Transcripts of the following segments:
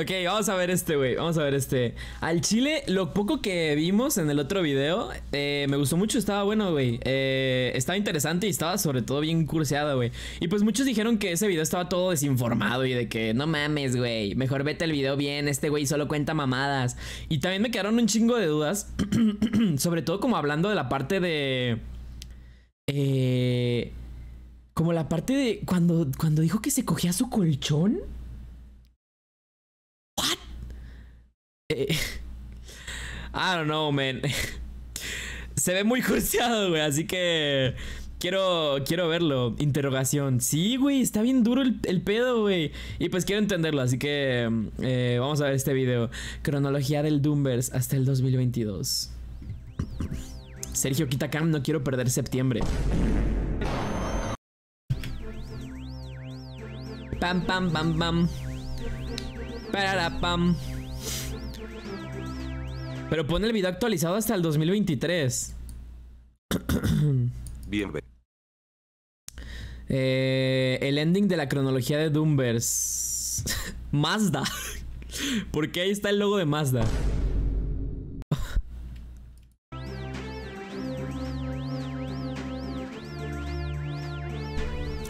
Ok, vamos a ver este, güey. Vamos a ver este. Al chile, lo poco que vimos en el otro video, eh, me gustó mucho, estaba bueno, güey. Eh, estaba interesante y estaba sobre todo bien curseada, güey. Y pues muchos dijeron que ese video estaba todo desinformado y de que no mames, güey. Mejor vete el video bien, este güey solo cuenta mamadas. Y también me quedaron un chingo de dudas, sobre todo como hablando de la parte de... Eh, como la parte de cuando, cuando dijo que se cogía su colchón. Eh, I don't know, man. Se ve muy curseado, güey, así que quiero, quiero verlo. Interrogación. Sí, güey, está bien duro el, pedo, güey. Y pues quiero entenderlo, así que eh, vamos a ver este video. Cronología del Doomverse hasta el 2022. Sergio Kitacam, no quiero perder septiembre. Pam, pam, pam, pam. Pararapam. pam. Pero pone el video actualizado hasta el 2023. Bien. Eh, el ending de la cronología de Doombers. Mazda. Porque ahí está el logo de Mazda.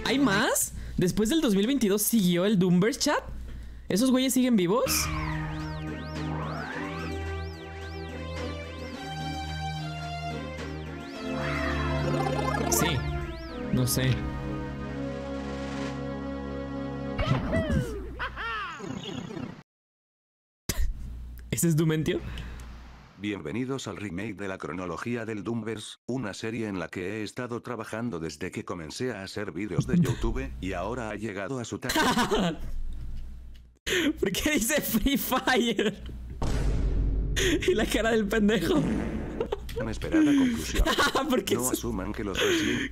¿Hay más? ¿Después del 2022 siguió el Doombers chat? ¿Esos güeyes siguen vivos? No sé. ¿Ese es Dumentio? Bienvenidos al remake de la cronología del Doomverse, una serie en la que he estado trabajando desde que comencé a hacer vídeos de YouTube y ahora ha llegado a su tarde. ¿Por qué dice Free Fire? y la cara del pendejo. Una esperada conclusión. Ah, porque no asuman que los recién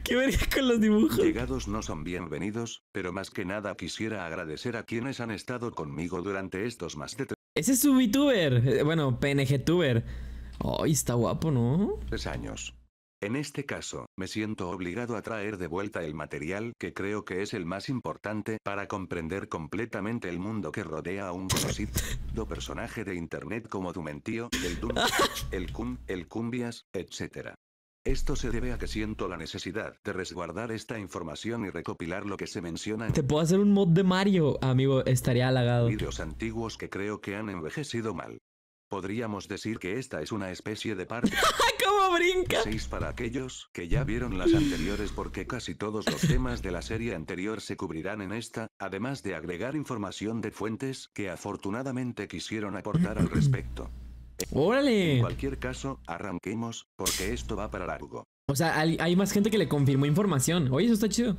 con los dibujos? llegados no son bienvenidos, pero más que nada quisiera agradecer a quienes han estado conmigo durante estos más de Ese es un VTuber, eh, bueno, PNGTuber. Ay, oh, está guapo, ¿no? Tres años. En este caso, me siento obligado a traer de vuelta el material que creo que es el más importante para comprender completamente el mundo que rodea a un conocido personaje de internet como Dumentío, el Dum, el Cum, el Cumbias, etc. Esto se debe a que siento la necesidad de resguardar esta información y recopilar lo que se menciona. Te puedo hacer un mod de Mario, amigo, estaría halagado. Videos antiguos que creo que han envejecido mal. Podríamos decir que esta es una especie de parte Seis 6 para aquellos que ya vieron las anteriores porque casi todos los temas de la serie anterior se cubrirán en esta, además de agregar información de fuentes que afortunadamente quisieron aportar al respecto. ¡Órale! En cualquier caso, arranquemos, porque esto va para largo. O sea, hay más gente que le confirmó información. Oye, eso está chido.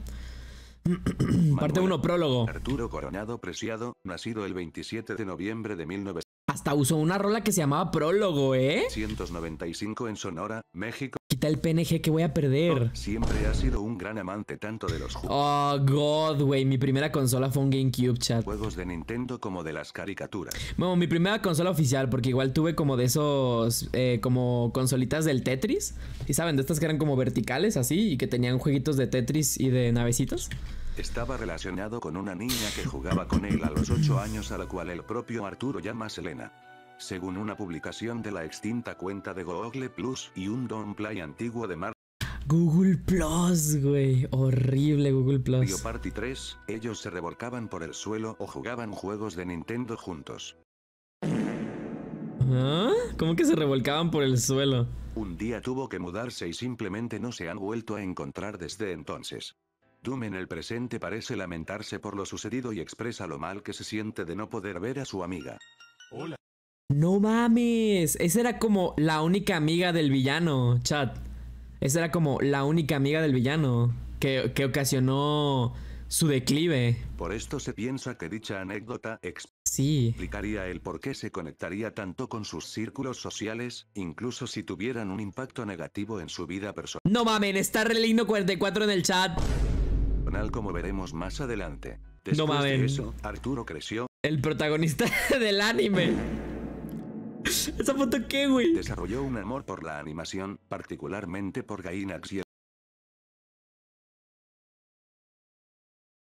Parte 1, prólogo. Arturo Coronado Preciado, nacido el 27 de noviembre de 19... Hasta usó una rola que se llamaba Prólogo, ¿eh? 195 en Sonora, México. Quita el PNG que voy a perder. Siempre ha sido un gran amante tanto de los juegos. Oh, God, güey. Mi primera consola fue un GameCube, chat. Juegos de Nintendo como de las caricaturas. Bueno, mi primera consola oficial, porque igual tuve como de esos, eh, como consolitas del Tetris. ¿Y saben? De estas que eran como verticales así y que tenían jueguitos de Tetris y de navecitos. Estaba relacionado con una niña que jugaba con él a los 8 años a la cual el propio Arturo llama Selena. Según una publicación de la extinta cuenta de Google Plus y un Play antiguo de Mar Google Plus, güey. Horrible Google Plus. Party 3, ellos se revolcaban por el suelo o jugaban juegos de Nintendo juntos. ¿Ah? ¿Cómo que se revolcaban por el suelo? Un día tuvo que mudarse y simplemente no se han vuelto a encontrar desde entonces. Doom en el presente parece lamentarse por lo sucedido y expresa lo mal que se siente de no poder ver a su amiga. Hola. No mames, esa era como la única amiga del villano, chat. Esa era como la única amiga del villano que, ocasionó su declive. Por esto se piensa que dicha anécdota explicaría el por qué se conectaría tanto con sus círculos sociales, incluso si tuvieran un impacto negativo en su vida personal. No mames, está re 44 en el chat como veremos más adelante. Después no mames. De eso, Arturo creció. El protagonista del anime. ¿Esa foto que güey? Desarrolló un amor por la animación, particularmente por Gainax y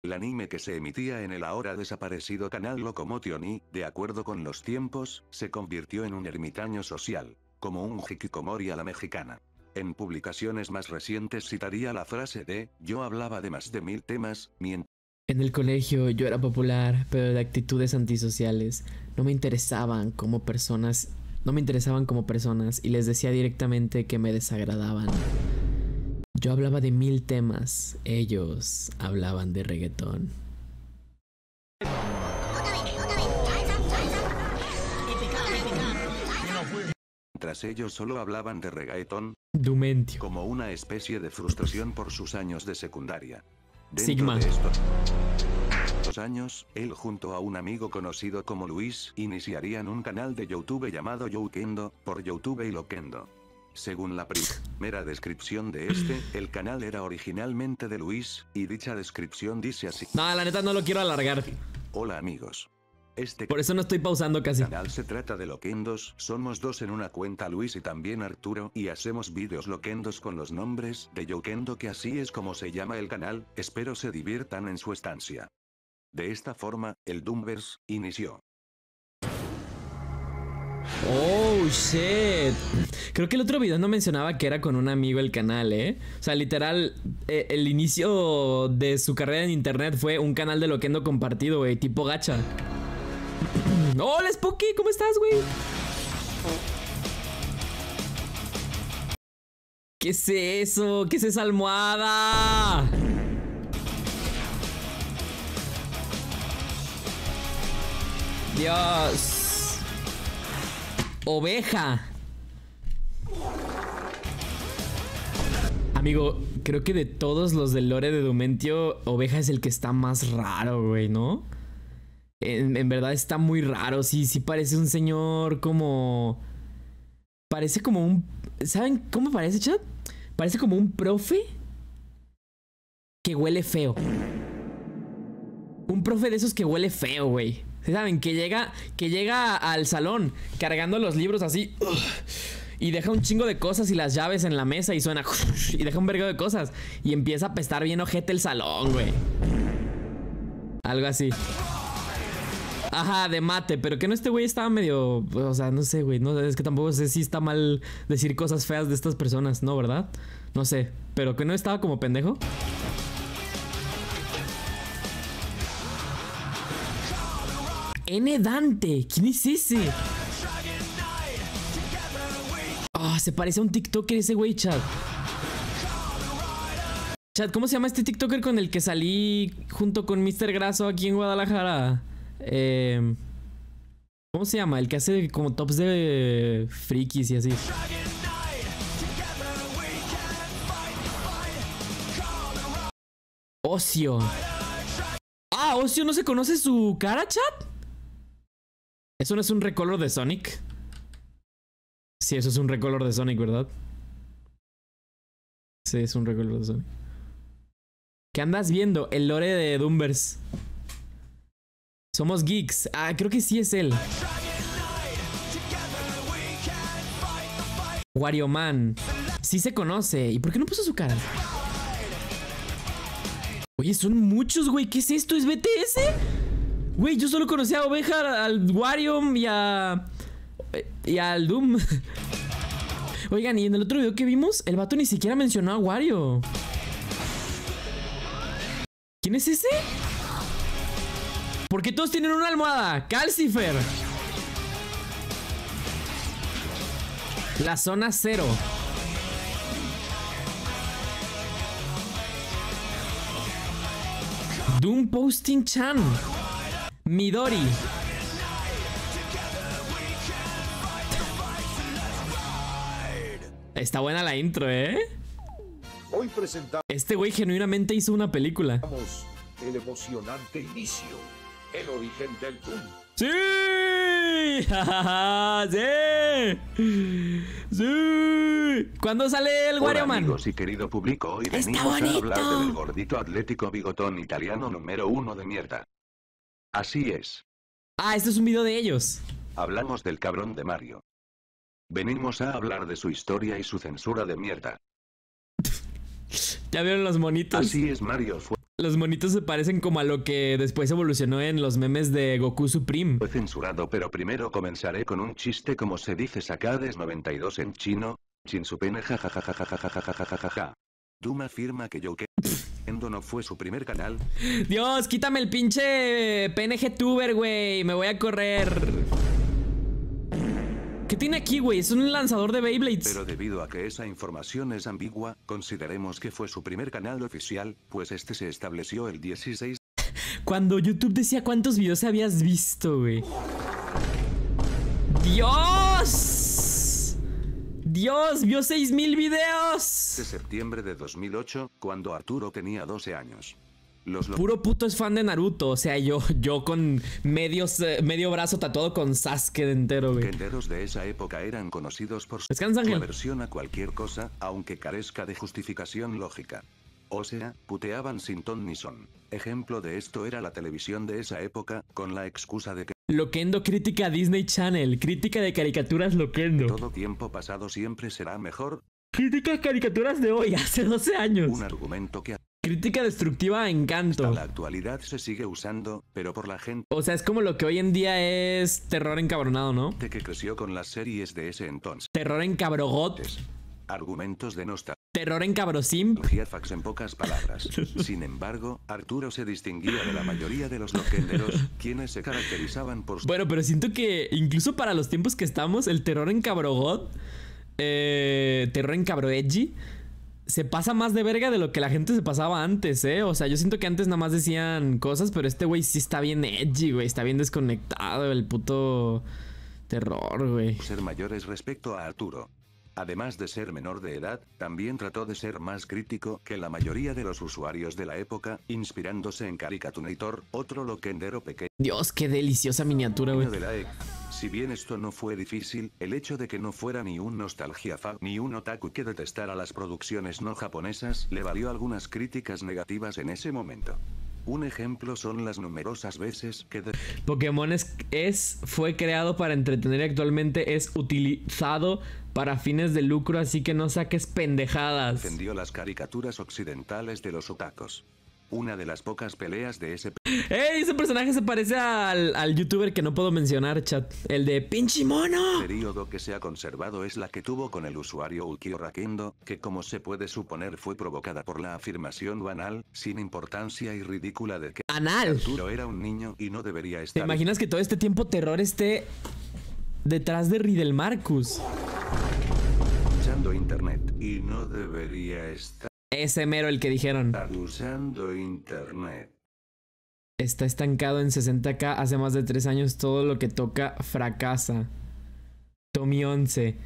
el anime que se emitía en el ahora desaparecido canal Locomotion y, de acuerdo con los tiempos, se convirtió en un ermitaño social, como un hikikomori a la mexicana. En publicaciones más recientes citaría la frase de, yo hablaba de más de mil temas, mientras... En el colegio yo era popular, pero de actitudes antisociales. No me interesaban como personas, no me interesaban como personas y les decía directamente que me desagradaban. Yo hablaba de mil temas, ellos hablaban de reggaetón. Tras ellos solo hablaban de reggaetón. Como una especie de frustración por sus años de secundaria. Dentro Sigma. De años, él junto a un amigo conocido como Luis, iniciarían un canal de YouTube llamado Kendo, por YouTube y Loquendo. Según la mera descripción de este, el canal era originalmente de Luis, y dicha descripción dice así. No, la neta no lo quiero alargar. Hola amigos. Este Por eso no estoy pausando casi. canal se trata de loquendos, somos dos en una cuenta Luis y también Arturo y hacemos vídeos loquendos con los nombres de Yoquendo que así es como se llama el canal, espero se diviertan en su estancia. De esta forma, el Doomverse inició. Oh, shit. Creo que el otro video no mencionaba que era con un amigo el canal, ¿eh? O sea, literal, eh, el inicio de su carrera en internet fue un canal de Loquendo compartido, güey, tipo gacha. Hola, Spooky, ¿cómo estás, güey? ¿Qué es eso? ¿Qué es esa almohada? Dios. Oveja. Amigo, creo que de todos los del lore de Dumentio, Oveja es el que está más raro, güey, ¿no? en, verdad está muy raro. Sí, sí parece un señor como. Parece como un. ¿Saben cómo parece, chat? Parece como un profe que huele feo. Un profe de esos que huele feo, güey. ¿Saben? Que llega, que llega al salón cargando los libros así. Y deja un chingo de cosas y las llaves en la mesa y suena. Y deja un vergo de cosas. Y empieza a pestar bien ojete el salón, güey. Algo así. Ajá, de mate, pero que no este güey estaba medio, o sea, no sé, güey, no es que tampoco sé si está mal decir cosas feas de estas personas, ¿no, verdad? No sé, pero que no estaba como pendejo. N Dante, ¿quién es ese? Ah, se parece a un TikToker ese güey, chat. Chat, ¿cómo se llama este TikToker con el que salí junto con Mr. Graso aquí en Guadalajara? Eh, ¿Cómo se llama? El que hace como tops de frikis y así. Ocio. Ah, Ocio no se conoce su cara, chat. ¿Eso no es un recolor de Sonic? Sí, eso es un recolor de Sonic, ¿verdad? Sí, es un recolor de Sonic. ¿Qué andas viendo? El lore de Dumbers. Somos geeks. Ah, creo que sí es él. Wario Man. Sí se conoce. ¿Y por qué no puso su cara? Oye, son muchos, güey. ¿Qué es esto? ¿Es BTS? Güey, yo solo conocía a Oveja, al Wario y a... Y al Doom. Oigan, y en el otro video que vimos, el vato ni siquiera mencionó a Wario. ¿Quién es ese? Porque todos tienen una almohada? Calcifer. La zona cero. Doom Posting Chan. Midori. Está buena la intro, ¿eh? Hoy Este güey genuinamente hizo una película. emocionante inicio el origen del Kun. ¡Sí! ¡Sí! ¡Sí! ¿Cuándo sale el Wario Man? amigos y querido público, hoy venimos a hablar del gordito atlético bigotón italiano número uno de mierda. Así es. Ah, esto es un video de ellos. Hablamos del cabrón de Mario. Venimos a hablar de su historia y su censura de mierda. ya vieron los monitos. Así es, Mario fue... Los monitos se parecen como a lo que después evolucionó en los memes de Goku Supreme. censurado, pero primero comenzaré con un chiste como se dice Sakades 92 en chino. Sin su pene, jajajajajajajajajajaja. Duma afirma que yo que... Endo no fue su primer canal. Dios, quítame el pinche PNG tuber, güey. Me voy a correr. ¿Qué tiene aquí, güey? Es un lanzador de Beyblades. Pero debido a que esa información es ambigua, consideremos que fue su primer canal oficial, pues este se estableció el 16. Cuando YouTube decía cuántos videos habías visto, güey. ¡Dios! ¡Dios! ¡Vio 6000 videos! De este septiembre de 2008, cuando Arturo tenía 12 años. Los Puro puto es fan de Naruto. O sea, yo, yo con medios, eh, medio brazo tatuado con Sasuke de entero, güey. genderos de esa época eran conocidos por Descansa, su aversión a cualquier cosa, aunque carezca de justificación lógica. O sea, puteaban sin ton ni son. Ejemplo de esto era la televisión de esa época, con la excusa de que... Loquendo crítica a Disney Channel, crítica de caricaturas Loquendo. Todo tiempo pasado siempre será mejor. Crítica caricaturas de hoy, hace 12 años. Un argumento que Crítica destructiva a encanto. Hasta la actualidad se sigue usando, pero por la gente. O sea, es como lo que hoy en día es terror encabronado, ¿no? De que creció con las series de ese entonces. Terror encabrogot. Argumentos de nostalgia. Terror encabrosimp. Fax en pocas palabras. Sin embargo, Arturo se distinguía de la mayoría de los loquenderos, quienes se caracterizaban por. Bueno, pero siento que incluso para los tiempos que estamos, el terror encabrogot. Eh, terror encabroegi se pasa más de verga de lo que la gente se pasaba antes, ¿eh? O sea, yo siento que antes nada más decían cosas, pero este güey sí está bien edgy, güey. Está bien desconectado, el puto terror, güey. Ser mayores respecto a Arturo. Además de ser menor de edad, también trató de ser más crítico que la mayoría de los usuarios de la época, inspirándose en Caricaturator, otro loquendero pequeño. Dios, qué deliciosa miniatura, güey. E. Si bien esto no fue difícil, el hecho de que no fuera ni un nostalgia fan ni un otaku que detestara las producciones no japonesas le valió algunas críticas negativas en ese momento. Un ejemplo son las numerosas veces que... De Pokémon es, fue creado para entretener y actualmente es utilizado para fines de lucro, así que no saques pendejadas. Defendió las caricaturas occidentales de los otakus. Una de las pocas peleas de ese... ¡Ey! Ese personaje se parece al, al youtuber que no puedo mencionar, chat. El de pinche mono. El periodo que se ha conservado es la que tuvo con el usuario Ukio Rakendo, que como se puede suponer fue provocada por la afirmación banal, sin importancia y ridícula de que... ¡Anal! Arturo era un niño y no debería estar... ¿Te imaginas que todo este tiempo terror esté detrás de Riddle Marcus? Internet y no debería estar... Ese mero el que dijeron. Está estancado en 60k hace más de 3 años. Todo lo que toca fracasa. Tommy 11.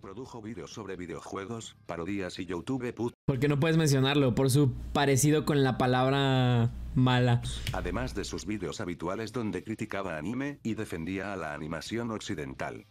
Produjo videos sobre videojuegos, parodias y YouTube. Porque no puedes mencionarlo por su parecido con la palabra mala. Además de sus videos habituales donde criticaba anime y defendía a la animación occidental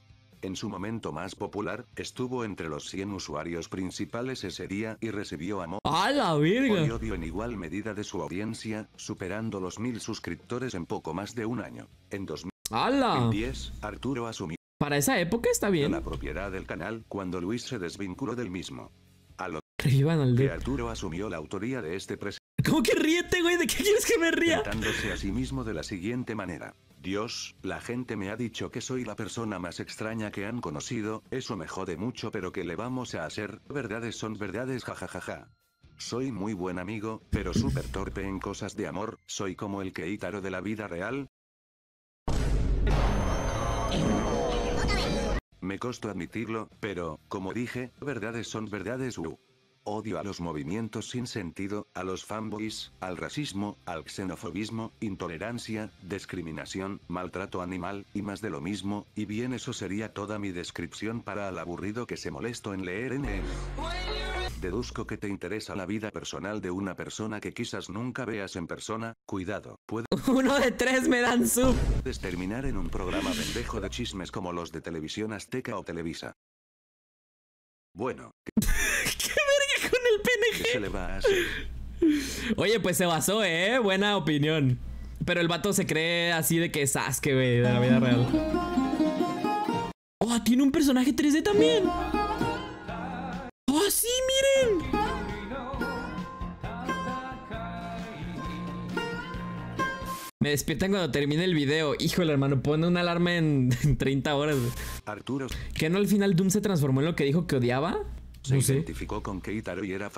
en su momento más popular, estuvo entre los 100 usuarios principales ese día y recibió amor ¡A y odio en igual medida de su audiencia, superando los 1000 suscriptores en poco más de un año. En 2010, Arturo asumió para esa época está bien. La propiedad del canal cuando Luis se desvinculó del mismo. A lo que Arturo asumió la autoría de este presente. ¿Cómo que ríete, güey? ¿De qué quieres que me ría? Tratándose a sí mismo de la siguiente manera. Dios, la gente me ha dicho que soy la persona más extraña que han conocido, eso me jode mucho pero que le vamos a hacer, verdades son verdades jajajaja. Soy muy buen amigo, pero súper torpe en cosas de amor, soy como el Keitaro de la vida real. Me costó admitirlo, pero, como dije, verdades son verdades uh. Odio a los movimientos sin sentido, a los fanboys, al racismo, al xenofobismo, intolerancia, discriminación, maltrato animal, y más de lo mismo, y bien eso sería toda mi descripción para al aburrido que se molesto en leer él. Deduzco que te interesa la vida personal de una persona que quizás nunca veas en persona. Cuidado, puedo. Uno de tres me dan sub. Puedes terminar en un programa bendejo de chismes como los de televisión azteca o televisa. Bueno. ¿Qué Oye, pues se basó, ¿eh? Buena opinión. Pero el vato se cree así de que es Sasuke, güey, de la vida real. ¡Oh, tiene un personaje 3D también! ¡Oh, sí, miren! Me despiertan cuando termine el video. Híjole, hermano, pone una alarma en, 30 horas. Arturo. ¿Que no al final Doom se transformó en lo que dijo que odiaba? Se sé. identificó con y era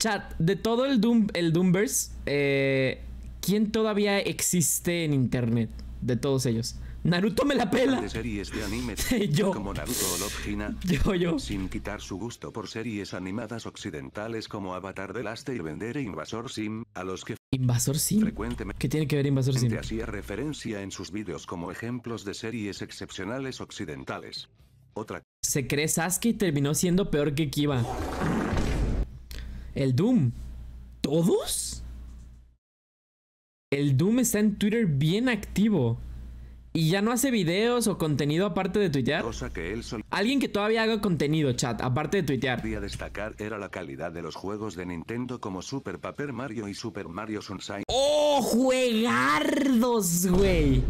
Chat, de todo el Doom, el Doomverse, eh, ¿quién todavía existe en internet? De todos ellos. Naruto me la pela. De series de anime, yo. Como Naruto o Love yo, yo. Sin quitar su gusto por series animadas occidentales como Avatar de Last Airbender e Invasor Sim, a los que Invasor Sim. Frecuentemente. ¿Qué tiene que ver Invasor Sim? Hacía referencia en sus vídeos como ejemplos de series excepcionales occidentales. Otra. Se cree Sasuke y terminó siendo peor que Kiba. El Doom. ¿Todos? El Doom está en Twitter bien activo. ¿Y ya no hace videos o contenido aparte de tuitear? Alguien que todavía haga contenido, chat, aparte de tuitear. destacar era la calidad de los juegos de Nintendo como Super Paper Mario y Super Mario Sunshine. ¡Oh, juegardos, güey!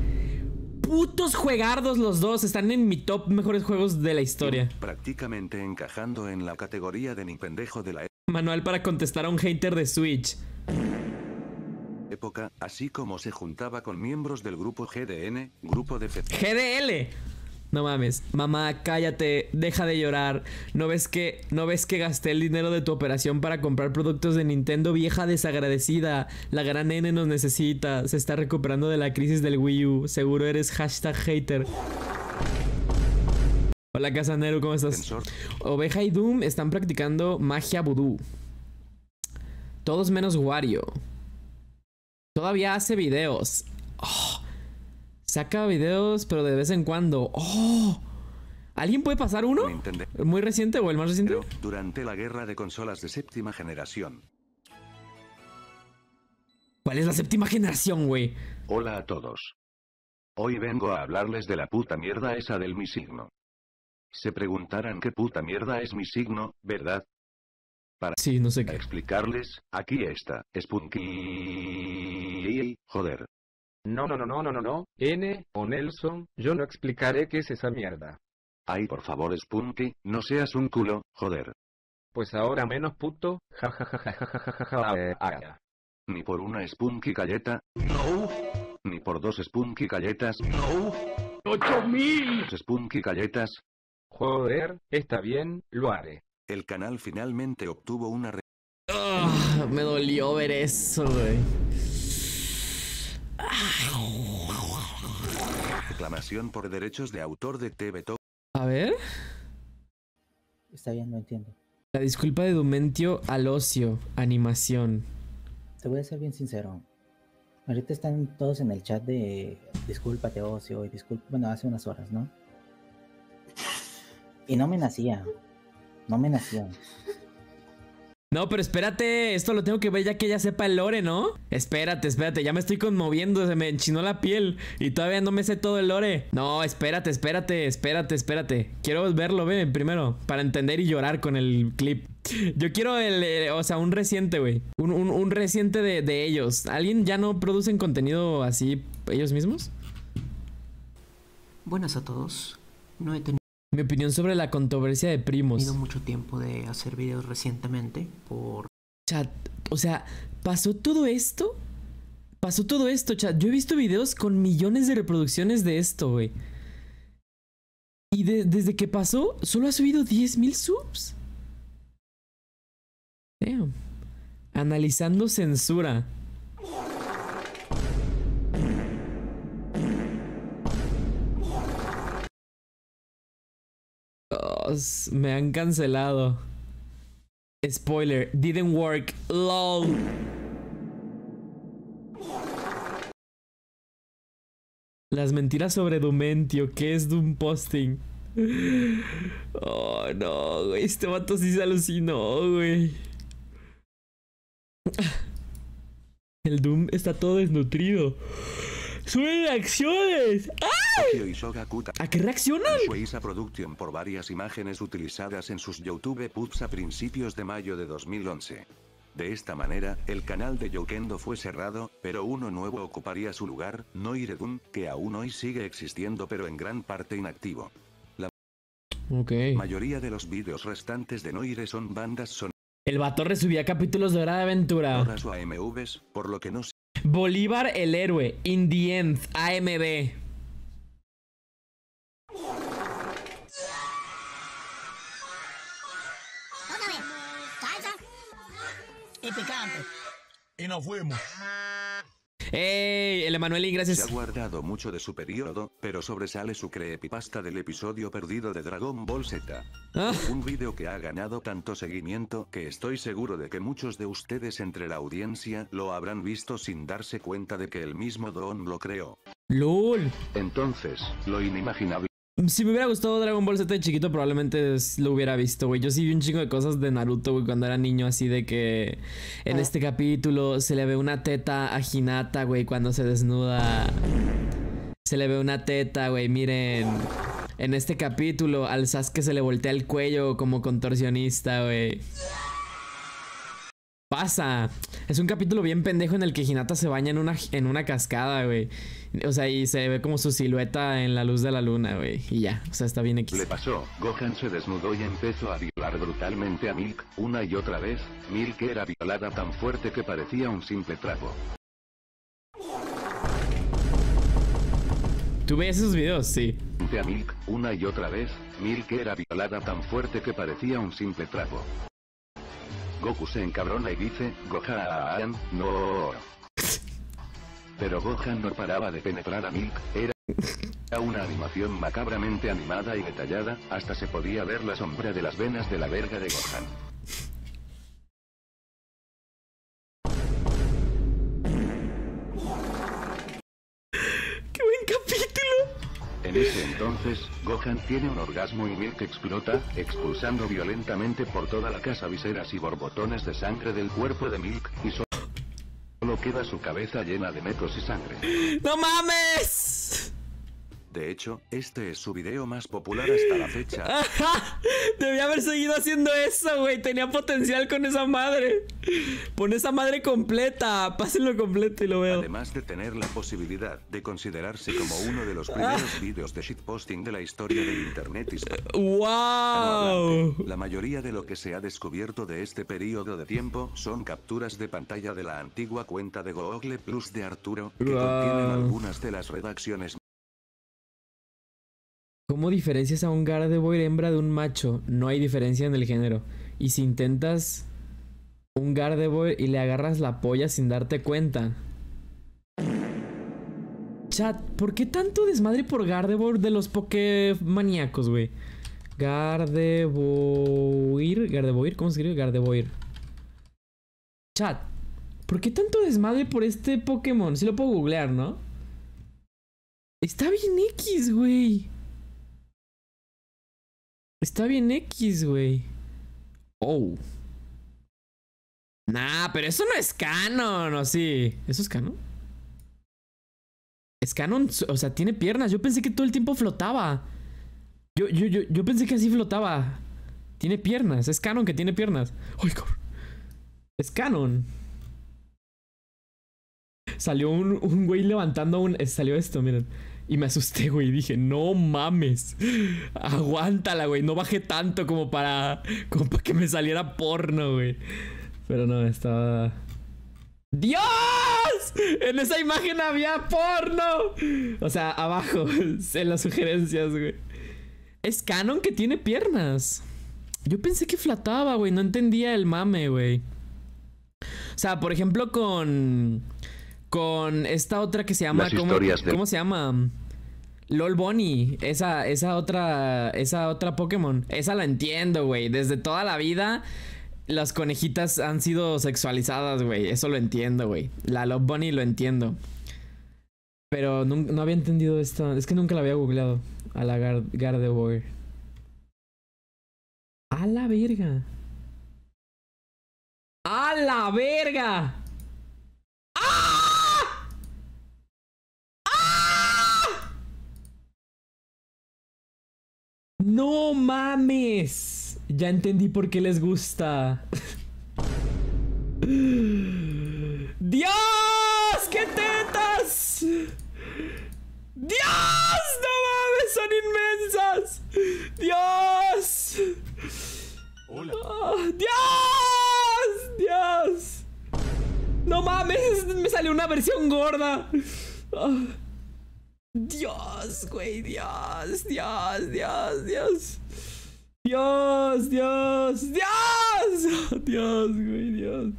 Putos juegardos los dos, están en mi top mejores juegos de la historia. Prácticamente encajando en la categoría de ni... pendejo de la Manual para contestar a un hater de Switch. Época, así como se juntaba con miembros del grupo GDN, grupo de GDL. No mames, mamá, cállate, deja de llorar. ¿No ves que no ves que gasté el dinero de tu operación para comprar productos de Nintendo, vieja desagradecida? La gran N nos necesita. Se está recuperando de la crisis del Wii U. Seguro eres hashtag hater. Hola Casanero, ¿cómo estás? Oveja y Doom están practicando magia vudú. Todos menos Wario. Todavía hace videos. Oh, saca videos, pero de vez en cuando. Oh, ¿Alguien puede pasar uno? ¿Muy reciente o el más reciente? Durante la guerra de consolas de séptima generación. ¿Cuál es la séptima generación, güey? Hola a todos. Hoy vengo a hablarles de la puta mierda esa del mi signo. Se preguntarán qué puta mierda es mi signo, ¿verdad? Para explicarles, aquí está, Spunky... Joder. No, no, no, no, no, no, no, N, o Nelson, yo no explicaré qué es esa mierda. Ay, por favor, Spunky, no seas un culo, joder. Pues ahora menos puto, ja ja ja Ni por una Spunky galleta. No. Ni por dos Spunky galletas. No. ¡Ocho mil! Spunky galletas, Joder, está bien, lo haré. El canal finalmente obtuvo una... Ah, me dolió ver eso, güey. por derechos de autor de TV A ver. Está bien, no entiendo. La disculpa de Dumentio al ocio, animación. Te voy a ser bien sincero. Ahorita están todos en el chat de discúlpate ocio y disculpa, bueno, hace unas horas, ¿no? Y no me nacía. No me nacía. No, pero espérate, esto lo tengo que ver ya que ella sepa el lore, ¿no? Espérate, espérate, ya me estoy conmoviendo, se me enchinó la piel y todavía no me sé todo el lore. No, espérate, espérate, espérate, espérate. Quiero verlo, ve, primero, para entender y llorar con el clip. Yo quiero el, eh, o sea, un reciente, güey. Un, reciente de, de ellos. ¿Alguien ya no producen contenido así ellos mismos? Buenas a todos. No he tenido mi opinión sobre la controversia de primos. He tenido mucho tiempo de hacer videos recientemente por... Chat, o sea, pasó todo esto. Pasó todo esto, chat. Yo he visto videos con millones de reproducciones de esto, güey. Y desde que pasó, solo ha subido 10.000 subs. Analizando censura. me han cancelado. Spoiler, didn't work. LOL. Las mentiras sobre Dumentio, ¿qué es Doom Posting? Oh, no, güey, este vato sí se alucinó, güey. El Doom está todo desnutrido. ¡Suben acciones! ¡Ah! ¿A qué reaccionan? a Production por varias imágenes utilizadas en sus YouTube Pups a principios de mayo de 2011. De esta manera, el canal de Yokendo fue cerrado, pero uno nuevo ocuparía su lugar, Noiredun, que aún hoy sigue existiendo pero en gran parte inactivo. La okay. mayoría de los vídeos restantes de Noire son bandas son. El vato resubía capítulos de Hora de Aventura. AMVs, por lo que no Bolívar el héroe, in the end, y nos fuimos. ¡Ey! El Emanuel Gracias. Se ha guardado mucho de su periodo, pero sobresale su creepypasta del episodio perdido de Dragon Ball Z. Ah. Un vídeo que ha ganado tanto seguimiento que estoy seguro de que muchos de ustedes entre la audiencia lo habrán visto sin darse cuenta de que el mismo Don lo creó. ¡Lul! Entonces, lo inimaginable si me hubiera gustado Dragon Ball Z de chiquito, probablemente lo hubiera visto, güey. Yo sí vi un chingo de cosas de Naruto, güey, cuando era niño, así de que en ah. este capítulo se le ve una teta a Hinata, güey, cuando se desnuda. Se le ve una teta, güey, miren. En este capítulo al Sasuke se le voltea el cuello como contorsionista, güey pasa. Es un capítulo bien pendejo en el que Hinata se baña en una, en una cascada, güey. O sea, y se ve como su silueta en la luz de la luna, güey. Y ya, o sea, está bien X. Le pasó, Gohan se desnudó y empezó a violar brutalmente a Milk, una y otra vez. Milk era violada tan fuerte que parecía un simple trapo. ¿Tú ves esos videos? Sí. Milk, una y otra vez, Milk era violada tan fuerte que parecía un simple trapo. Goku se encabrona y dice, Gohan, no. Pero Gohan no paraba de penetrar a Milk, era una animación macabramente animada y detallada, hasta se podía ver la sombra de las venas de la verga de Gohan. ese entonces, Gohan tiene un orgasmo y Milk explota, expulsando violentamente por toda la casa viseras y borbotones de sangre del cuerpo de Milk, y solo queda su cabeza llena de metros y sangre. ¡No mames! De hecho, este es su video más popular hasta la fecha. Debía haber seguido haciendo eso, güey. Tenía potencial con esa madre. Con esa madre completa. Pásenlo completo y lo veo. Además de tener la posibilidad de considerarse como uno de los primeros videos de shitposting de la historia de internet. ¡Wow! la mayoría de lo que se ha descubierto de este periodo de tiempo son capturas de pantalla de la antigua cuenta de Google Plus de Arturo, que contienen algunas de las redacciones ¿Cómo diferencias a un Gardevoir hembra de un macho? No hay diferencia en el género. Y si intentas un Gardevoir y le agarras la polla sin darte cuenta. Chat, ¿por qué tanto desmadre por Gardevoir de los Pokémoníacos, güey? Gardevoir. Gardevoir, ¿cómo se escribe? Gardevoir. Chat, ¿por qué tanto desmadre por este Pokémon? Si lo puedo googlear, ¿no? Está bien X, güey. Está bien X, güey. Oh. Nah, pero eso no es canon, ¿o sí? ¿Eso es canon? Es canon, o sea, tiene piernas. Yo pensé que todo el tiempo flotaba. Yo, yo, yo, pensé que así flotaba. Tiene piernas. Es canon que tiene piernas. ¡Ay, cabrón! Es canon. Salió un, un güey levantando un... Eh, salió esto, miren. Y me asusté, güey. Y dije, no mames. Aguántala, güey. No bajé tanto como para, como para que me saliera porno, güey. Pero no, estaba... ¡Dios! En esa imagen había porno. O sea, abajo, en las sugerencias, güey. Es canon que tiene piernas. Yo pensé que flataba, güey. No entendía el mame, güey. O sea, por ejemplo, con... Con esta otra que se llama. ¿cómo, se llama? LOL Bunny, esa, esa otra, esa otra Pokémon, esa la entiendo, güey. Desde toda la vida las conejitas han sido sexualizadas, güey. Eso lo entiendo, güey. La Love Bunny lo entiendo. Pero no, había entendido esto. Es que nunca la había googleado. A la Gar Gardevoir. A la verga. ¡A la verga! ¡Ah! No mames. Ya entendí por qué les gusta. Dios, qué tetas. Dios, no mames, son inmensas. Dios. Oh, Dios, Dios. No mames, me salió una versión gorda. Oh. Dios, güey, Dios, Dios, Dios, Dios. Dios, Dios, Dios. Dios, güey, Dios.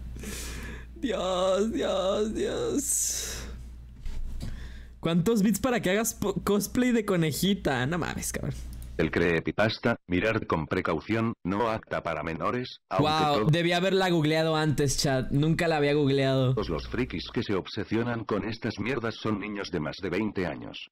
Dios, Dios, Dios. ¿Cuántos bits para que hagas cosplay de conejita? No mames, cabrón. El creepypasta, mirar con precaución, no apta para menores. Wow, debía haberla googleado antes, chat. Nunca la había googleado. los frikis que se obsesionan con estas mierdas son niños de más de 20 años.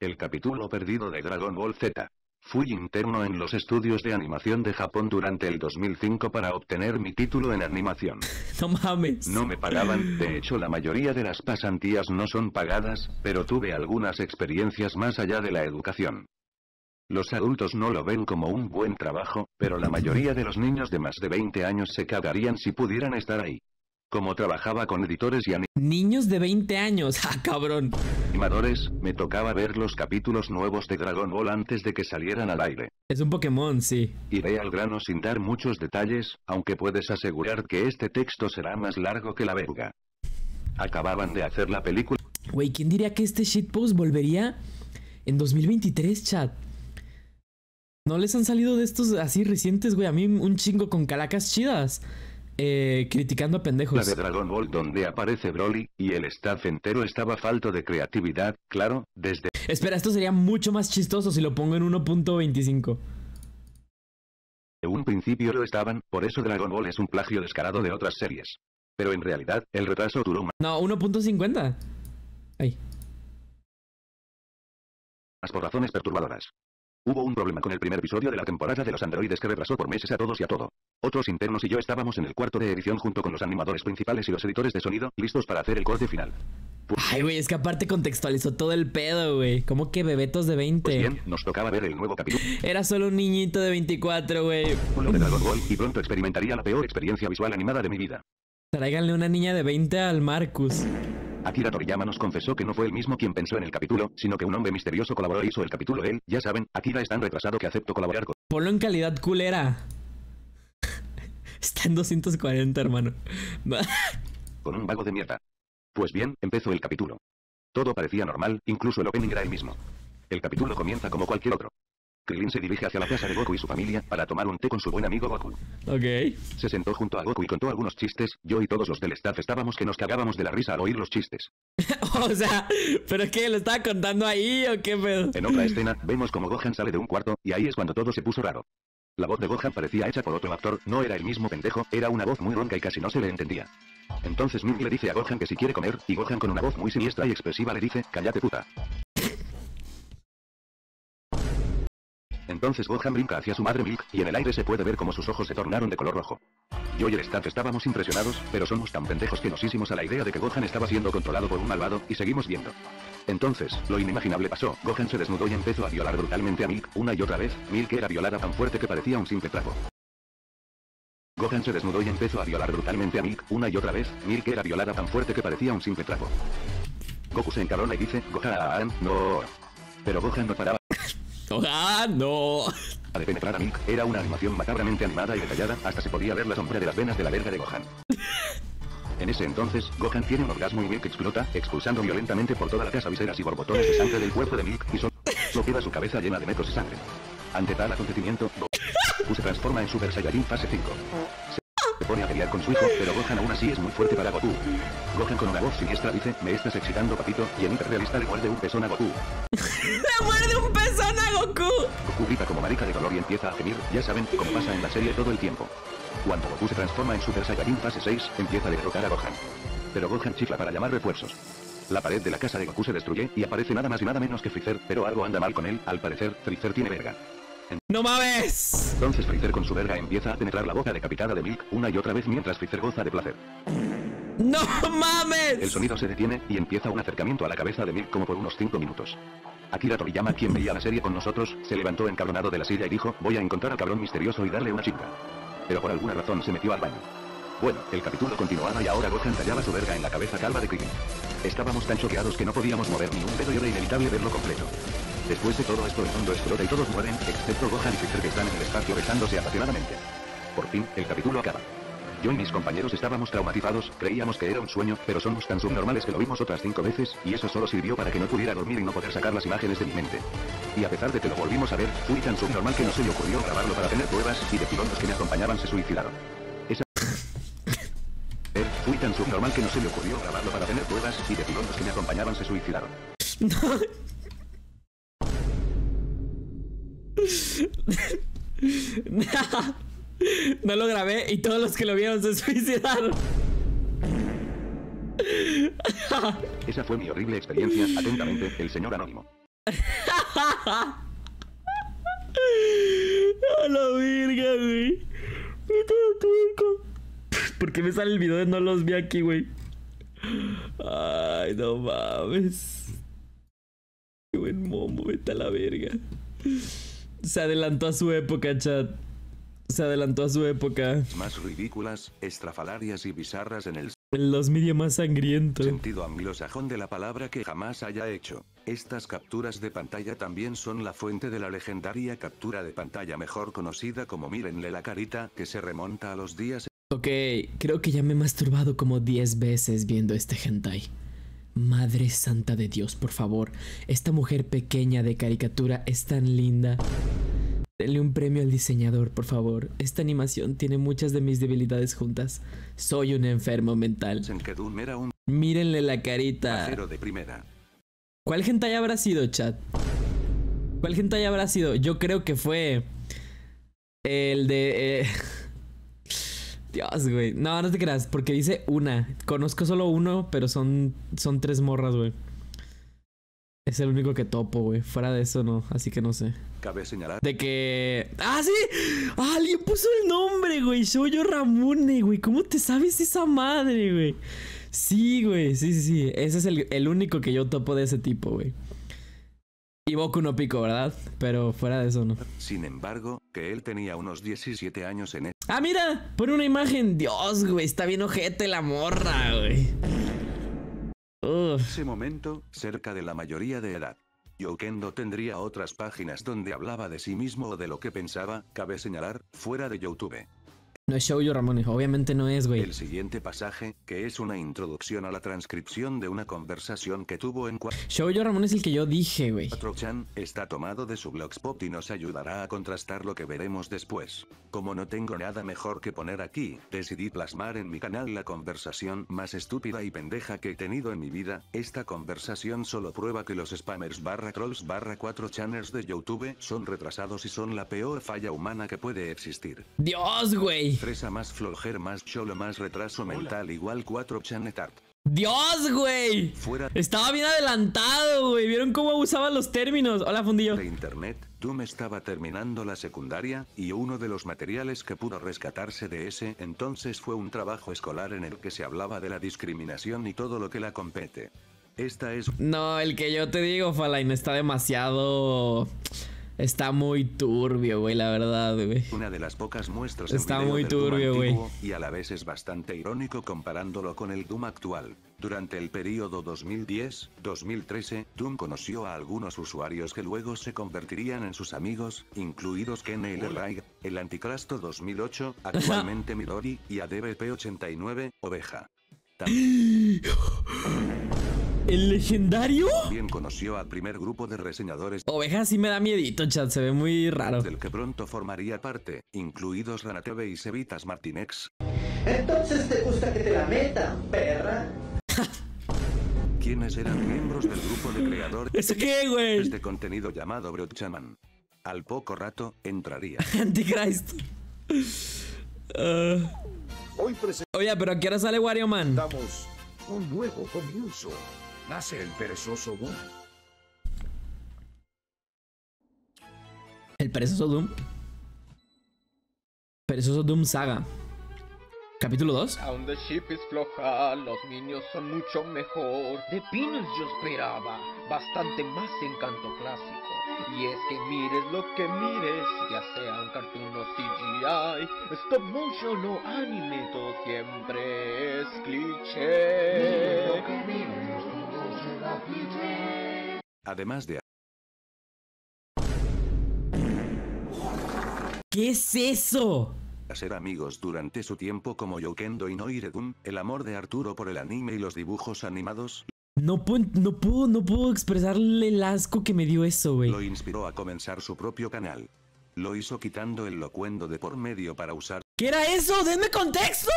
El capítulo perdido de Dragon Ball Z. Fui interno en los estudios de animación de Japón durante el 2005 para obtener mi título en animación. no mames. No me pagaban, de hecho la mayoría de las pasantías no son pagadas, pero tuve algunas experiencias más allá de la educación. Los adultos no lo ven como un buen trabajo, pero la mayoría de los niños de más de 20 años se cagarían si pudieran estar ahí. Como trabajaba con editores y Niños de 20 años, ¡ah, cabrón! Animadores, me tocaba ver los capítulos nuevos de Dragon Ball antes de que salieran al aire. Es un Pokémon, sí. Iré al grano sin dar muchos detalles, aunque puedes asegurar que este texto será más largo que la verga. Acababan de hacer la película. Güey, ¿quién diría que este shitpost volvería en 2023, chat? No les han salido de estos así recientes, güey. A mí un chingo con calacas chidas. Eh, criticando a pendejos. La de Dragon Ball donde aparece Broly, y el staff entero estaba falto de creatividad, claro, desde... Espera, esto sería mucho más chistoso si lo pongo en 1.25. En un principio lo estaban, por eso Dragon Ball es un plagio descarado de otras series. Pero en realidad, el retraso duró más... No, 1.50. Ahí. Más por razones perturbadoras. Hubo un problema con el primer episodio de la temporada de los androides que retrasó por meses a todos y a todo. Otros internos y yo estábamos en el cuarto de edición junto con los animadores principales y los editores de sonido, listos para hacer el corte final. Ay, güey, es que aparte contextualizó todo el pedo, güey. ¿Cómo que bebetos de 20? Pues bien, nos tocaba ver el nuevo capítulo. Era solo un niñito de 24, güey. de y pronto experimentaría la peor experiencia visual animada de mi vida. Tráiganle una niña de 20 al Marcus. Akira Toriyama nos confesó que no fue el mismo quien pensó en el capítulo, sino que un hombre misterioso colaboró y e hizo el capítulo él. Ya saben, Akira es tan retrasado que acepto colaborar con... Polo en calidad culera. Está en 240, hermano. con un vago de mierda. Pues bien, empezó el capítulo. Todo parecía normal, incluso el opening era el mismo. El capítulo comienza como cualquier otro. Krillin se dirige hacia la casa de Goku y su familia para tomar un té con su buen amigo Goku. Ok. Se sentó junto a Goku y contó algunos chistes. Yo y todos los del staff estábamos que nos cagábamos de la risa al oír los chistes. o sea, ¿pero es que lo estaba contando ahí o qué pedo? En otra escena, vemos como Gohan sale de un cuarto y ahí es cuando todo se puso raro. La voz de Gohan parecía hecha por otro actor, no era el mismo pendejo, era una voz muy ronca y casi no se le entendía. Entonces Ming le dice a Gohan que si quiere comer, y Gohan con una voz muy siniestra y expresiva le dice, cállate puta. Entonces Gohan brinca hacia su madre Milk, y en el aire se puede ver cómo sus ojos se tornaron de color rojo. Yo y el staff estábamos impresionados, pero somos tan pendejos que nos hicimos a la idea de que Gohan estaba siendo controlado por un malvado, y seguimos viendo. Entonces, lo inimaginable pasó, Gohan se desnudó y empezó a violar brutalmente a Milk, una y otra vez, Milk era violada tan fuerte que parecía un simple trapo. Gohan se desnudó y empezó a violar brutalmente a Milk, una y otra vez, Milk era violada tan fuerte que parecía un simple trapo. Goku se encarona y dice, Gohan, no. Pero Gohan no paraba ¡Ah, no! A de penetrar a Milk, era una animación macabramente animada y detallada, hasta se podía ver la sombra de las venas de la verga de Gohan. En ese entonces, Gohan tiene un orgasmo y Milk explota, expulsando violentamente por toda la casa viseras y borbotones de sangre del cuerpo de Milk y solo queda su cabeza llena de metros y sangre. Ante tal acontecimiento, Goku se transforma en Super Saiyajin fase 5. Se pone a pelear con su hijo, pero Gohan aún así es muy fuerte para Goku. Gohan con una voz siniestra dice, me estás excitando papito, y en hiperrealista le muerde un pezón a Goku. ¡Le muerde un pezón a Goku! Goku grita como marica de dolor y empieza a gemir, ya saben, como pasa en la serie todo el tiempo. Cuando Goku se transforma en Super Saiyajin fase 6, empieza a derrotar a Gohan. Pero Gohan chifla para llamar refuerzos. La pared de la casa de Goku se destruye, y aparece nada más y nada menos que Freezer, pero algo anda mal con él, al parecer, Freezer tiene verga. ¡No mames! Entonces Freezer con su verga empieza a penetrar la boca decapitada de Milk una y otra vez mientras Freezer goza de placer. ¡No mames! El sonido se detiene y empieza un acercamiento a la cabeza de Milk como por unos 5 minutos. Akira Toriyama, quien veía la serie con nosotros, se levantó encabronado de la silla y dijo, voy a encontrar al cabrón misterioso y darle una chinga Pero por alguna razón se metió al baño. Bueno, el capítulo continuaba y ahora Gohan tallaba su verga en la cabeza calva de Krillin. Estábamos tan choqueados que no podíamos mover ni un dedo y era inevitable verlo completo. Después de todo esto el mundo explota y todos mueren, excepto Gohan y Fisher que están en el espacio besándose apasionadamente. Por fin, el capítulo acaba. Yo y mis compañeros estábamos traumatizados, creíamos que era un sueño, pero somos tan subnormales que lo vimos otras cinco veces, y eso solo sirvió para que no pudiera dormir y no poder sacar las imágenes de mi mente. Y a pesar de que lo volvimos a ver, fui tan subnormal que no se le ocurrió grabarlo para tener pruebas, y de pilotos que me acompañaban se suicidaron. Esa... fui tan subnormal que no se le ocurrió grabarlo para tener pruebas, y de pilotos que me acompañaban se suicidaron. no lo grabé y todos los que lo vieron se suicidaron. Esa fue mi horrible experiencia. Atentamente, el señor anónimo. A la verga, güey. ¿Por qué me sale el video de no los vi aquí, güey? Ay, no mames. Qué buen momo, vete a la verga. Se adelantó a su época, chat. Se adelantó a su época. Más ridículas, estrafalarias y bizarras en el... En los medios más sangrientos. Sentido anglosajón de la palabra que jamás haya hecho. Estas capturas de pantalla también son la fuente de la legendaria captura de pantalla mejor conocida como Mírenle la carita, que se remonta a los días... Ok, creo que ya me he masturbado como 10 veces viendo este hentai. Madre Santa de Dios, por favor, esta mujer pequeña de caricatura es tan linda. Denle un premio al diseñador, por favor. Esta animación tiene muchas de mis debilidades juntas. Soy un enfermo mental. Mírenle la carita. ¿Cuál gente ¿Cuál habrá sido, chat? ¿Cuál gente hentai habrá sido? Yo creo que fue el de eh, Dios, güey. No, no te creas, porque dice una. Conozco solo uno, pero son, son tres morras, güey. Es el único que topo, güey. Fuera de eso, no. Así que no sé. Cabe señalar. De que. ¡Ah, sí! alguien puso el nombre, güey. yo Ramune, güey. ¿Cómo te sabes esa madre, güey? Sí, güey. Sí, sí, sí. Ese es el, el único que yo topo de ese tipo, güey. Y Boku no pico, ¿verdad? Pero fuera de eso, ¿no? Sin embargo, que él tenía unos 17 años en... ¡Ah, mira! Por una imagen. Dios, güey, está bien ojete la morra, güey. En Ese momento, cerca de la mayoría de edad. Yokendo tendría otras páginas donde hablaba de sí mismo o de lo que pensaba, cabe señalar, fuera de YouTube. No es Shoujo Ramón, Obviamente no es, güey. El siguiente pasaje, que es una introducción a la transcripción de una conversación que tuvo en... yo Ramón es el que yo dije, güey. 4chan está tomado de su blogspot y nos ayudará a contrastar lo que veremos después. Como no tengo nada mejor que poner aquí, decidí plasmar en mi canal la conversación más estúpida y pendeja que he tenido en mi vida. Esta conversación solo prueba que los spammers barra trolls barra 4chaners de YouTube son retrasados y son la peor falla humana que puede existir. Dios, güey. Tresa más flojer más cholo más retraso mental igual 4 chanetart. Dios, güey. Estaba bien adelantado, güey. ¿Vieron cómo usaban los términos? Hola, fundillo. De internet, Doom estaba terminando la secundaria, y uno de los materiales que pudo rescatarse de ese entonces fue un trabajo escolar en el que se hablaba de la discriminación y todo lo que la compete. Esta es... No, el que yo te digo, Falain, está demasiado... Está muy turbio, güey, la verdad, güey. Una de las pocas muestras Está muy turbio, güey. Y a la vez es bastante irónico comparándolo con el Doom actual. Durante el periodo 2010-2013, Doom conoció a algunos usuarios que luego se convertirían en sus amigos, incluidos Ken Ryder, el Anticrasto 2008, actualmente Midori, y ADBP 89, Oveja. ¿El legendario? Bien conoció al primer grupo de reseñadores. Oveja sí me da miedito, chat. Se ve muy raro. Del que pronto formaría parte, incluidos TV y Sevitas Martinex. Entonces te gusta que te la metan, perra. ¿Quiénes eran miembros del grupo de creadores. ¿Eso qué, güey? Este contenido llamado Brochaman. Al poco rato entraría. Antichrist. Oye, pero aquí qué sale Wario Man? Damos un nuevo comienzo. Nace el perezoso Doom. El perezoso Doom. Perezoso Doom Saga. Capítulo 2. Aún the ship is floja, los niños son mucho mejor. De Pinus yo esperaba, bastante más encanto clásico. Y es que mires lo que mires, ya sea un cartoon o CGI, stop motion o anime, todo siempre es cliché. Además de... ¿Qué es eso? Hacer amigos durante su tiempo como Yokendo y Noiredun, el amor de Arturo por el anime y los dibujos animados, no, puedo, no puedo, no puedo expresarle el asco que me dio eso, güey. Lo inspiró a comenzar su propio canal. Lo hizo quitando el locuendo de por medio para usar... ¿Qué era eso? ¡Deme contexto!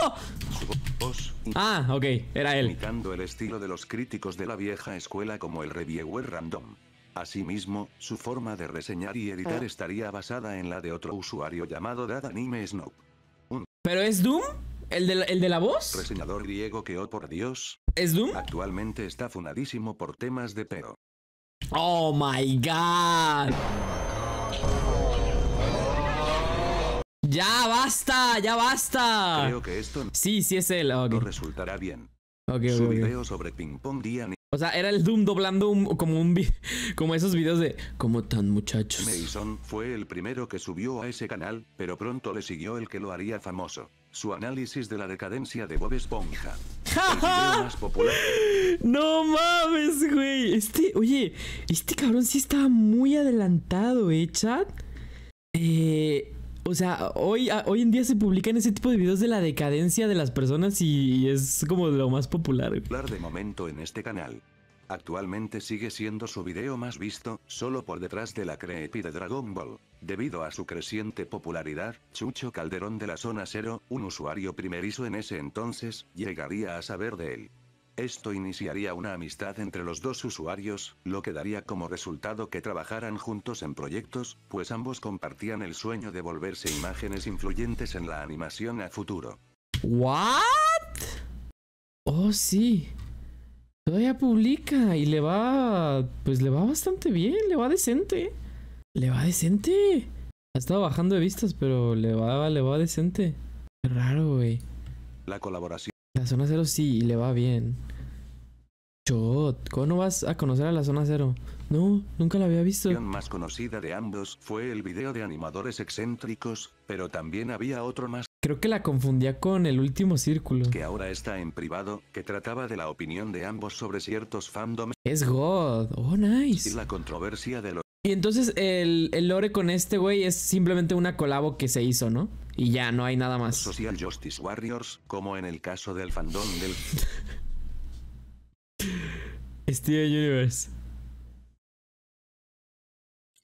ah, ok, era él. Imitando el estilo de los críticos de la vieja escuela como el reviewer random. Asimismo, su forma de reseñar y editar ah. estaría basada en la de otro usuario llamado Dad Anime Snow. ¿Pero es Doom? ¿El de, ¿El de la voz? Reseñador griego que, oh por Dios, ¿Es Doom? Actualmente está funadísimo por temas de pedo. Oh my god. Ya basta, ya basta. Creo que esto sí, sí es él. No resultará bien. Su video sobre ping pong O sea, era el Doom doblando como un como esos videos de Como tan muchachos? Mason fue el primero que subió a ese canal, pero pronto le siguió el que lo haría famoso su análisis de la decadencia de Bob Esponja. no mames, güey. Este, oye, este cabrón sí estaba muy adelantado, ¿eh, chat? Eh, o sea, hoy, ah, hoy en día se publican ese tipo de videos de la decadencia de las personas y es como lo más popular. De momento en este canal. Actualmente sigue siendo su video más visto, solo por detrás de la Creepy de Dragon Ball. Debido a su creciente popularidad, Chucho Calderón de la Zona Cero, un usuario primerizo en ese entonces, llegaría a saber de él. Esto iniciaría una amistad entre los dos usuarios, lo que daría como resultado que trabajaran juntos en proyectos, pues ambos compartían el sueño de volverse imágenes influyentes en la animación a futuro. ¿What? Oh, sí. Todavía publica y le va. Pues le va bastante bien, le va decente. Le va decente. Ha estado bajando de vistas, pero le va, le va decente. Qué raro, güey. La colaboración. La zona cero sí, y le va bien. Chot, ¿cómo no vas a conocer a la zona cero? No, nunca la había visto. La más conocida de ambos fue el video de animadores excéntricos, pero también había otro más Creo que la confundía con el último círculo. Que ahora está en privado, que trataba de la opinión de ambos sobre ciertos fandoms. Es God. Oh, nice. Y la controversia de los... Y entonces el, el lore con este güey es simplemente una colabo que se hizo, ¿no? Y ya, no hay nada más. Social Justice Warriors, como en el caso del fandom del... Steven Universe.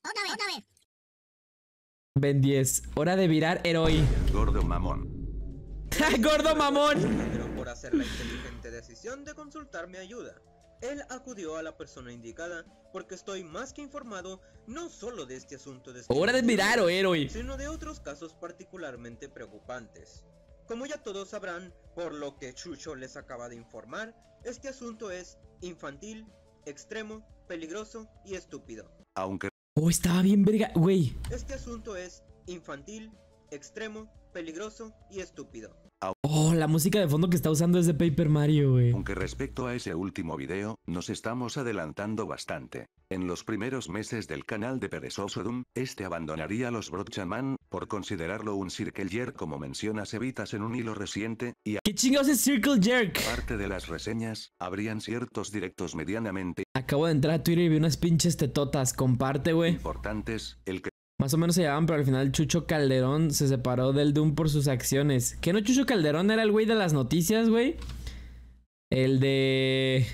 Otra vez, otra vez. Ben 10. Hora de virar héroe. Gordo mamón. ¡Gordo mamón! Por hacer la inteligente decisión de consultar mi ayuda. Él acudió a la persona indicada porque estoy más que informado no solo de este asunto de... Hora de mirar héroe. Sino de otros casos particularmente preocupantes. Como ya todos sabrán, por lo que Chucho les acaba de informar, este asunto es infantil, extremo, peligroso y estúpido. Aunque Oh, estaba bien verga, güey. Este asunto es infantil, extremo peligroso y estúpido. Oh, la música de fondo que está usando es de Paper Mario, güey. Aunque respecto a ese último video, nos estamos adelantando bastante. En los primeros meses del canal de Perezoso Doom, este abandonaría los Brochaman, por considerarlo un Circle Jerk como mencionas Evitas en un hilo reciente, y a ¿Qué chingados es Circle Jerk? Parte de las reseñas, habrían ciertos directos medianamente Acabo de entrar a Twitter y vi unas pinches tetotas, comparte, güey. Importantes, el que más o menos se llevaban, pero al final Chucho Calderón se separó del Doom por sus acciones. ¿Qué no Chucho Calderón era el güey de las noticias, güey? El de...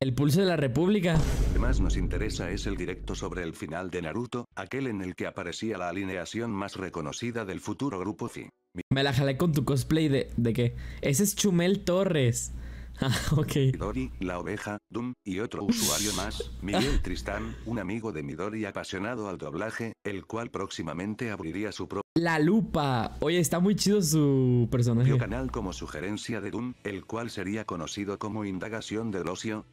El pulso de la República. Lo que más nos interesa es el directo sobre el final de Naruto, aquel en el que aparecía la alineación más reconocida del futuro grupo Fi. Me la jalé con tu cosplay de... ¿De qué? Ese es Chumel Torres. Ah, ok. Midori, la oveja, Doom, y otro usuario más, Miguel Tristán, un amigo de Midori apasionado al doblaje, el cual próximamente abriría su propio... La lupa. Oye, está muy chido su personaje. canal como sugerencia de Doom, el cual sería conocido como Indagación del Ocio.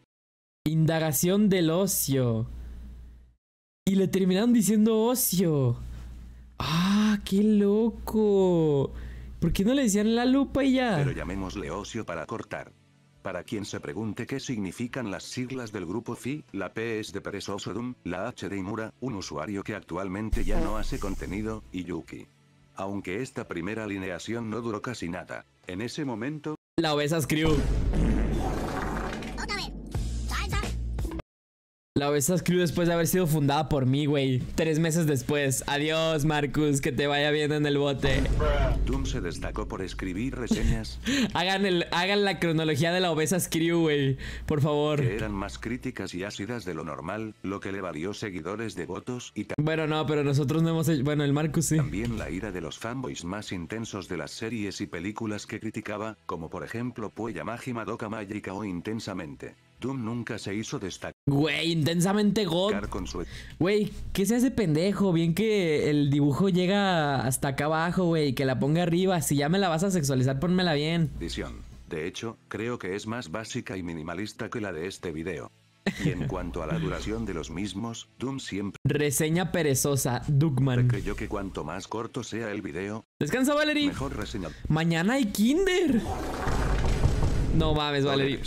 Indagación del Ocio. Y le terminaron diciendo Ocio. ¡Ah, qué loco! ¿Por qué no le decían la lupa y ya? Pero llamémosle Ocio para cortar. Para quien se pregunte qué significan las siglas del grupo C, la P es de Perezosodum, la H de Imura, un usuario que actualmente ya no hace contenido, y Yuki. Aunque esta primera alineación no duró casi nada. En ese momento... La obesa Crew. La obesas Crew después de haber sido fundada por mí, güey. Tres meses después. Adiós, Marcus. Que te vaya bien en el bote. Doom se destacó por escribir reseñas. hagan, el, hagan la cronología de la obesas Crew, güey. Por favor. Que eran más críticas y ácidas de lo normal, lo que le valió seguidores devotos y... Bueno, no, pero nosotros no hemos hecho... Bueno, el Marcus sí. También la ira de los fanboys más intensos de las series y películas que criticaba, como por ejemplo Puella Mágima Doca Mágica o Intensamente. Doom nunca se hizo destacar. Güey, intensamente God. Güey, ¿qué se hace pendejo? Bien que el dibujo llega hasta acá abajo, güey, que la ponga arriba. Si ya me la vas a sexualizar, pónmela bien. Edición. De hecho, creo que es más básica y minimalista que la de este video. Y en cuanto a la duración de los mismos, Doom siempre... Reseña perezosa, Dugman. Creyó que cuanto más corto sea el video... Descansa, Valerie. Mejor reseña. Mañana hay Kinder. No mames, Valerie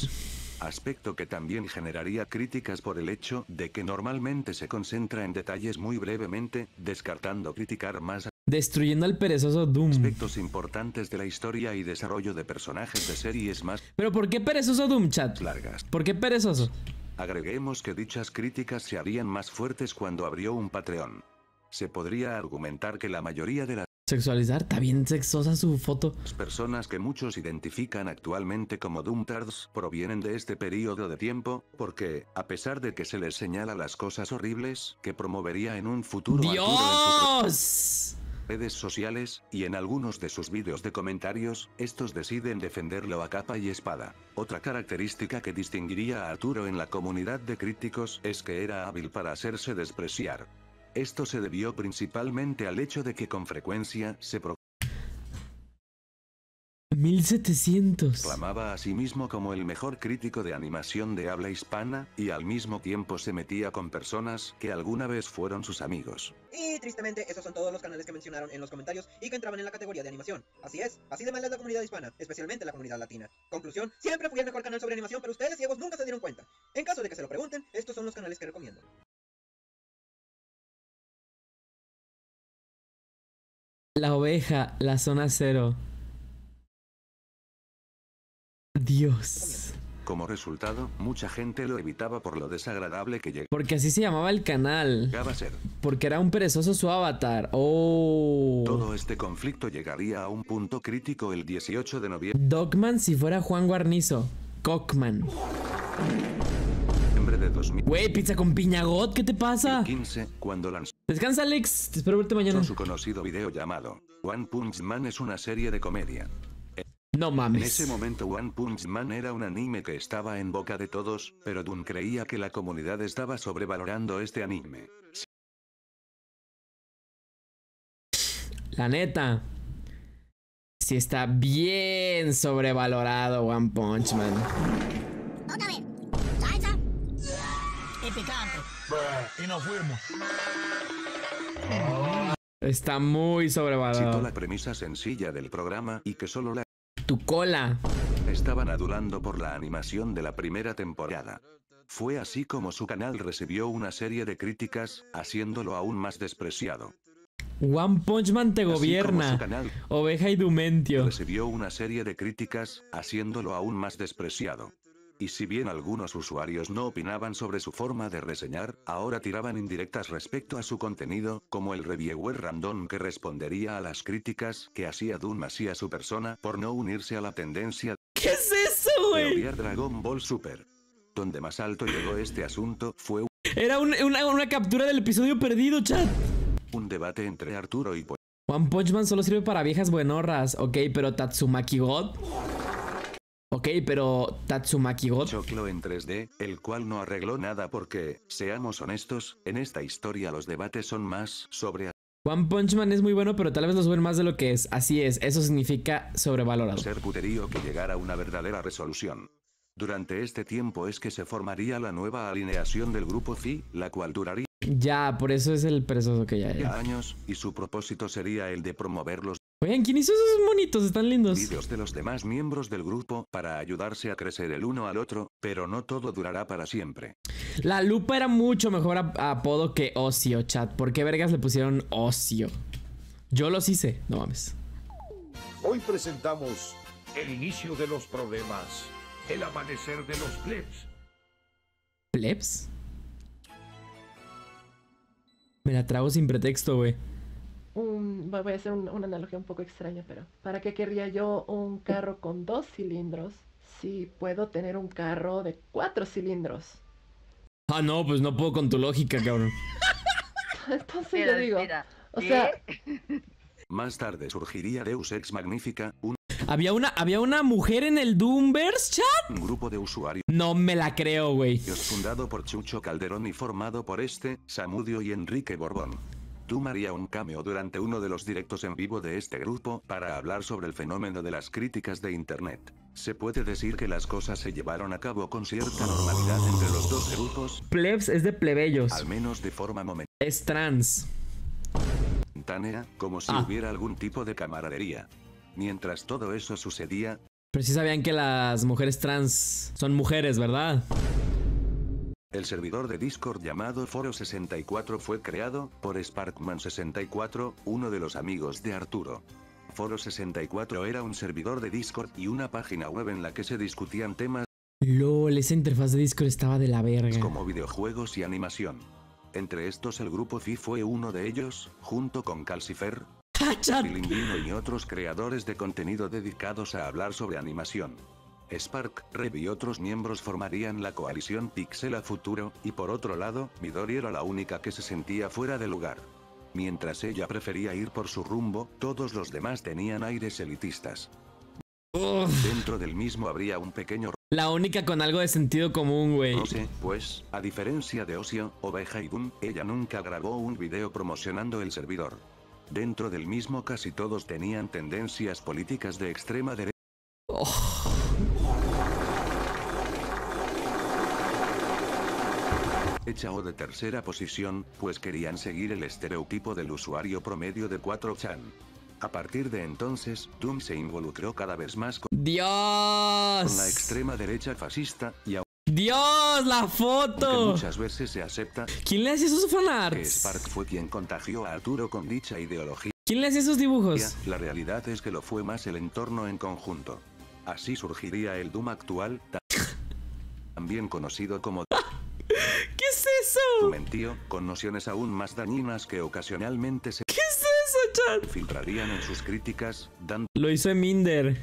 aspecto que también generaría críticas por el hecho de que normalmente se concentra en detalles muy brevemente, descartando criticar más Destruyendo al perezoso Doom. Aspectos importantes de la historia y desarrollo de personajes de series más. Pero ¿por qué perezoso Doom, chat? Largas. ¿Por qué perezoso? Agreguemos que dichas críticas se harían más fuertes cuando abrió un Patreon. Se podría argumentar que la mayoría de las sexualizar. Está bien sexosa su foto. Las personas que muchos identifican actualmente como Doomtards provienen de este periodo de tiempo, porque, a pesar de que se les señala las cosas horribles que promovería en un futuro... ¡Dios! redes sociales, y en algunos de sus vídeos de comentarios, estos deciden defenderlo a capa y espada. Otra característica que distinguiría a Arturo en la comunidad de críticos es que era hábil para hacerse despreciar. Esto se debió principalmente al hecho de que con frecuencia se 1700. a sí mismo como el mejor crítico de animación de habla hispana, y al mismo tiempo se metía con personas que alguna vez fueron sus amigos. Y tristemente, esos son todos los canales que mencionaron en los comentarios y que entraban en la categoría de animación. Así es, así de mal es la comunidad hispana, especialmente la comunidad latina. Conclusión, siempre fui el mejor canal sobre animación, pero ustedes ciegos nunca se dieron cuenta. En caso de que se lo pregunten, estos son los canales que recomiendo. La oveja, la zona cero. Dios. Como resultado, mucha gente lo evitaba por lo desagradable que llegaba. Porque así se llamaba el canal. Ser. Porque era un perezoso su avatar. Oh. Todo este conflicto llegaría a un punto crítico el 18 de noviembre. Dogman si fuera Juan Guarnizo. Cockman. de pizza con piñagot, ¿qué te pasa? 15, cuando lanzó Descansa, Alex. Te espero verte mañana. Su conocido video llamado One Punch Man es una serie de comedia. No mames. En ese momento One Punch Man era un anime que estaba en boca de todos, pero Dun creía que la comunidad estaba sobrevalorando este anime. La neta. Sí está bien sobrevalorado One Punch Man y nos fuimos. Está muy sobrevalorado. la premisa sencilla del programa y que solo la... Tu cola. Estaban adulando por la animación de la primera temporada. Fue así como su canal recibió una serie de críticas, haciéndolo aún más despreciado. One Punch Man te gobierna. Oveja y Dumentio. Recibió una serie de críticas, haciéndolo aún más despreciado. Y si bien algunos usuarios no opinaban sobre su forma de reseñar, ahora tiraban indirectas respecto a su contenido, como el reviewer random que respondería a las críticas que hacía Doom y a su persona por no unirse a la tendencia ¿Qué es eso, güey? de odiar Dragon Ball Super. Donde más alto llegó este asunto fue... Era una, captura del episodio perdido, chat. Un debate entre Arturo y... One Punch Man solo sirve para viejas buenorras, ok, pero Tatsumaki God... Ok, pero Tatsumaki God. Choclo en 3D, el cual no arregló nada porque, seamos honestos, en esta historia los debates son más sobre. One Punch Man es muy bueno, pero tal vez lo suben más de lo que es. Así es, eso significa sobrevalorado. Ser puterío que llegara a una verdadera resolución. Durante este tiempo es que se formaría la nueva alineación del grupo Z, la cual duraría. Ya, por eso es el preso que ya, ya. años, y su propósito sería el de promover los Oigan, ¿quién hizo esos monitos? Están lindos. Videos de los demás miembros del grupo para ayudarse a crecer el uno al otro, pero no todo durará para siempre. La lupa era mucho mejor apodo que ocio, chat. ¿Por qué vergas le pusieron ocio? Yo los hice, no mames. Hoy presentamos el inicio de los problemas, el amanecer de los plebs. ¿Plebs? Me la trago sin pretexto, güey voy a hacer una analogía un poco extraña, pero ¿para qué querría yo un carro con dos cilindros si puedo tener un carro de cuatro cilindros? Ah, no, pues no puedo con tu lógica, cabrón. Entonces yo digo, o sea... Más tarde surgiría Deus Ex Magnífica, un... ¿Había una, ¿Había una mujer en el Doomverse, chat? Un grupo de usuarios. No me la creo, güey. Fundado por Chucho Calderón y formado por este, Samudio y Enrique Borbón. Doom haría un cameo durante uno de los directos en vivo de este grupo para hablar sobre el fenómeno de las críticas de Internet. Se puede decir que las cosas se llevaron a cabo con cierta normalidad entre los dos grupos. Plebs es de plebeyos. Al menos de forma momentánea. Es trans. Tanea, como si ah. hubiera algún tipo de camaradería. Mientras todo eso sucedía... Pero si sabían que las mujeres trans son mujeres, ¿verdad? El servidor de Discord llamado Foro 64 fue creado por Sparkman64, uno de los amigos de Arturo. Foro 64 era un servidor de Discord y una página web en la que se discutían temas. LOL, esa interfaz de Discord estaba de la verga. Como videojuegos y animación. Entre estos, el grupo FI fue uno de ellos, junto con Calcifer, y otros creadores de contenido dedicados a hablar sobre animación. Spark, Rev y otros miembros formarían la coalición Pixela a futuro, y por otro lado, Midori era la única que se sentía fuera de lugar. Mientras ella prefería ir por su rumbo, todos los demás tenían aires elitistas. Dentro del mismo habría un pequeño... La única con algo de sentido común, güey. No sé, pues, a diferencia de Ocio, Oveja y Boom, ella nunca grabó un video promocionando el servidor. Dentro del mismo casi todos tenían tendencias políticas de extrema derecha. Oh. o de tercera posición, pues querían seguir el estereotipo del usuario promedio de 4chan. A partir de entonces, Doom se involucró cada vez más con, ¡Dios! la extrema derecha fascista y a ¡Dios! ¡La foto! muchas veces se acepta. ¿Quién les hace esos fanarts? Spark fue quien contagió a Arturo con dicha ideología. ¿Quién le hace esos dibujos? La realidad es que lo fue más el entorno en conjunto. Así surgiría el Doom actual, también conocido como eso? Mentío, con nociones aún más dañinas que ocasionalmente se... ¿Qué es eso, chat? Filtrarían en sus críticas, dando... Lo hizo en Minder.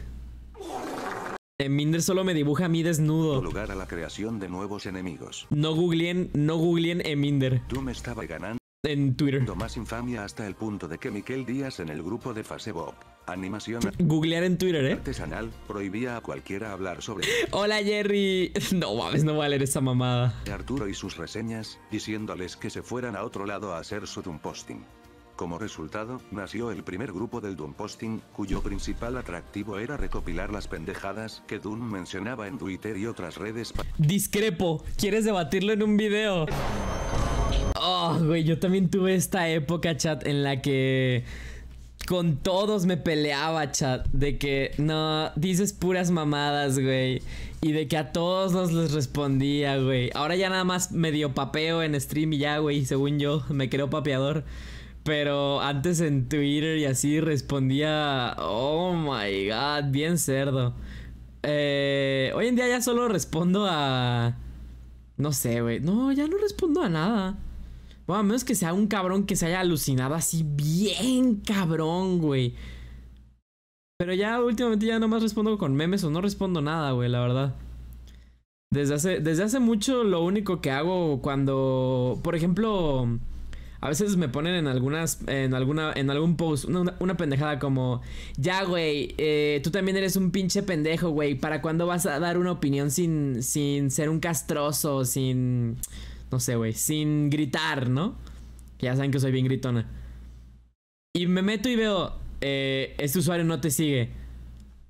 En Minder solo me dibuja a mí desnudo. Lugar a la creación de nuevos enemigos. No googleen, no googleen en Minder. Tú me estaba ganando en Twitter. Más infamia hasta el punto de que Miquel Díaz en el grupo de Facebook. Animación. Googlear en Twitter, ¿eh? Artesanal prohibía a cualquiera hablar sobre. Hola, Jerry. No mames, no voy a leer esa mamada. Arturo y sus reseñas, diciéndoles que se fueran a otro lado a hacer su posting. Como resultado, nació el primer grupo del Doom Posting, cuyo principal atractivo era recopilar las pendejadas que Doom mencionaba en Twitter y otras redes. Discrepo, ¿quieres debatirlo en un video? Oh, güey, yo también tuve esta época, chat, en la que con todos me peleaba, chat, de que no, dices puras mamadas, güey. Y de que a todos nos les respondía, güey. Ahora ya nada más medio papeo en stream y ya, güey, según yo, me creo papeador. Pero antes en Twitter y así respondía, oh my god, bien cerdo. Eh, hoy en día ya solo respondo a... No sé, güey. No, ya no respondo a nada. Bueno, a menos que sea un cabrón que se haya alucinado así bien cabrón, güey. Pero ya últimamente ya nomás respondo con memes o no respondo nada, güey, la verdad. Desde hace, desde hace mucho lo único que hago cuando, por ejemplo, a veces me ponen en algunas, en alguna, en algún post una, pendejada como, ya, güey, eh, tú también eres un pinche pendejo, güey, ¿para cuándo vas a dar una opinión sin, sin ser un castroso, sin, no sé, güey, sin gritar, ¿no? Ya saben que soy bien gritona. Y me meto y veo, eh, este usuario no te sigue.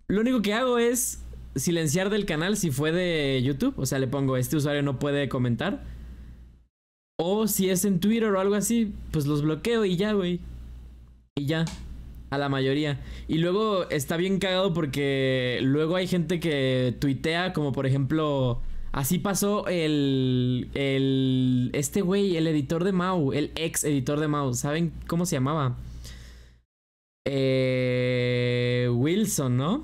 Lo único que hago es silenciar del canal si fue de YouTube, o sea, le pongo, este usuario no puede comentar o si es en Twitter o algo así, pues los bloqueo y ya, güey. Y ya. A la mayoría. Y luego está bien cagado porque luego hay gente que tuitea, como por ejemplo. Así pasó el. el este güey, el editor de Mau, el ex editor de Mau. ¿Saben cómo se llamaba? Eh, Wilson, ¿no?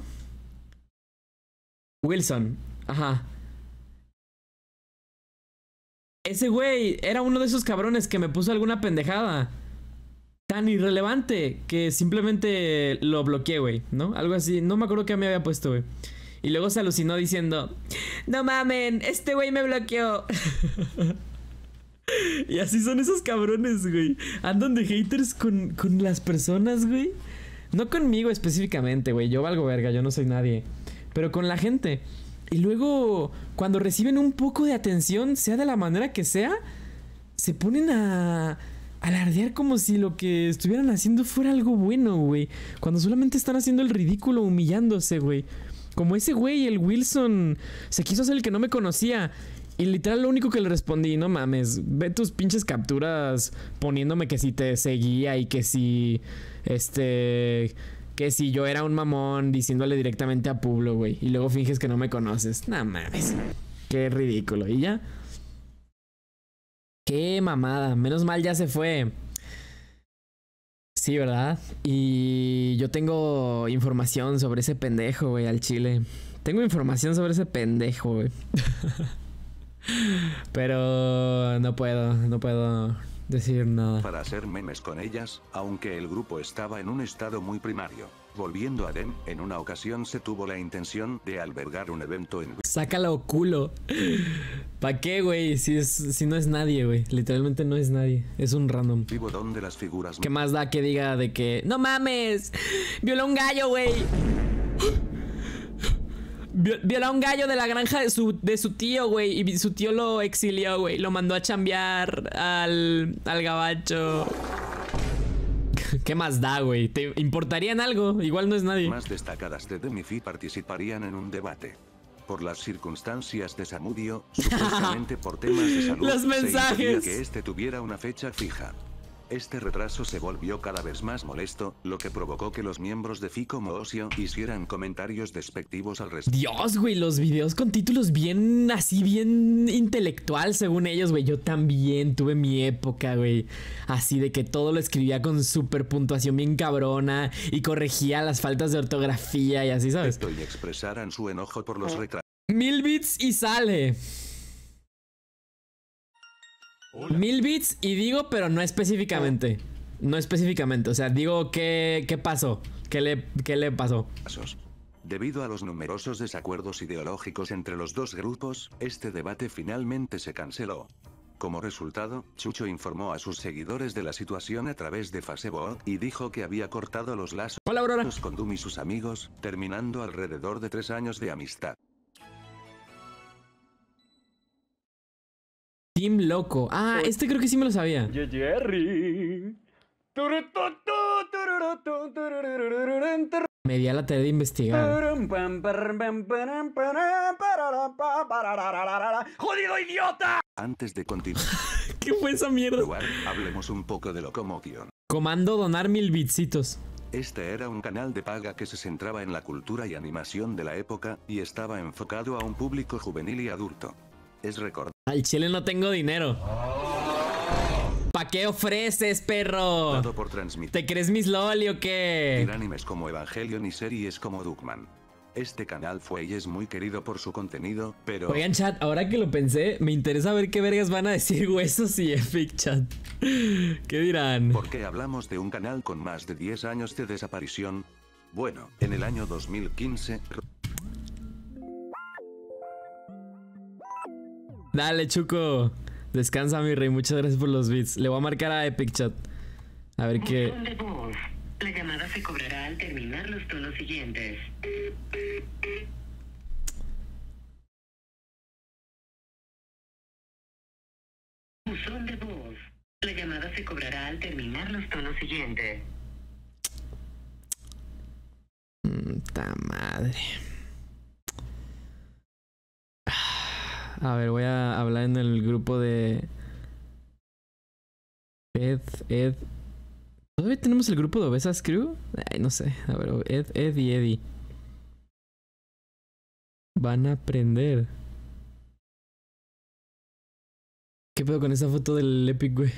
Wilson, ajá. Ese güey era uno de esos cabrones que me puso alguna pendejada tan irrelevante que simplemente lo bloqueé, güey, ¿no? Algo así. No me acuerdo qué me había puesto, güey. Y luego se alucinó diciendo, no mamen, este güey me bloqueó. y así son esos cabrones, güey. Andan de haters con, con las personas, güey. No conmigo específicamente, güey. Yo valgo verga, yo no soy nadie. Pero con la gente. Y luego, cuando reciben un poco de atención, sea de la manera que sea, se ponen a alardear como si lo que estuvieran haciendo fuera algo bueno, güey. Cuando solamente están haciendo el ridículo, humillándose, güey. Como ese güey, el Wilson, se quiso hacer el que no me conocía. Y literal lo único que le respondí, no mames, ve tus pinches capturas poniéndome que si te seguía y que si, este, que si yo era un mamón diciéndole directamente a Pueblo, güey, y luego finges que no me conoces. Nada mames. Qué ridículo. ¿Y ya? Qué mamada. Menos mal ya se fue. Sí, ¿verdad? Y yo tengo información sobre ese pendejo, güey, al chile. Tengo información sobre ese pendejo, güey. Pero no puedo, no puedo decir nada. Para hacer memes con ellas, aunque el grupo estaba en un estado muy primario. Volviendo a Dem, en una ocasión se tuvo la intención de albergar un evento en... Sácalo, culo. ¿Pa' qué, güey? Si, si no es nadie, güey. Literalmente no es nadie. Es un random. Vivo donde las figuras... ¿Qué más da que diga de que... ¡No mames! ¡Violó un gallo, güey! Violó a un gallo de la granja de su, de su tío, güey. Y su tío lo exilió, güey. Lo mandó a chambear al, al gabacho. ¿Qué más da, güey? ¿Te importarían algo? Igual no es nadie. Más destacadas de Demifi participarían en un debate por las circunstancias de Samudio, supuestamente por temas de salud, Los mensajes. Se que este tuviera una fecha fija. Este retraso se volvió cada vez más molesto, lo que provocó que los miembros de Fico hicieran comentarios despectivos al respecto. Dios, güey, los videos con títulos bien así, bien intelectual, según ellos, güey. Yo también tuve mi época, güey. Así de que todo lo escribía con super puntuación bien cabrona y corregía las faltas de ortografía y así, ¿sabes? expresaran su enojo por los ah. retrasos. Mil bits y sale. Mil bits y digo, pero no específicamente. No específicamente, o sea, digo qué, qué pasó, qué le, le pasó. Debido a los numerosos desacuerdos ideológicos entre los dos grupos, este debate finalmente se canceló. Como resultado, Chucho informó a sus seguidores de la situación a través de Facebook y dijo que había cortado los lazos con Doom y sus amigos, terminando alrededor de tres años de amistad. Team Loco. Ah, este creo que sí me lo sabía. Jerry. Me la tarea de investigar. ¡Jodido idiota! Antes de continuar. ¿Qué fue esa mierda? hablemos un poco de Locomotion. Comando donar mil bitsitos. Este era un canal de paga que se centraba en la cultura y animación de la época, y estaba enfocado a un público juvenil y adulto. Es recordado al chile no tengo dinero. ¿Pa' qué ofreces, perro? ¿Te crees mis loli o qué? animes como Evangelion ni series como Duckman. Este canal fue y es muy querido por su contenido, pero... Oigan, chat, ahora que lo pensé, me interesa ver qué vergas van a decir huesos y Epic, chat. ¿Qué dirán? ¿Por qué hablamos de un canal con más de 10 años de desaparición? Bueno, en el año 2015... Dale, Chuco. Descansa, mi rey. Muchas gracias por los bits. Le voy a marcar a Epic Chat. A ver qué. La llamada se cobrará al terminar los tonos siguientes. Buzón de voz. La llamada se cobrará al terminar los tonos siguientes. Mmm, madre. A ver, voy a hablar en el grupo de. Ed, Ed. ¿Todavía tenemos el grupo de Obesas Crew? Ay, no sé. A ver, Ed, Ed y Eddie. Van a aprender. ¿Qué pedo con esa foto del Epic, güey?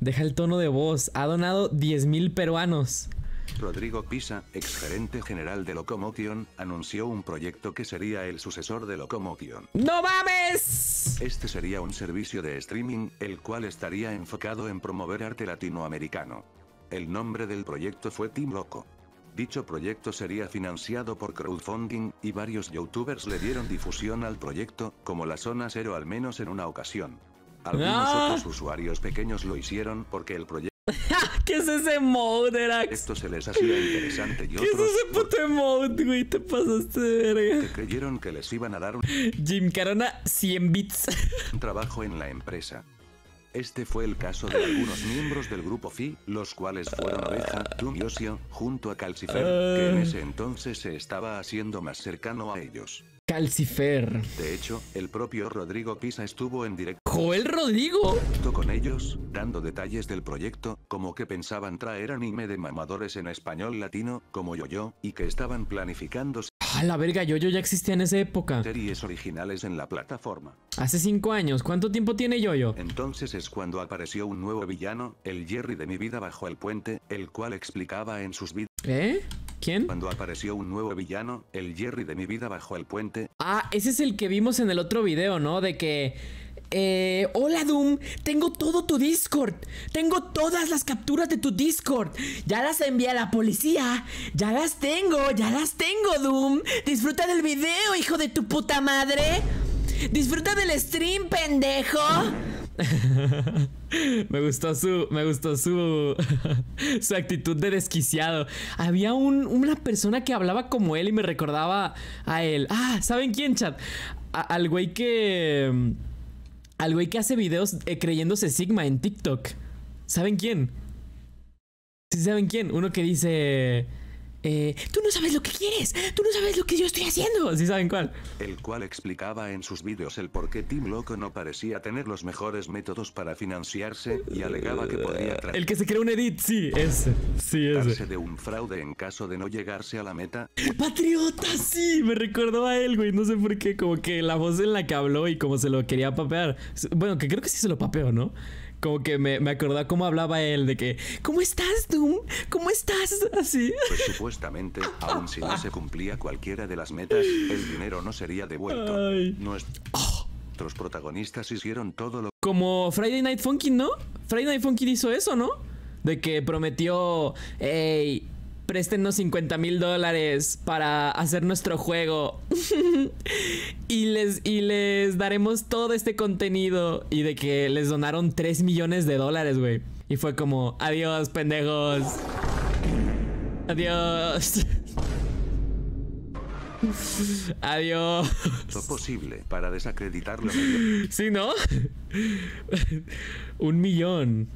Deja el tono de voz. Ha donado 10.000 peruanos. Rodrigo Pisa, exgerente general de Locomotion, anunció un proyecto que sería el sucesor de Locomotion. ¡No mames! Este sería un servicio de streaming, el cual estaría enfocado en promover arte latinoamericano. El nombre del proyecto fue Team Loco. Dicho proyecto sería financiado por crowdfunding, y varios youtubers le dieron difusión al proyecto, como la Zona Cero al menos en una ocasión. Algunos ¡Ah! otros usuarios pequeños lo hicieron porque el proyecto ¿Qué es ese emote, Esto se les ha sido interesante. Y ¿Qué es ese puto emote, güey? Te pasaste verga. Que creyeron que les iban a dar Jim Carona, 100 bits. Trabajo en la empresa. Este fue el caso de algunos miembros del grupo Fi, los cuales fueron Oveja, Doom y Osio, junto a Calcifer, que en ah. ese entonces se estaba haciendo más cercano a ellos. Calcifer. De hecho, el propio Rodrigo Pisa estuvo en directo. ¡Joel Rodrigo! Con ellos, dando detalles del proyecto, como que pensaban traer anime de mamadores en español latino, como yo y que estaban planificando. A la verga! yo ya existía en esa época. Series originales en la plataforma. Hace cinco años. ¿Cuánto tiempo tiene yo Entonces es cuando apareció un nuevo villano, el Jerry de mi vida bajo el puente, el cual explicaba en sus videos. ¿Eh? ¿Quién? Cuando apareció un nuevo villano, el Jerry de mi vida bajo el puente. Ah, ese es el que vimos en el otro video, ¿no? De que... Eh, hola Doom, tengo todo tu Discord. Tengo todas las capturas de tu Discord. Ya las envié a la policía. Ya las tengo, ya las tengo, Doom. Disfruta del video, hijo de tu puta madre. Disfruta del stream, pendejo. me gustó su, me gustó su, su actitud de desquiciado. Había un, una persona que hablaba como él y me recordaba a él. Ah, ¿saben quién, chat? al güey que, al güey que hace videos eh, creyéndose Sigma en TikTok. ¿Saben quién? ¿Sí saben quién? Uno que dice eh, tú no sabes lo que quieres, tú no sabes lo que yo estoy haciendo, si saben cuál. El cual explicaba en sus vídeos el por qué Tim Loco no parecía tener los mejores métodos para financiarse y alegaba que podía El que se creó un edit, sí, ese, sí, ese. de un fraude en caso de no llegarse a la meta. ¡Patriota, sí! Me recordó a él, güey, no sé por qué, como que la voz en la que habló y como se lo quería papear. Bueno, que creo que sí se lo papeó, ¿no? Como que me, me acordaba cómo hablaba él, de que, ¿cómo estás, tú ¿Cómo estás? Así. Pues supuestamente, aun si no se cumplía cualquiera de las metas, el dinero no sería devuelto. No protagonistas hicieron todo lo... Como Friday Night Funkin', ¿no? Friday Night Funkin' hizo eso, ¿no? De que prometió, hey, préstenos 50 mil dólares para hacer nuestro juego. y, les, y les daremos todo este contenido. Y de que les donaron 3 millones de dólares, güey. Y fue como, adiós, pendejos. Adiós. Adiós. Lo posible para desacreditarlo. Sí, ¿no? Un millón.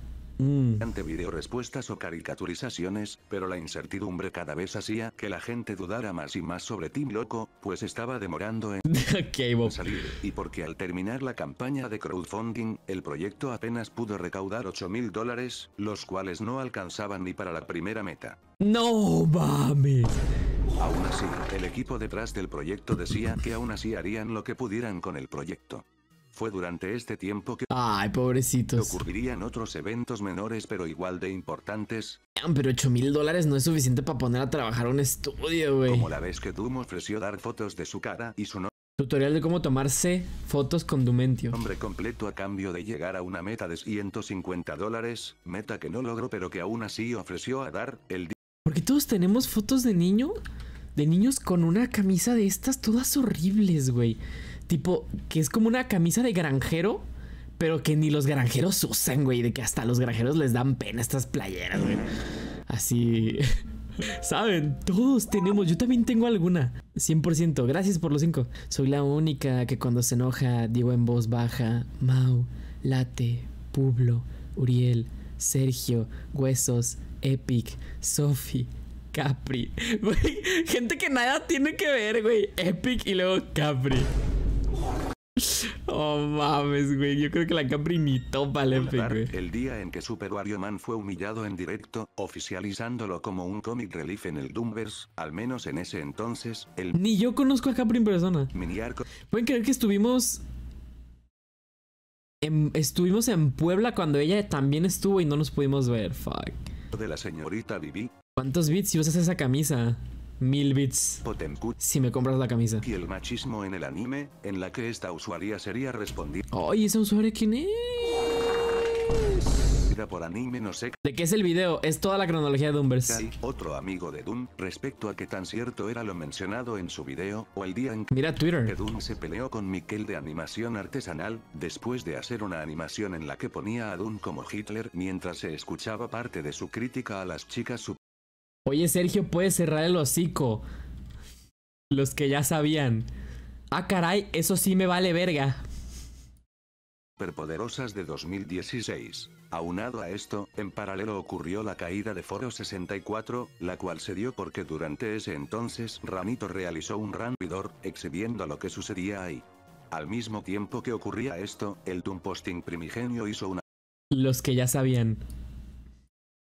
Mm. Ante video respuestas o caricaturizaciones, pero la incertidumbre cada vez hacía que la gente dudara más y más sobre Team Loco, pues estaba demorando en salir, y porque al terminar la campaña de crowdfunding, el proyecto apenas pudo recaudar 8 mil dólares, los cuales no alcanzaban ni para la primera meta. ¡No mames! Aún así, el equipo detrás del proyecto decía que aún así harían lo que pudieran con el proyecto. Fue durante este tiempo que... Ay, pobrecitos. Ocurrirían otros eventos menores pero igual de importantes. Pero 8 mil dólares no es suficiente para poner a trabajar un estudio, güey. Como la vez que Doom ofreció dar fotos de su cara y su nombre. Tutorial de cómo tomarse fotos con Dumentio. ...hombre completo a cambio de llegar a una meta de 150 dólares, meta que no logró pero que aún así ofreció a dar el ¿Por todos tenemos fotos de niño? De niños con una camisa de estas todas horribles, güey. Tipo, que es como una camisa de granjero, pero que ni los granjeros usan, güey. De que hasta los granjeros les dan pena estas playeras, güey. Así. Saben, todos tenemos, yo también tengo alguna. 100%, gracias por los cinco. Soy la única que cuando se enoja digo en voz baja, Mau, Late, Publo, Uriel, Sergio, Huesos, Epic, Sophie, Capri. gente que nada tiene que ver, güey. Epic y luego Capri. Oh mames, güey. Yo creo que la Capri ni topa El día en que Super Wario Man fue humillado en directo, oficializándolo como un cómic relief en el Doomverse, al menos en ese entonces, el. Ni yo conozco a Capri en persona. Pueden creer que estuvimos. estuvimos en Puebla cuando ella también estuvo y no nos pudimos ver. Fuck. De la señorita Vivi. ¿Cuántos bits si usas esa camisa? Mil bits. Si me compras la camisa. Y el machismo en el anime, en la que esta usuaria sería respondida. ¡Ay, esa usuaria es! por anime no sé ¿De qué es el video? Es toda la cronología de Dumbers. otro amigo de Doom, respecto a que tan cierto era lo mencionado en su video, o el día en que, Mira Twitter. que Doom se peleó con Miquel de animación artesanal, después de hacer una animación en la que ponía a Doom como Hitler mientras se escuchaba parte de su crítica a las chicas Oye, Sergio, puedes cerrar el hocico. Los que ya sabían. Ah, caray, eso sí me vale verga. Superpoderosas de 2016. Aunado a esto, en paralelo ocurrió la caída de Foro 64, la cual se dio porque durante ese entonces Ranito realizó un rampidor, exhibiendo lo que sucedía ahí. Al mismo tiempo que ocurría esto, el Doom Posting primigenio hizo una... Los que ya sabían.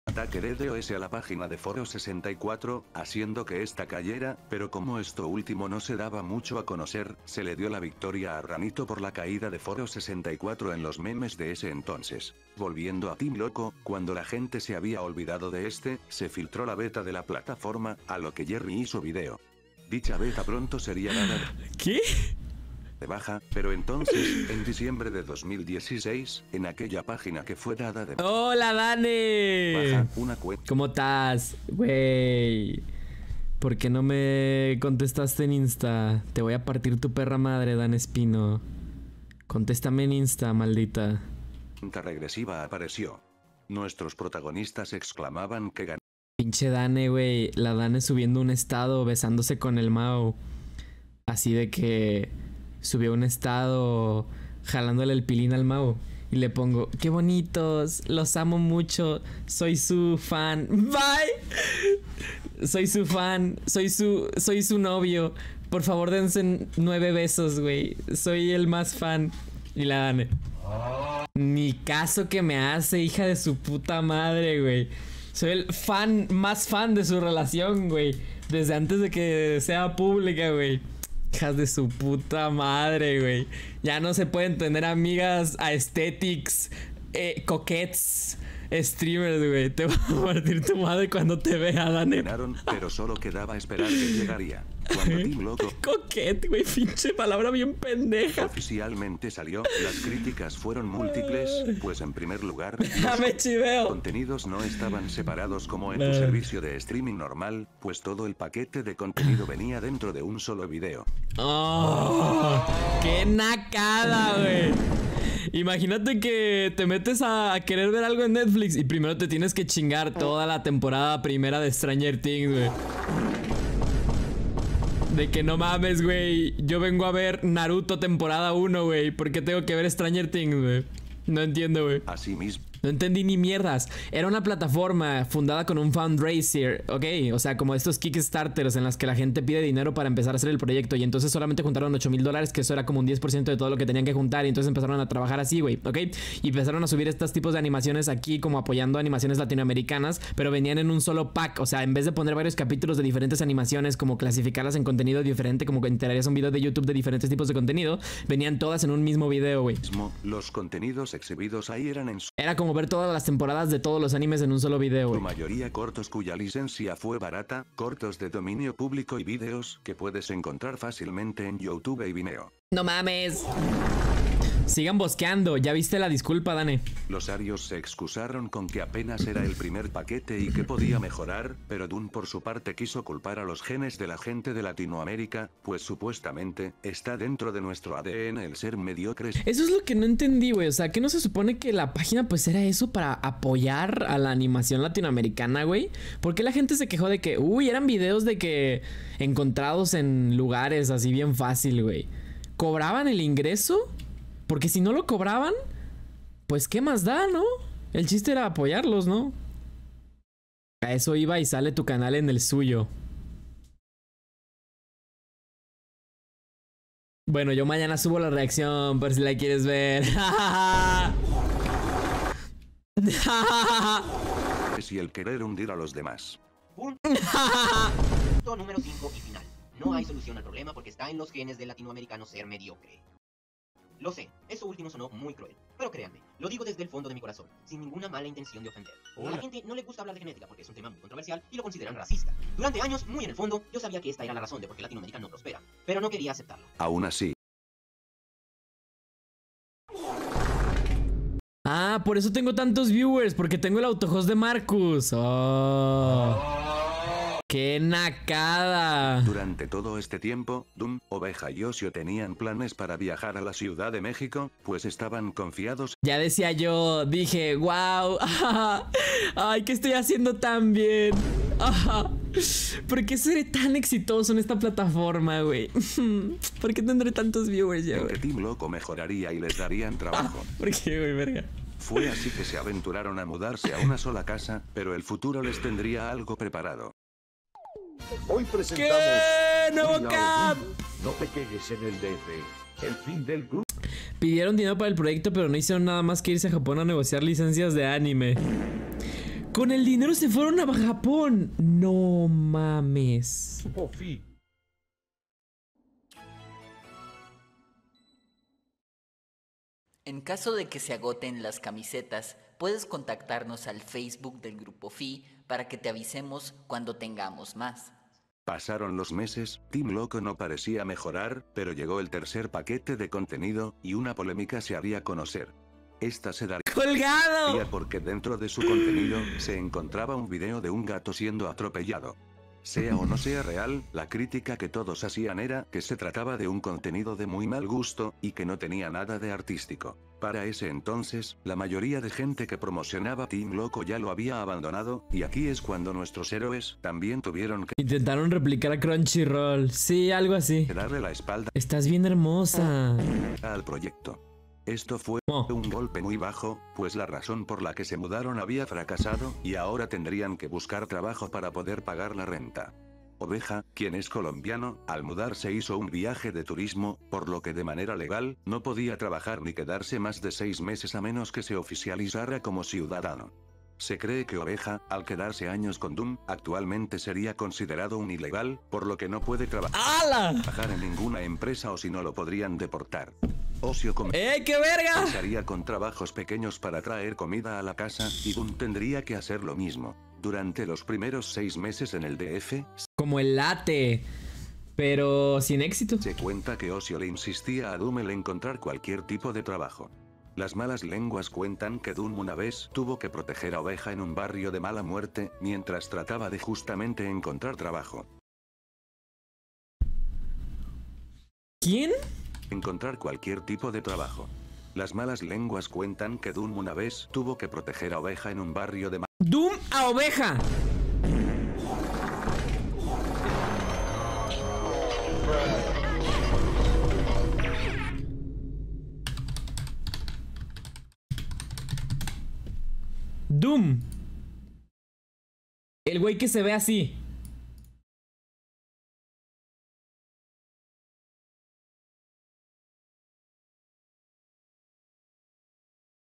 Ataque de DOS a la página de Foro 64, haciendo que esta cayera, pero como esto último no se daba mucho a conocer, se le dio la victoria a Ranito por la caída de Foro 64 en los memes de ese entonces. Volviendo a Team Loco, cuando la gente se había olvidado de este, se filtró la beta de la plataforma, a lo que Jerry hizo video. Dicha beta pronto sería nada. ¿Qué? de baja, pero entonces, en diciembre de 2016, en aquella página que fue dada de... ¡Hola, Dani! Baja una cuenta... ¿Cómo estás? Güey... ¿Por qué no me contestaste en Insta? Te voy a partir tu perra madre, Dan Espino. Contéstame en Insta, maldita. regresiva apareció. Nuestros protagonistas exclamaban que Pinche Dane, güey. La Dane subiendo un estado besándose con el Mao. Así de que subió un estado jalándole el pilín al mago Y le pongo, qué bonitos, los amo mucho, soy su fan, bye. Soy su fan, soy su, soy su novio. Por favor, dense nueve besos, güey. Soy el más fan. Y la dan. Ni caso que me hace, hija de su puta madre, güey. Soy el fan, más fan de su relación, güey. Desde antes de que sea pública, güey. Hijas de su puta madre, güey. Ya no se pueden tener amigas aesthetics, eh, coquets, streamers, güey. Te va a partir tu madre cuando te vea, Dani Pero solo quedaba esperar que llegaría. Cuando Team Loco... pinche palabra bien pendeja. Oficialmente salió, las críticas fueron múltiples, pues en primer lugar... Contenidos no estaban separados como en un servicio de streaming normal, pues todo el paquete de contenido venía dentro de un solo video. Oh, ¡Qué nacada, güey! Imagínate que te metes a, querer ver algo en Netflix y primero te tienes que chingar toda la temporada primera de Stranger Things, güey. De que no mames, güey. Yo vengo a ver Naruto temporada 1, güey. ¿Por qué tengo que ver Stranger Things, güey? No entiendo, güey. Así mismo. No entendí ni mierdas. Era una plataforma fundada con un fundraiser, ok, o sea, como estos Kickstarters en las que la gente pide dinero para empezar a hacer el proyecto y entonces solamente juntaron 8 mil dólares, que eso era como un 10% de todo lo que tenían que juntar y entonces empezaron a trabajar así, güey, ok, y empezaron a subir estos tipos de animaciones aquí como apoyando animaciones latinoamericanas, pero venían en un solo pack, o sea, en vez de poner varios capítulos de diferentes animaciones, como clasificarlas en contenido diferente, como que enterarías un video de YouTube de diferentes tipos de contenido, venían todas en un mismo video, güey. Los contenidos exhibidos ahí eran en... Era como ver todas las temporadas de todos los animes en un solo video. La mayoría cortos cuya licencia fue barata, cortos de dominio público y videos que puedes encontrar fácilmente en YouTube y Vimeo. No mames. Sigan bosqueando. Ya viste la disculpa, Dane. Los arios se excusaron con que apenas era el primer paquete y que podía mejorar, pero Dun por su parte quiso culpar a los genes de la gente de Latinoamérica, pues supuestamente está dentro de nuestro ADN el ser mediocres. Eso es lo que no entendí, güey. O sea, que no se supone que la página pues era eso para apoyar a la animación latinoamericana, güey. ¿Por qué la gente se quejó de que, uy, eran videos de que encontrados en lugares así bien fácil, güey? ¿Cobraban el ingreso? Porque si no lo cobraban, pues qué más da, ¿no? El chiste era apoyarlos, ¿no? A eso iba y sale tu canal en el suyo. Bueno, yo mañana subo la reacción por si la quieres ver. si el querer hundir a los demás. Punto número 5 y final. No hay solución al problema porque está en los genes del latinoamericano ser mediocre. Lo sé, eso último sonó muy cruel. Pero créanme, lo digo desde el fondo de mi corazón, sin ninguna mala intención de ofender. A la gente no le gusta hablar de genética porque es un tema muy controversial y lo consideran racista. Durante años, muy en el fondo, yo sabía que esta era la razón de por qué Latinoamérica no prospera, pero no quería aceptarlo. Aún así. Ah, por eso tengo tantos viewers, porque tengo el autohost de Marcus. Oh. ¡Qué nacada! Durante todo este tiempo, Doom, Oveja y Osio tenían planes para viajar a la Ciudad de México, pues estaban confiados. Ya decía yo, dije, wow, ay, ¿qué estoy haciendo tan bien? ¿Por qué seré tan exitoso en esta plataforma, güey? ¿Por qué tendré tantos viewers ya, güey? Team Loco mejoraría y les darían trabajo. ¿Por qué, güey, verga? Fue así que se aventuraron a mudarse a una sola casa, pero el futuro les tendría algo preparado. Hoy presentamos. ¡Nuevo No te quedes en el DF. El fin del grupo Pidieron dinero para el proyecto, pero no hicieron nada más que irse a Japón a negociar licencias de anime. Con el dinero se fueron a Japón. No mames. En caso de que se agoten las camisetas, puedes contactarnos al Facebook del Grupo FI para que te avisemos cuando tengamos más. Pasaron los meses, Tim Loco no parecía mejorar, pero llegó el tercer paquete de contenido, y una polémica se haría conocer. Esta se daría ¡Colgado! porque dentro de su contenido se encontraba un video de un gato siendo atropellado. Sea o no sea real, la crítica que todos hacían era que se trataba de un contenido de muy mal gusto, y que no tenía nada de artístico. Para ese entonces, la mayoría de gente que promocionaba Team Loco ya lo había abandonado, y aquí es cuando nuestros héroes también tuvieron que... Intentaron replicar a Crunchyroll, sí, algo así. Darle la espalda. Estás bien hermosa. Al proyecto. Esto fue un golpe muy bajo, pues la razón por la que se mudaron había fracasado, y ahora tendrían que buscar trabajo para poder pagar la renta. Oveja, quien es colombiano, al mudarse hizo un viaje de turismo, por lo que de manera legal, no podía trabajar ni quedarse más de seis meses a menos que se oficializara como ciudadano. Se cree que Oveja, al quedarse años con Doom, actualmente sería considerado un ilegal, por lo que no puede trabajar en ninguna empresa o si no lo podrían deportar. Ocio comenzaría ¡Eh, qué verga! con trabajos pequeños para traer comida a la casa, y Doom tendría que hacer lo mismo. Durante los primeros seis meses en el DF... Como el late pero sin éxito. Se cuenta que Ocio le insistía a Doom el encontrar cualquier tipo de trabajo. Las malas lenguas cuentan que Doom una vez tuvo que proteger a Oveja en un barrio de mala muerte, mientras trataba de justamente encontrar trabajo. ¿Quién? Encontrar cualquier tipo de trabajo. Las malas lenguas cuentan que Doom una vez tuvo que proteger a Oveja en un barrio de... mala ¡Doom a Oveja! Doom. El güey que se ve así.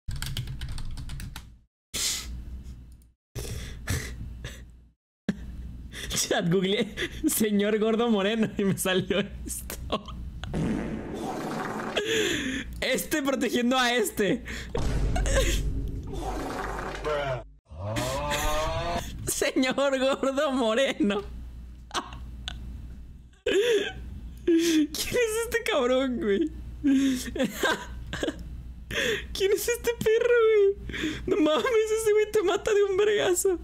Chat, googleé señor gordo moreno y me salió esto. Este protegiendo a este. Señor Gordo Moreno. ¿Quién es este cabrón, güey? ¿Quién es este perro, güey? No mames, ese güey te mata de un vergazo.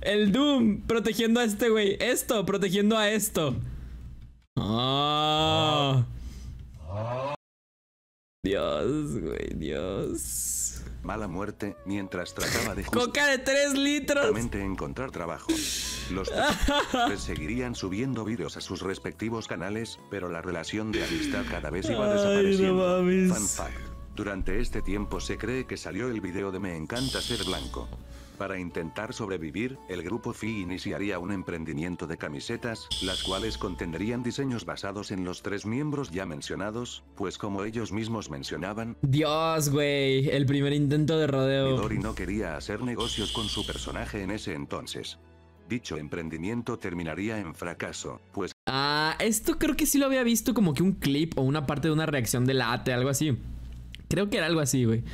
El Doom protegiendo a este güey. Esto protegiendo a esto. Ah. Dios, güey, Dios mala muerte mientras trataba de... Coca de 3 litros. encontrar trabajo. Los seguirían subiendo vídeos a sus respectivos canales, pero la relación de amistad cada vez iba desapareciendo. fact. Durante este tiempo se cree que salió el video de Me encanta ser blanco. Para intentar sobrevivir, el grupo Phi iniciaría un emprendimiento de camisetas, las cuales contendrían diseños basados en los tres miembros ya mencionados, pues como ellos mismos mencionaban... Dios, güey, el primer intento de rodeo. Midori no quería hacer negocios con su personaje en ese entonces. Dicho emprendimiento terminaría en fracaso, pues... Ah, esto creo que sí lo había visto como que un clip o una parte de una reacción de la algo así. Creo que era algo así, güey.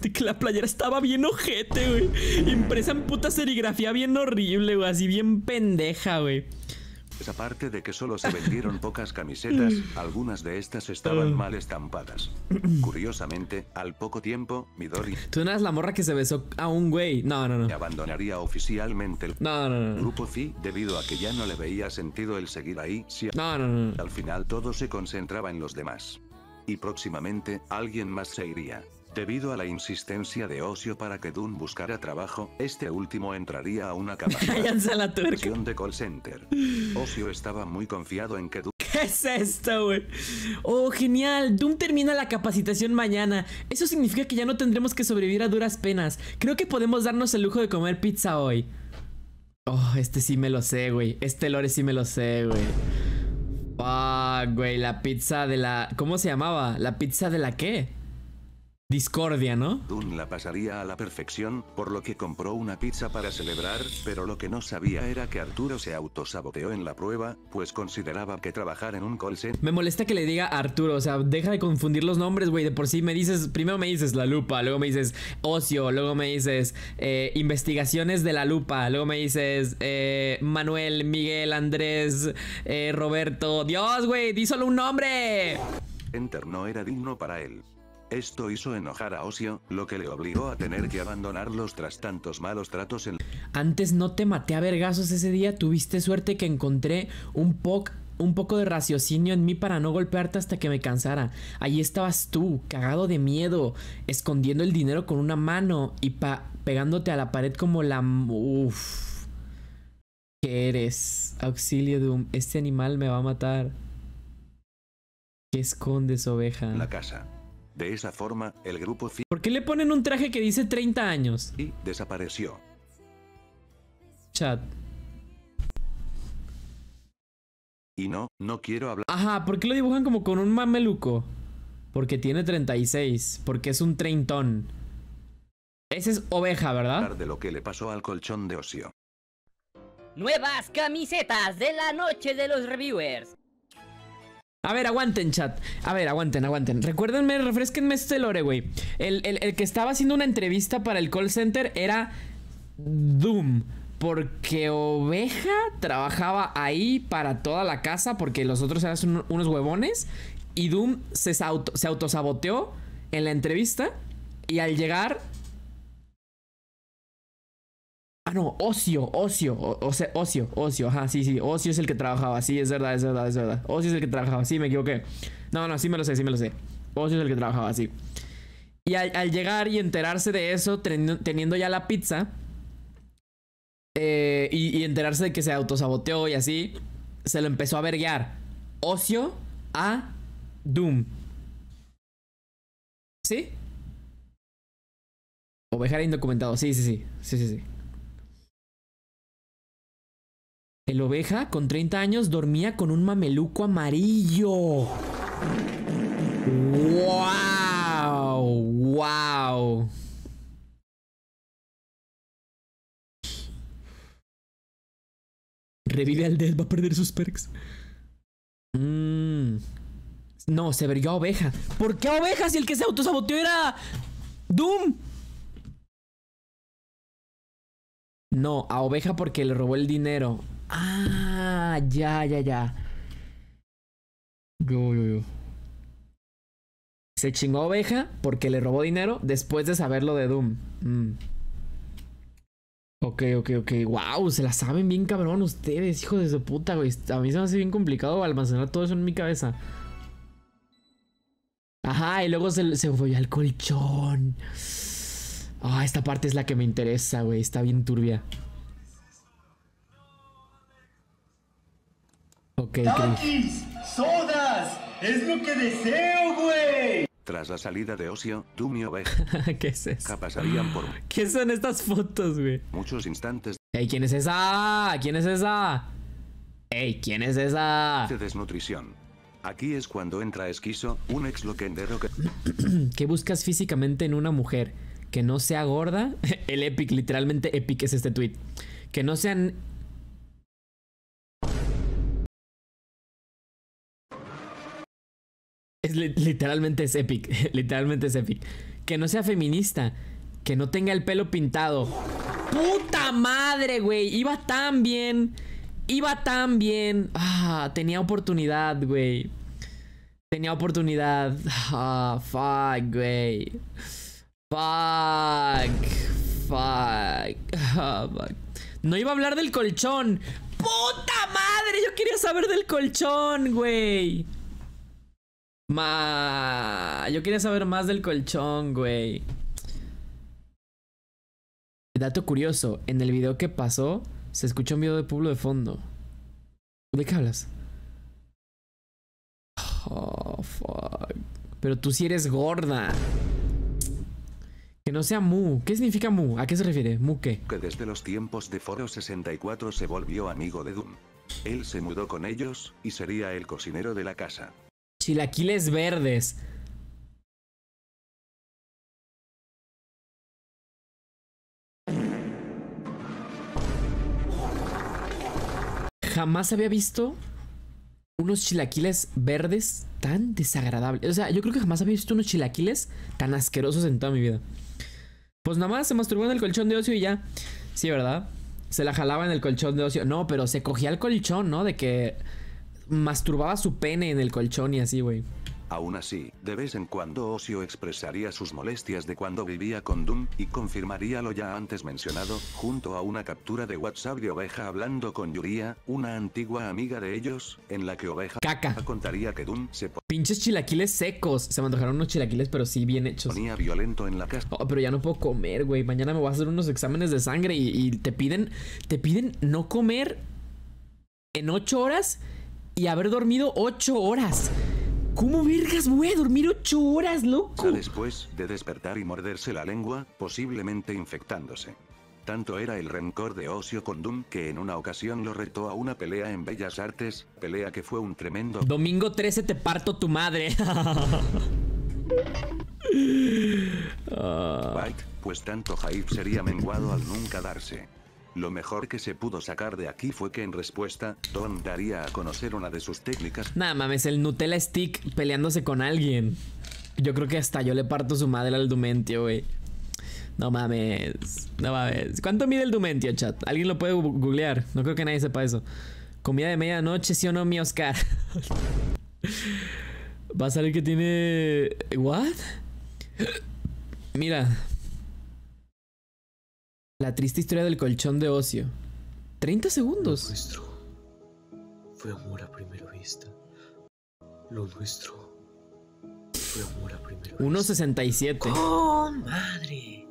que la playera estaba bien ojete, güey. Impresa en puta serigrafía bien horrible, güey. Así bien pendeja, güey. Pues aparte de que solo se vendieron pocas camisetas, algunas de estas estaban ah. mal estampadas. Curiosamente, al poco tiempo, Midori... Tú no eras la morra que se besó a un güey. No, no, no. Abandonaría oficialmente el grupo C debido a que ya no le veía sentido el seguir ahí. no, no, no. Al final todo se concentraba en los demás. Y próximamente, alguien más se iría. Debido a la insistencia de Ocio para que Dun buscara trabajo, este último entraría a una capacitación de call center. Ocio estaba muy confiado en que Dun ¿Qué es esto, güey? Oh, genial. Doom termina la capacitación mañana. Eso significa que ya no tendremos que sobrevivir a duras penas. Creo que podemos darnos el lujo de comer pizza hoy. Oh, este sí me lo sé, güey. Este lore sí me lo sé, güey. Fuck, güey. La pizza de la... ¿Cómo se llamaba? ¿La pizza de la qué? discordia, ¿no? Dun la pasaría a la perfección, por lo que compró una pizza para celebrar, pero lo que no sabía era que Arturo se autosaboteó en la prueba, pues consideraba que trabajar en un call center... Me molesta que le diga Arturo, o sea, deja de confundir los nombres, güey, de por sí me dices, primero me dices La Lupa, luego me dices Ocio, luego me dices eh, Investigaciones de La Lupa, luego me dices eh, Manuel, Miguel, Andrés, eh, Roberto, Dios, güey, di solo un nombre. Enter no era digno para él. Esto hizo enojar a Osio, lo que le obligó a tener que abandonarlos tras tantos malos tratos en... Antes no te maté a vergazos ese día, tuviste suerte que encontré un un poco de raciocinio en mí para no golpearte hasta que me cansara. Allí estabas tú, cagado de miedo, escondiendo el dinero con una mano y pegándote a la pared como la... Uf. ¿Qué eres? Auxilio de un este animal me va a matar. ¿Qué escondes, oveja? La casa. De esa forma, el grupo... ¿Por qué le ponen un traje que dice 30 años? Y desapareció. Chat. Y no, no quiero hablar... Ajá, ¿por qué lo dibujan como con un mameluco? Porque tiene 36, porque es un treintón. Ese es oveja, ¿verdad? ...de lo que le pasó al colchón de ocio. Nuevas camisetas de la noche de los reviewers. A ver, aguanten, chat. A ver, aguanten, aguanten. Recuérdenme, refresquenme este lore, güey. El, que estaba haciendo una entrevista para el call center era Doom. Porque Oveja trabajaba ahí para toda la casa. Porque los otros eran unos huevones. Y Doom se, se autosaboteó en la entrevista. Y al llegar, Ah, no, Ocio, Ocio, o, Ocio, Ocio, ajá, sí, sí, Ocio es el que trabajaba, sí, es verdad, es verdad, es verdad. Ocio es el que trabajaba, sí, me equivoqué. No, no, sí me lo sé, sí me lo sé. Ocio es el que trabajaba, sí. Y al, llegar y enterarse de eso, teniendo, ya la pizza, eh, y, enterarse de que se autosaboteó y así, se lo empezó a verguiar Ocio a Doom. ¿Sí? Ovejar indocumentado, sí, sí, sí, sí, sí, sí. El oveja, con 30 años, dormía con un mameluco amarillo. ¡Wow! ¡Wow! Revive al Dead, va a perder sus perks. Mm. No, se verió a oveja. ¿Por qué a oveja si el que se autosaboteó era Doom? No, a oveja porque le robó el dinero. Ah, ya, ya, ya. Yo, yo, yo. Se chingó oveja porque le robó dinero después de saber lo de Doom. Mm. Ok, ok, ok. Wow, se la saben bien cabrón ustedes, hijos de puta, güey. A mí se me hace bien complicado almacenar todo eso en mi cabeza. Ajá, y luego se, se fue al colchón. Ah, esta parte es la que me interesa, güey. Está bien turbia. ¡Sodas! ¡Es lo que deseo, güey! Tras la salida de Osio, tú ¿Qué es pasarían por... ¿Qué son estas fotos, güey? Muchos instantes... ¡Ey, quién es esa! ¿Quién es esa? ¡Ey, quién es esa! De desnutrición. Aquí es cuando entra Esquizo, un ex loquendero que... ¿Qué buscas físicamente en una mujer? ¿Que no sea gorda? El Epic, literalmente Epic es este tweet. Que no sean literalmente es epic. literalmente es epic. Que no sea feminista. Que no tenga el pelo pintado. ¡Puta madre, güey! Iba tan bien. Iba tan bien. Ah, tenía oportunidad, güey. Tenía oportunidad. Ah, fuck, güey. Fuck. Ah, fuck. No iba a hablar del colchón. ¡Puta madre! Yo quería saber del colchón, güey. Ma, yo quería saber más del colchón, güey. Dato curioso, en el video que pasó se escuchó un video de Pueblo de fondo. ¿De qué hablas? Oh, fuck. Pero tú sí eres gorda. Que no sea Mu. ¿Qué significa Mu? ¿A qué se refiere? ¿Mu qué? Que desde los tiempos de Foro 64 se volvió amigo de Doom. Él se mudó con ellos, y sería el cocinero de la casa. Chilaquiles verdes. Jamás había visto unos chilaquiles verdes tan desagradables. O sea, yo creo que jamás había visto unos chilaquiles tan asquerosos en toda mi vida. Pues nada más se masturbó en el colchón de ocio y ya. Sí, ¿verdad? Se la jalaba en el colchón de ocio. No, pero se cogía el colchón, ¿no? De que masturbaba su pene en el colchón y así, güey. Aún así, de vez en cuando Ocio expresaría sus molestias de cuando vivía con Doom, y confirmaría lo ya antes mencionado, junto a una captura de WhatsApp de Oveja hablando con Yuria, una antigua amiga de ellos, en la que Oveja contaría que Doom se Pinches chilaquiles secos. Se mandaron unos chilaquiles, pero sí bien hechos. Ponía violento en la casa. Oh, pero ya no puedo comer, güey. Mañana me voy a hacer unos exámenes de sangre y, y te piden, te piden no comer en ocho horas y haber dormido ocho horas. ¿Cómo vergas voy a dormir ocho horas, loco? Después de despertar y morderse la lengua, posiblemente infectándose. Tanto era el rencor de Ocio con Doom que en una ocasión lo retó a una pelea en Bellas Artes, pelea que fue un tremendo... Domingo 13 te parto tu madre. Ah. pues tanto Jaif sería menguado al nunca darse. Lo mejor que se pudo sacar de aquí fue que en respuesta, Don daría a conocer una de sus técnicas. Nada mames, el Nutella Stick peleándose con alguien. Yo creo que hasta yo le parto su madre al Dumentio, güey. No mames, no mames. ¿Cuánto mide el Dumentio, chat? ¿Alguien lo puede googlear? No creo que nadie sepa eso. Comida de medianoche, sí o no, mi Oscar. Va a salir que tiene... ¿What? Mira, la triste historia del colchón de ocio. 30 segundos. Lo nuestro fue amor a primera vista. Lo nuestro fue amor a primera vista. 1.67. ¡Oh, madre!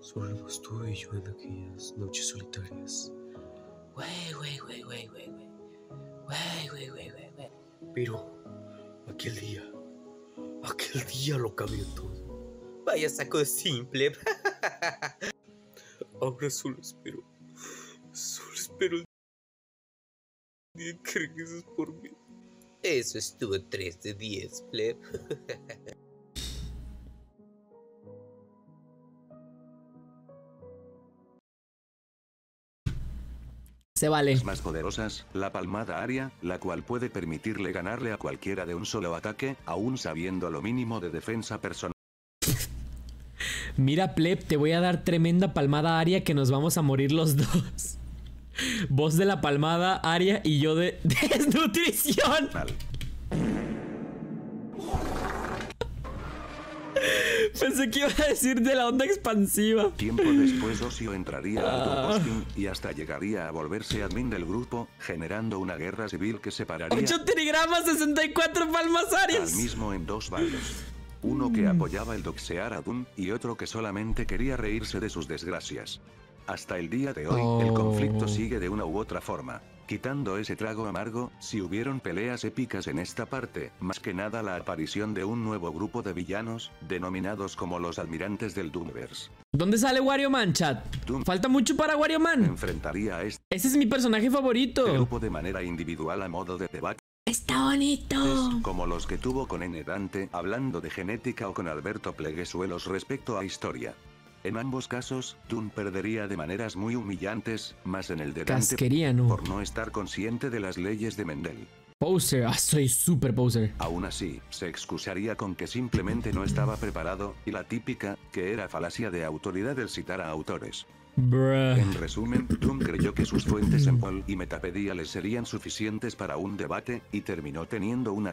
Solo tú y yo en aquellas noches solitarias. Wey wey wey wey wey wey Wey wey wey Pero aquel día, aquel día lo cambió todo. Vaya saco simple. Ahora solo espero. Solo espero el que por mí. Eso estuvo 3 de 10, pleb. Se vale. Más poderosas, la palmada aria, la cual puede permitirle ganarle a cualquiera de un solo ataque, aún sabiendo lo mínimo de defensa personal. Mira, Pleb, te voy a dar tremenda palmada aria que nos vamos a morir los dos. Vos de la palmada, aria y yo de desnutrición. Pensé que iba a decir de la onda expansiva. Tiempo después Osio entraría a otro ah. y hasta llegaría a volverse admin del grupo, generando una guerra civil que separaría... 8 trigramas, 64 palmas áreas. Al mismo en dos baños uno que mm. apoyaba el doxear a Doom, y otro que solamente quería reírse de sus desgracias. Hasta el día de hoy, el conflicto oh. sigue de una u otra forma. Quitando ese trago amargo, si hubieron peleas épicas en esta parte, más que nada la aparición de un nuevo grupo de villanos, denominados como los almirantes del Doomverse. ¿Dónde sale Wario Man, chat? Falta mucho para Wario Man. Enfrentaría a este. Ese es mi personaje favorito. Grupo de manera individual a modo de debate Está bonito. como los que tuvo con N. Dante hablando de genética o con Alberto Pleguesuelos respecto a historia. En ambos casos, Dun perdería de maneras muy humillantes, más en el de Dante por no estar consciente de las leyes de Mendel. Poser, ah, soy super poser. Aún así, se excusaría con que simplemente no estaba preparado, y la típica, que era falacia de autoridad el citar a autores. En resumen, Trump creyó que sus fuentes en Paul y Metapedia le serían suficientes para un debate, y terminó teniendo una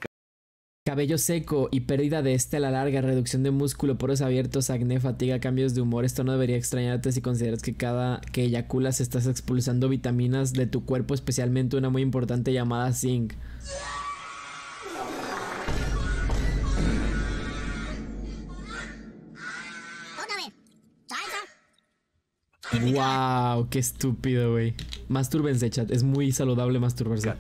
cabello seco y pérdida de este a la larga, reducción de músculo, poros abiertos, acné, fatiga, cambios de humor. Esto no debería extrañarte si consideras que cada que eyaculas estás expulsando vitaminas de tu cuerpo, especialmente una muy importante llamada zinc. ¡Wow! ¡Qué estúpido, güey! Mastúrbense, chat. Es muy saludable masturbarse.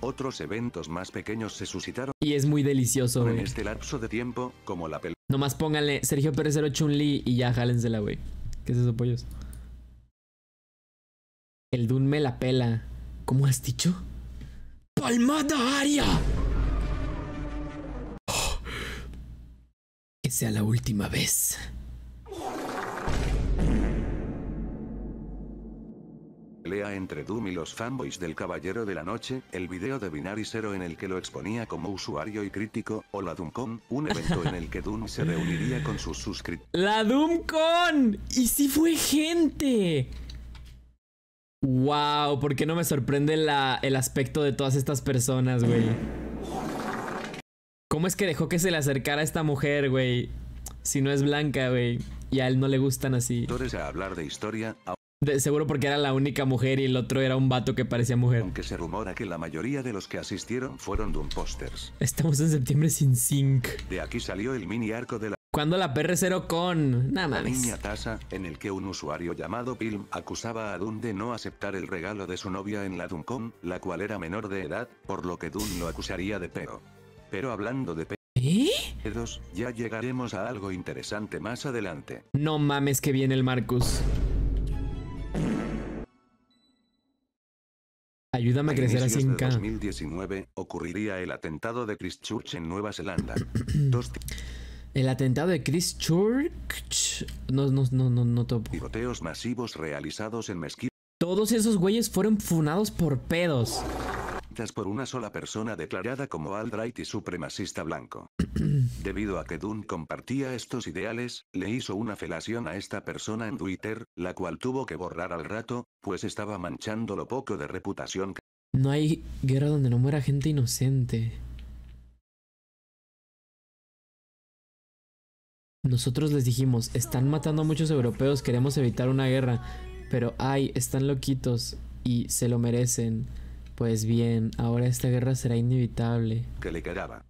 Otros eventos más pequeños se suscitaron. Y es muy delicioso, güey. En este lapso de tiempo, como la Nomás pónganle Sergio Pérez 08 Chun Lee y ya jálensela, güey. ¿Qué es eso, pollos? El Dun me la pela. ¿Cómo has dicho? ¡Palmada aria! Que sea la última vez. Lea entre Doom y los fanboys del Caballero de la Noche, el video de Binary Zero en el que lo exponía como usuario y crítico, o la DoomCon, un evento en el que Doom se reuniría con sus suscriptores. ¡La DoomCon! ¡Y si fue gente! ¡Wow! ¿Por qué no me sorprende la, el aspecto de todas estas personas, güey? ¿Cómo es que dejó que se le acercara a esta mujer, güey? Si no es blanca, güey. Y a él no le gustan así. A hablar de historia, de, seguro porque era la única mujer y el otro era un vato que parecía mujer. Aunque se rumora que la mayoría de los que asistieron fueron posters Estamos en septiembre sin zinc. De aquí salió el mini arco de la... Cuando la PR0 con... Nada más. La niña Tasa, en el que un usuario llamado Pilm acusaba a Doom de no aceptar el regalo de su novia en la Duncom, la cual era menor de edad, por lo que Doom lo acusaría de pedo. Pero hablando de pedo... ¿Eh? Ya llegaremos a algo interesante más adelante. No mames que viene el Marcus. Ayúdame a, crecer a 100k. En 2019 ocurriría el atentado de Christchurch en Nueva Zelanda. el atentado de Christchurch. No, no, no, no, no topo. Tiroteos masivos realizados en mezquitas. Todos esos güeyes fueron funados por pedos por una sola persona declarada como alt-right y supremacista blanco. Debido a que Dunn compartía estos ideales, le hizo una felación a esta persona en Twitter, la cual tuvo que borrar al rato, pues estaba manchando lo poco de reputación que... No hay guerra donde no muera gente inocente. Nosotros les dijimos, están matando a muchos europeos, queremos evitar una guerra, pero ay, están loquitos y se lo merecen. Pues bien, ahora esta guerra será inevitable. Que le quedaba.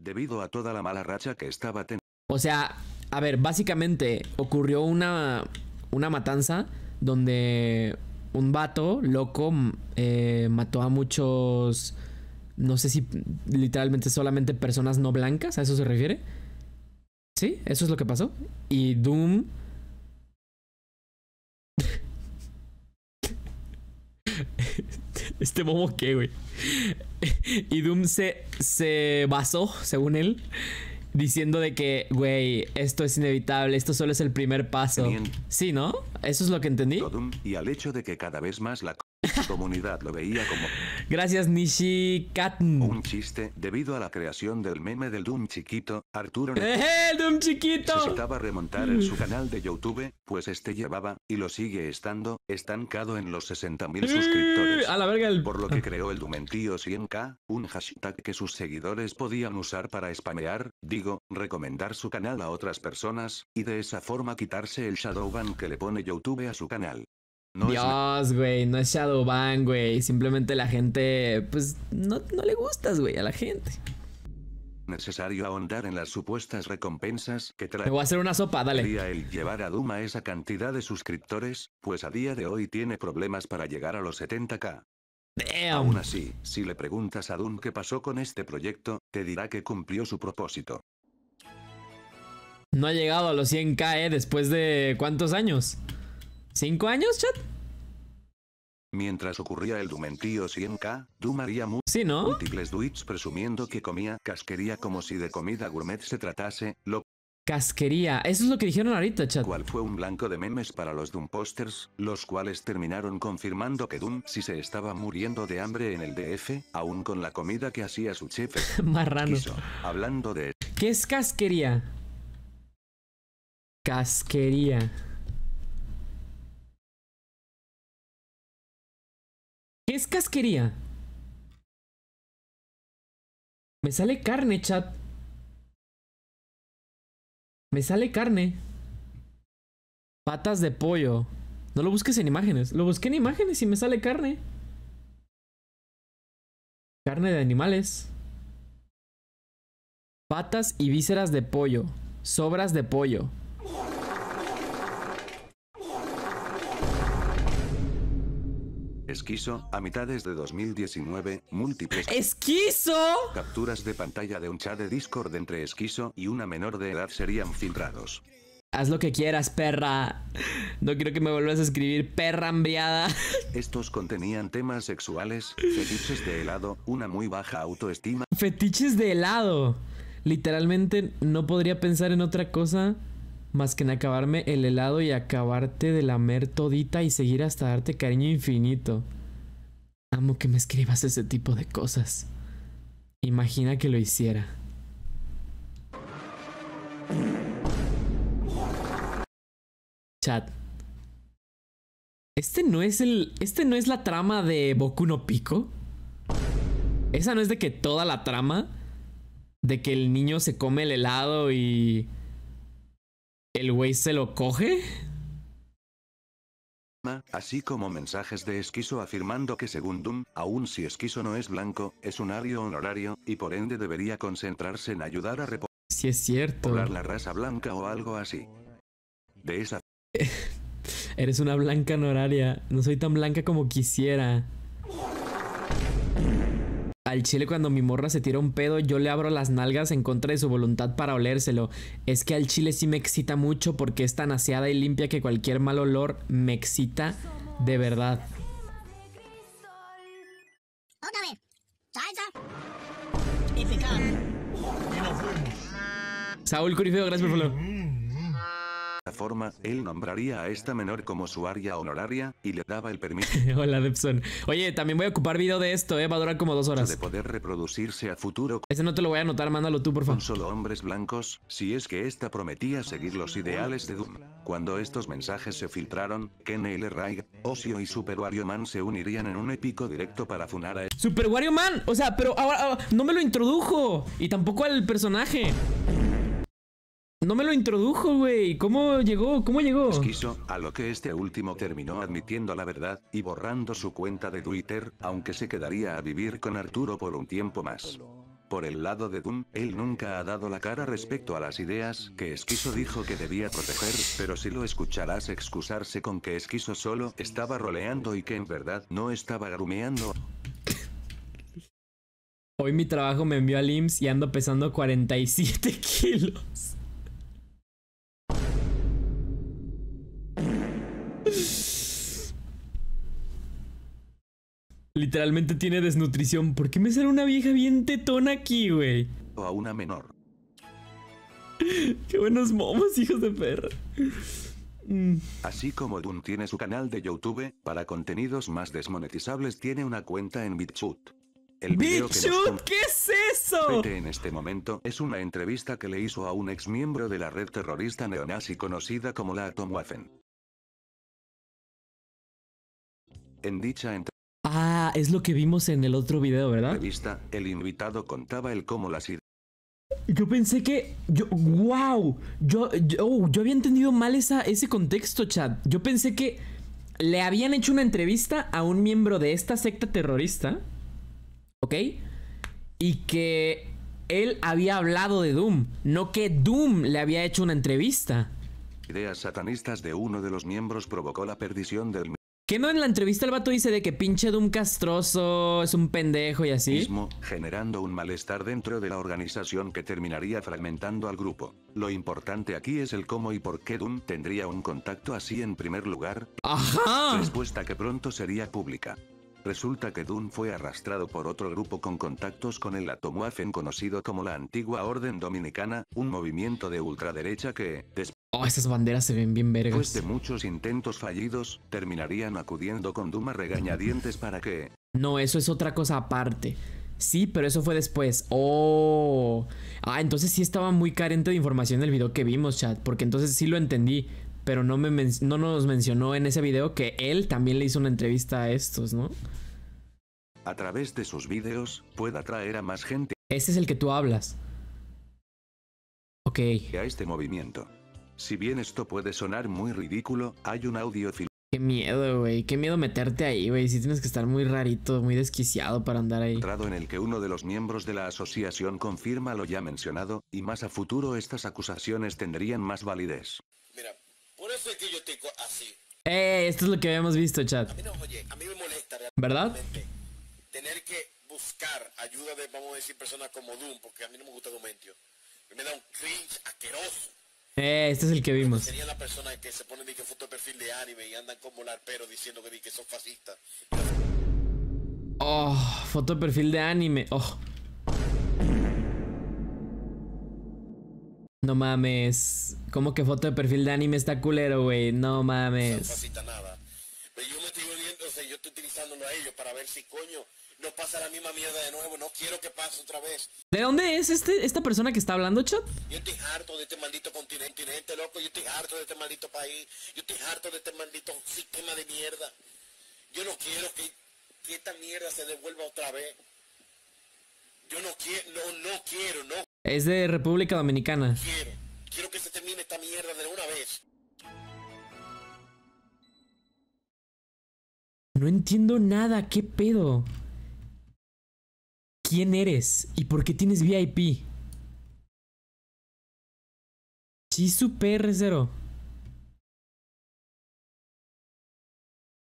Debido a toda la mala racha que estaba teniendo. O sea, a ver, básicamente ocurrió una, una matanza donde un vato loco mm, eh, mató a muchos, no sé si literalmente solamente personas no blancas, ¿a eso se refiere? Sí, eso es lo que pasó. Y Doom ¿Este momo qué, güey? y Doom se, se basó, según él, diciendo de que, güey, esto es inevitable, esto solo es el primer paso. Sí, ¿no? Eso es lo que entendí. y al hecho de que cada vez más la su comunidad lo veía como... Gracias, Nishikatn. Un chiste, debido a la creación del meme del Doom chiquito, Arturo... ¡Eh, Necesitaba remontar en su mm. canal de YouTube, pues este llevaba, y lo sigue estando, estancado en los 60.000 eh, suscriptores. Por lo que creó el Dumentío 100k, un hashtag que sus seguidores podían usar para spamear, digo, recomendar su canal a otras personas, y de esa forma quitarse el shadowban que le pone YouTube a su canal. No Dios, güey, no es Shadowban, güey. Simplemente la gente, pues, no, no le gustas, güey, a la gente. Necesario ahondar en las supuestas recompensas que trae. Me a hacer una sopa, dale. el llevar a Duma esa cantidad de suscriptores, pues a día de hoy tiene problemas para llegar a los 70k. Aún así, si le preguntas a Doom qué pasó con este proyecto, te dirá que cumplió su propósito. No ha llegado a los 100k, eh, Después de cuántos años. ¿Cinco años, chat? Mientras ocurría el Dumentío 100K, Dumaría haría ¿Sí, múltiples tweets presumiendo que comía casquería como si de comida gourmet se tratase, lo Casquería, eso es lo que dijeron ahorita, chat. Cuál fue un blanco de memes para los Doom posters, los cuales terminaron confirmando que Dum si se estaba muriendo de hambre en el DF, aún con la comida que hacía su chef. más hablando de... ¿Qué es casquería? Casquería. ¿Qué es casquería? Me sale carne, chat. Me sale carne. Patas de pollo. No lo busques en imágenes. Lo busqué en imágenes y me sale carne. Carne de animales. Patas y vísceras de pollo. Sobras de pollo. Esquizo, a mitades de 2019, múltiples... ¡Esquizo! Capturas de pantalla de un chat de Discord entre Esquizo y una menor de edad serían filtrados. Haz lo que quieras, perra. No quiero que me vuelvas a escribir, perra hambriada. Estos contenían temas sexuales, fetiches de helado, una muy baja autoestima. Fetiches de helado. Literalmente no podría pensar en otra cosa más que en acabarme el helado y acabarte de lamer todita y seguir hasta darte cariño infinito. Amo que me escribas ese tipo de cosas. Imagina que lo hiciera. Chat. Este no es el. Este no es la trama de Boku no Pico. Esa no es de que toda la trama. De que el niño se come el helado y. ¿El güey se lo coge? Así como mensajes de esquizo afirmando que según Doom, aun si esquizo no es blanco, es un ario honorario, y por ende debería concentrarse en ayudar a repoblar Si es cierto. la raza blanca o algo así. De esa... Eres una blanca honoraria, no soy tan blanca como quisiera. Al chile cuando mi morra se tira un pedo, yo le abro las nalgas en contra de su voluntad para olérselo. Es que al chile sí me excita mucho porque es tan aseada y limpia que cualquier mal olor me excita de verdad. Saúl Curifeo, gracias por favor forma, él nombraría a esta menor como su área honoraria, y le daba el permiso. Hola, Depson. Oye, también voy a ocupar video de esto, eh. Va a durar como dos horas. De poder reproducirse a futuro. Ese no te lo voy a anotar, mándalo tú, por favor. Con solo hombres blancos, si es que esta prometía seguir los ideales de Doom. Cuando estos mensajes se filtraron, Ken L. Osio y Super Wario Man se unirían en un épico directo para funar a... ¡Super Wario Man! O sea, pero ahora ah, no me lo introdujo. Y tampoco al personaje. No me lo introdujo, güey. ¿Cómo llegó? ¿Cómo llegó? Esquizo, a lo que este último terminó admitiendo la verdad y borrando su cuenta de Twitter, aunque se quedaría a vivir con Arturo por un tiempo más. Por el lado de Doom, él nunca ha dado la cara respecto a las ideas que Esquizo dijo que debía proteger, pero si lo escucharás excusarse con que Esquizo solo estaba roleando y que en verdad no estaba grumeando. Hoy mi trabajo me envió a IMSS y ando pesando 47 kilos. Literalmente tiene desnutrición. ¿Por qué me sale una vieja bien tetona aquí, güey? O a una menor. qué buenos momos, hijos de perra. Mm. Así como Dun tiene su canal de YouTube, para contenidos más desmonetizables tiene una cuenta en BitChute. El ¿Qué es eso? en este momento es una entrevista que le hizo a un ex miembro de la red terrorista neonazi conocida como la Atomwaffen. En dicha entrevista Ah, es lo que vimos en el otro video, ¿verdad? Revista, el invitado contaba el cómo las yo pensé que. Yo, ¡Wow! Yo, oh, yo, había entendido mal esa, ese contexto, chat. Yo pensé que le habían hecho una entrevista a un miembro de esta secta terrorista. ¿Ok? Y que él había hablado de Doom. No que Doom le había hecho una entrevista. Ideas satanistas de uno de los miembros provocó la perdición del que no en la entrevista el vato dice de que pinche Doom castroso es un pendejo y así. Mismo, generando un malestar dentro de la organización que terminaría fragmentando al grupo. Lo importante aquí es el cómo y por qué Doom tendría un contacto así en primer lugar. Ajá. Respuesta que pronto sería pública. Resulta que Doom fue arrastrado por otro grupo con contactos con el Atomwaffen conocido como la Antigua Orden Dominicana, un movimiento de ultraderecha que, después Oh, esas banderas se ven bien vergas. de muchos intentos fallidos, terminarían acudiendo con Dumas regañadientes para que... No, eso es otra cosa aparte. Sí, pero eso fue después. Oh. Ah, entonces sí estaba muy carente de información el video que vimos, chat. Porque entonces sí lo entendí. Pero no, no nos mencionó en ese video que él también le hizo una entrevista a estos, ¿no? A través de sus videos, pueda atraer a más gente. Ese es el que tú hablas. Ok. A este movimiento. Si bien esto puede sonar muy ridículo, hay un audio Qué miedo, güey. Qué miedo meterte ahí, güey. Si tienes que estar muy rarito, muy desquiciado para andar ahí. En el que uno de los miembros de la asociación confirma lo ya mencionado, y más a futuro estas acusaciones tendrían más validez. Mira, por eso es que yo tengo así. Eh, esto es lo que habíamos visto, chat. ¿Verdad? Tener que buscar ayuda de, vamos a decir, personas como Doom, porque a mí no me gusta Me da un cringe asqueroso. Eh, este es el que vimos. Sería la persona que se pone de que foto de perfil de anime y andan como pero diciendo que, que son fascistas. Oh, foto de perfil de anime. Oh. No mames. ¿Cómo que foto de perfil de anime está culero, güey? No mames. No fascista nada. Pero yo me estoy volviendo, o sea, yo estoy utilizándolo a ellos para ver si coño no pasa la misma mierda de nuevo, no quiero que pase otra vez. ¿De dónde es este, esta persona que está hablando, chat? Yo estoy harto de este maldito continente, loco, yo estoy harto de este maldito país, yo estoy harto de este maldito sistema de mierda. Yo no quiero que, que esta mierda se devuelva otra vez. Yo no quiero, no, no quiero, no. Es de República Dominicana. Quiero, quiero que se termine esta mierda de una vez. No entiendo nada, qué pedo quién eres y por qué tienes VIP. Chisu PR0.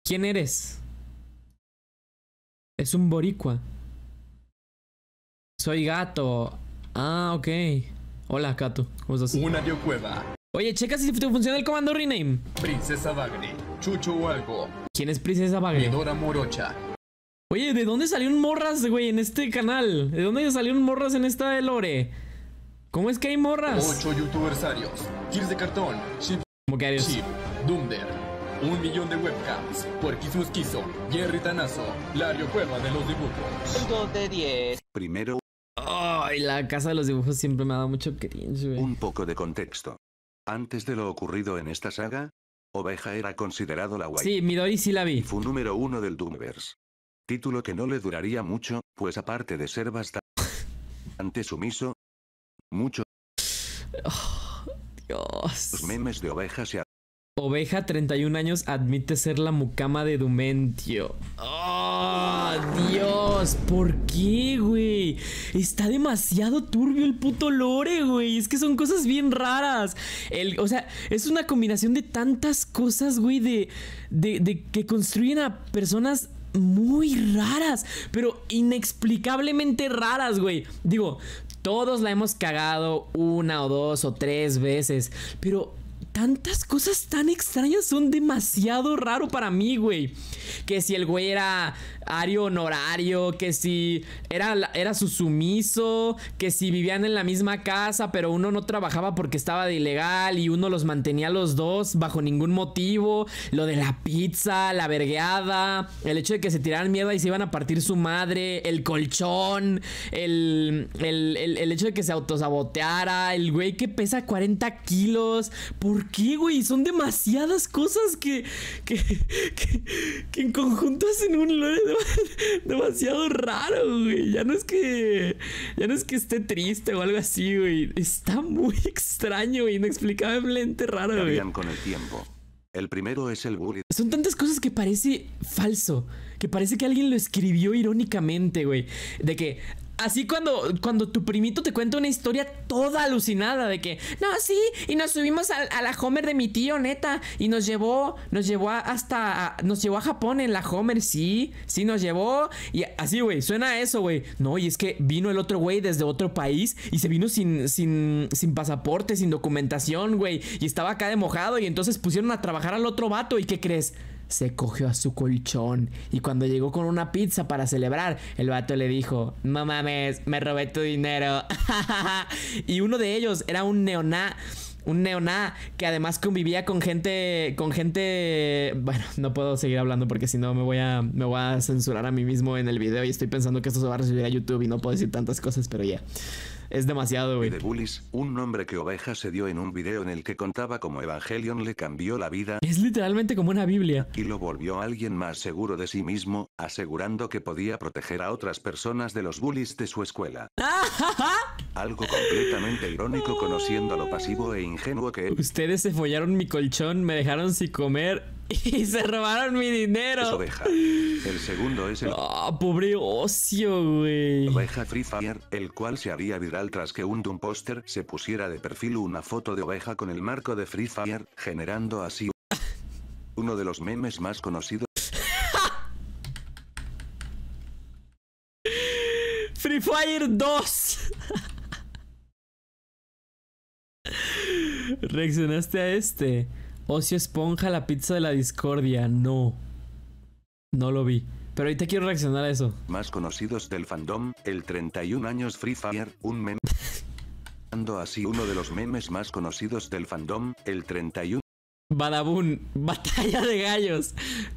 ¿Quién eres? Es un boricua. Soy gato. Ah, ok. Hola, gato. ¿Cómo estás? Una de Oye, checa si te funciona el comando rename. Princesa Bagri, Chucho o algo. ¿Quién es Princesa Bagri? Morocha. Oye, ¿de dónde salió un morras, güey, en este canal? ¿De dónde salió un morras en esta de Lore? ¿Cómo es que hay morras? Ocho youtubersarios, kills de cartón, ship, Ship, un millón de webcams, Puerquismus Quiso, Jerry Tanazo, Lario Cueva de los dibujos. El de 10. Primero. Ay, la casa de los dibujos siempre me ha dado mucho cringe, güey. Un poco de contexto. Antes de lo ocurrido en esta saga, Oveja era considerado la guay. Sí, Midori sí la vi. Fue número uno del Doomverse. Título que no le duraría mucho, pues aparte de ser bastante sumiso, mucho. Oh, Dios. memes de ovejas y Oveja, 31 años, admite ser la mucama de Dumentio. ¡Oh, Dios! ¿Por qué, güey? Está demasiado turbio el puto lore, güey. Es que son cosas bien raras. El, o sea, es una combinación de tantas cosas, güey, de, de, de que construyen a personas muy raras, pero inexplicablemente raras, güey. Digo, todos la hemos cagado una o dos o tres veces, pero tantas cosas tan extrañas son demasiado raro para mí, güey. Que si el güey era ario honorario, que si era, era su sumiso, que si vivían en la misma casa, pero uno no trabajaba porque estaba de ilegal y uno los mantenía los dos bajo ningún motivo, lo de la pizza, la vergueada, el hecho de que se tiraran mierda y se iban a partir su madre, el colchón, el, hecho de que se autosaboteara, el güey que pesa 40 kilos, ¿por qué, güey? Son demasiadas cosas que, que, en conjunto hacen un lore de demasiado raro, güey. Ya no es que. Ya no es que esté triste o algo así, güey. Está muy extraño, Inexplicablemente raro, güey. con el tiempo. El primero es el Son tantas cosas que parece falso. Que parece que alguien lo escribió irónicamente, güey. De que, Así cuando, cuando tu primito te cuenta una historia toda alucinada de que, no, sí, y nos subimos a, la Homer de mi tío, neta, y nos llevó, nos llevó hasta, nos llevó a Japón en la Homer, sí, sí nos llevó, y así, güey, suena eso, güey. No, y es que vino el otro güey desde otro país y se vino sin, sin, sin pasaporte, sin documentación, güey, y estaba acá de mojado, y entonces pusieron a trabajar al otro vato, ¿y qué crees? se cogió a su colchón y cuando llegó con una pizza para celebrar, el vato le dijo, no mames, me robé tu dinero. y uno de ellos era un neoná un neoná que además convivía con gente con gente bueno no puedo seguir hablando porque si no me voy a me voy a censurar a mí mismo en el video y estoy pensando que esto se va a recibir a YouTube y no puedo decir tantas cosas pero ya es demasiado, güey. De Bullies, un nombre que Oveja se dio en un video en el que contaba cómo Evangelion le cambió la vida. Es literalmente como una Biblia. Y lo volvió alguien más seguro de sí mismo, asegurando que podía proteger a otras personas de los bullies de su escuela. Algo completamente irónico conociendo lo pasivo e ingenuo que... Ustedes se follaron mi colchón, me dejaron sin comer y se robaron mi dinero. oveja. El segundo es el. ¡Ah, pobre ocio, güey! Oveja Free Fire, el cual se había viral tras que un Doom poster se pusiera de perfil una foto de oveja con el marco de Free Fire, generando así uno de los memes más conocidos. Free Fire 2. Reaccionaste a este. Ocio Esponja, la pizza de la discordia. No. No lo vi. Pero ahorita quiero reaccionar a eso. Más conocidos del fandom, el 31 años Free Fire, un meme. así uno de los memes más conocidos del fandom, el 31 Badabun, Batalla de Gallos,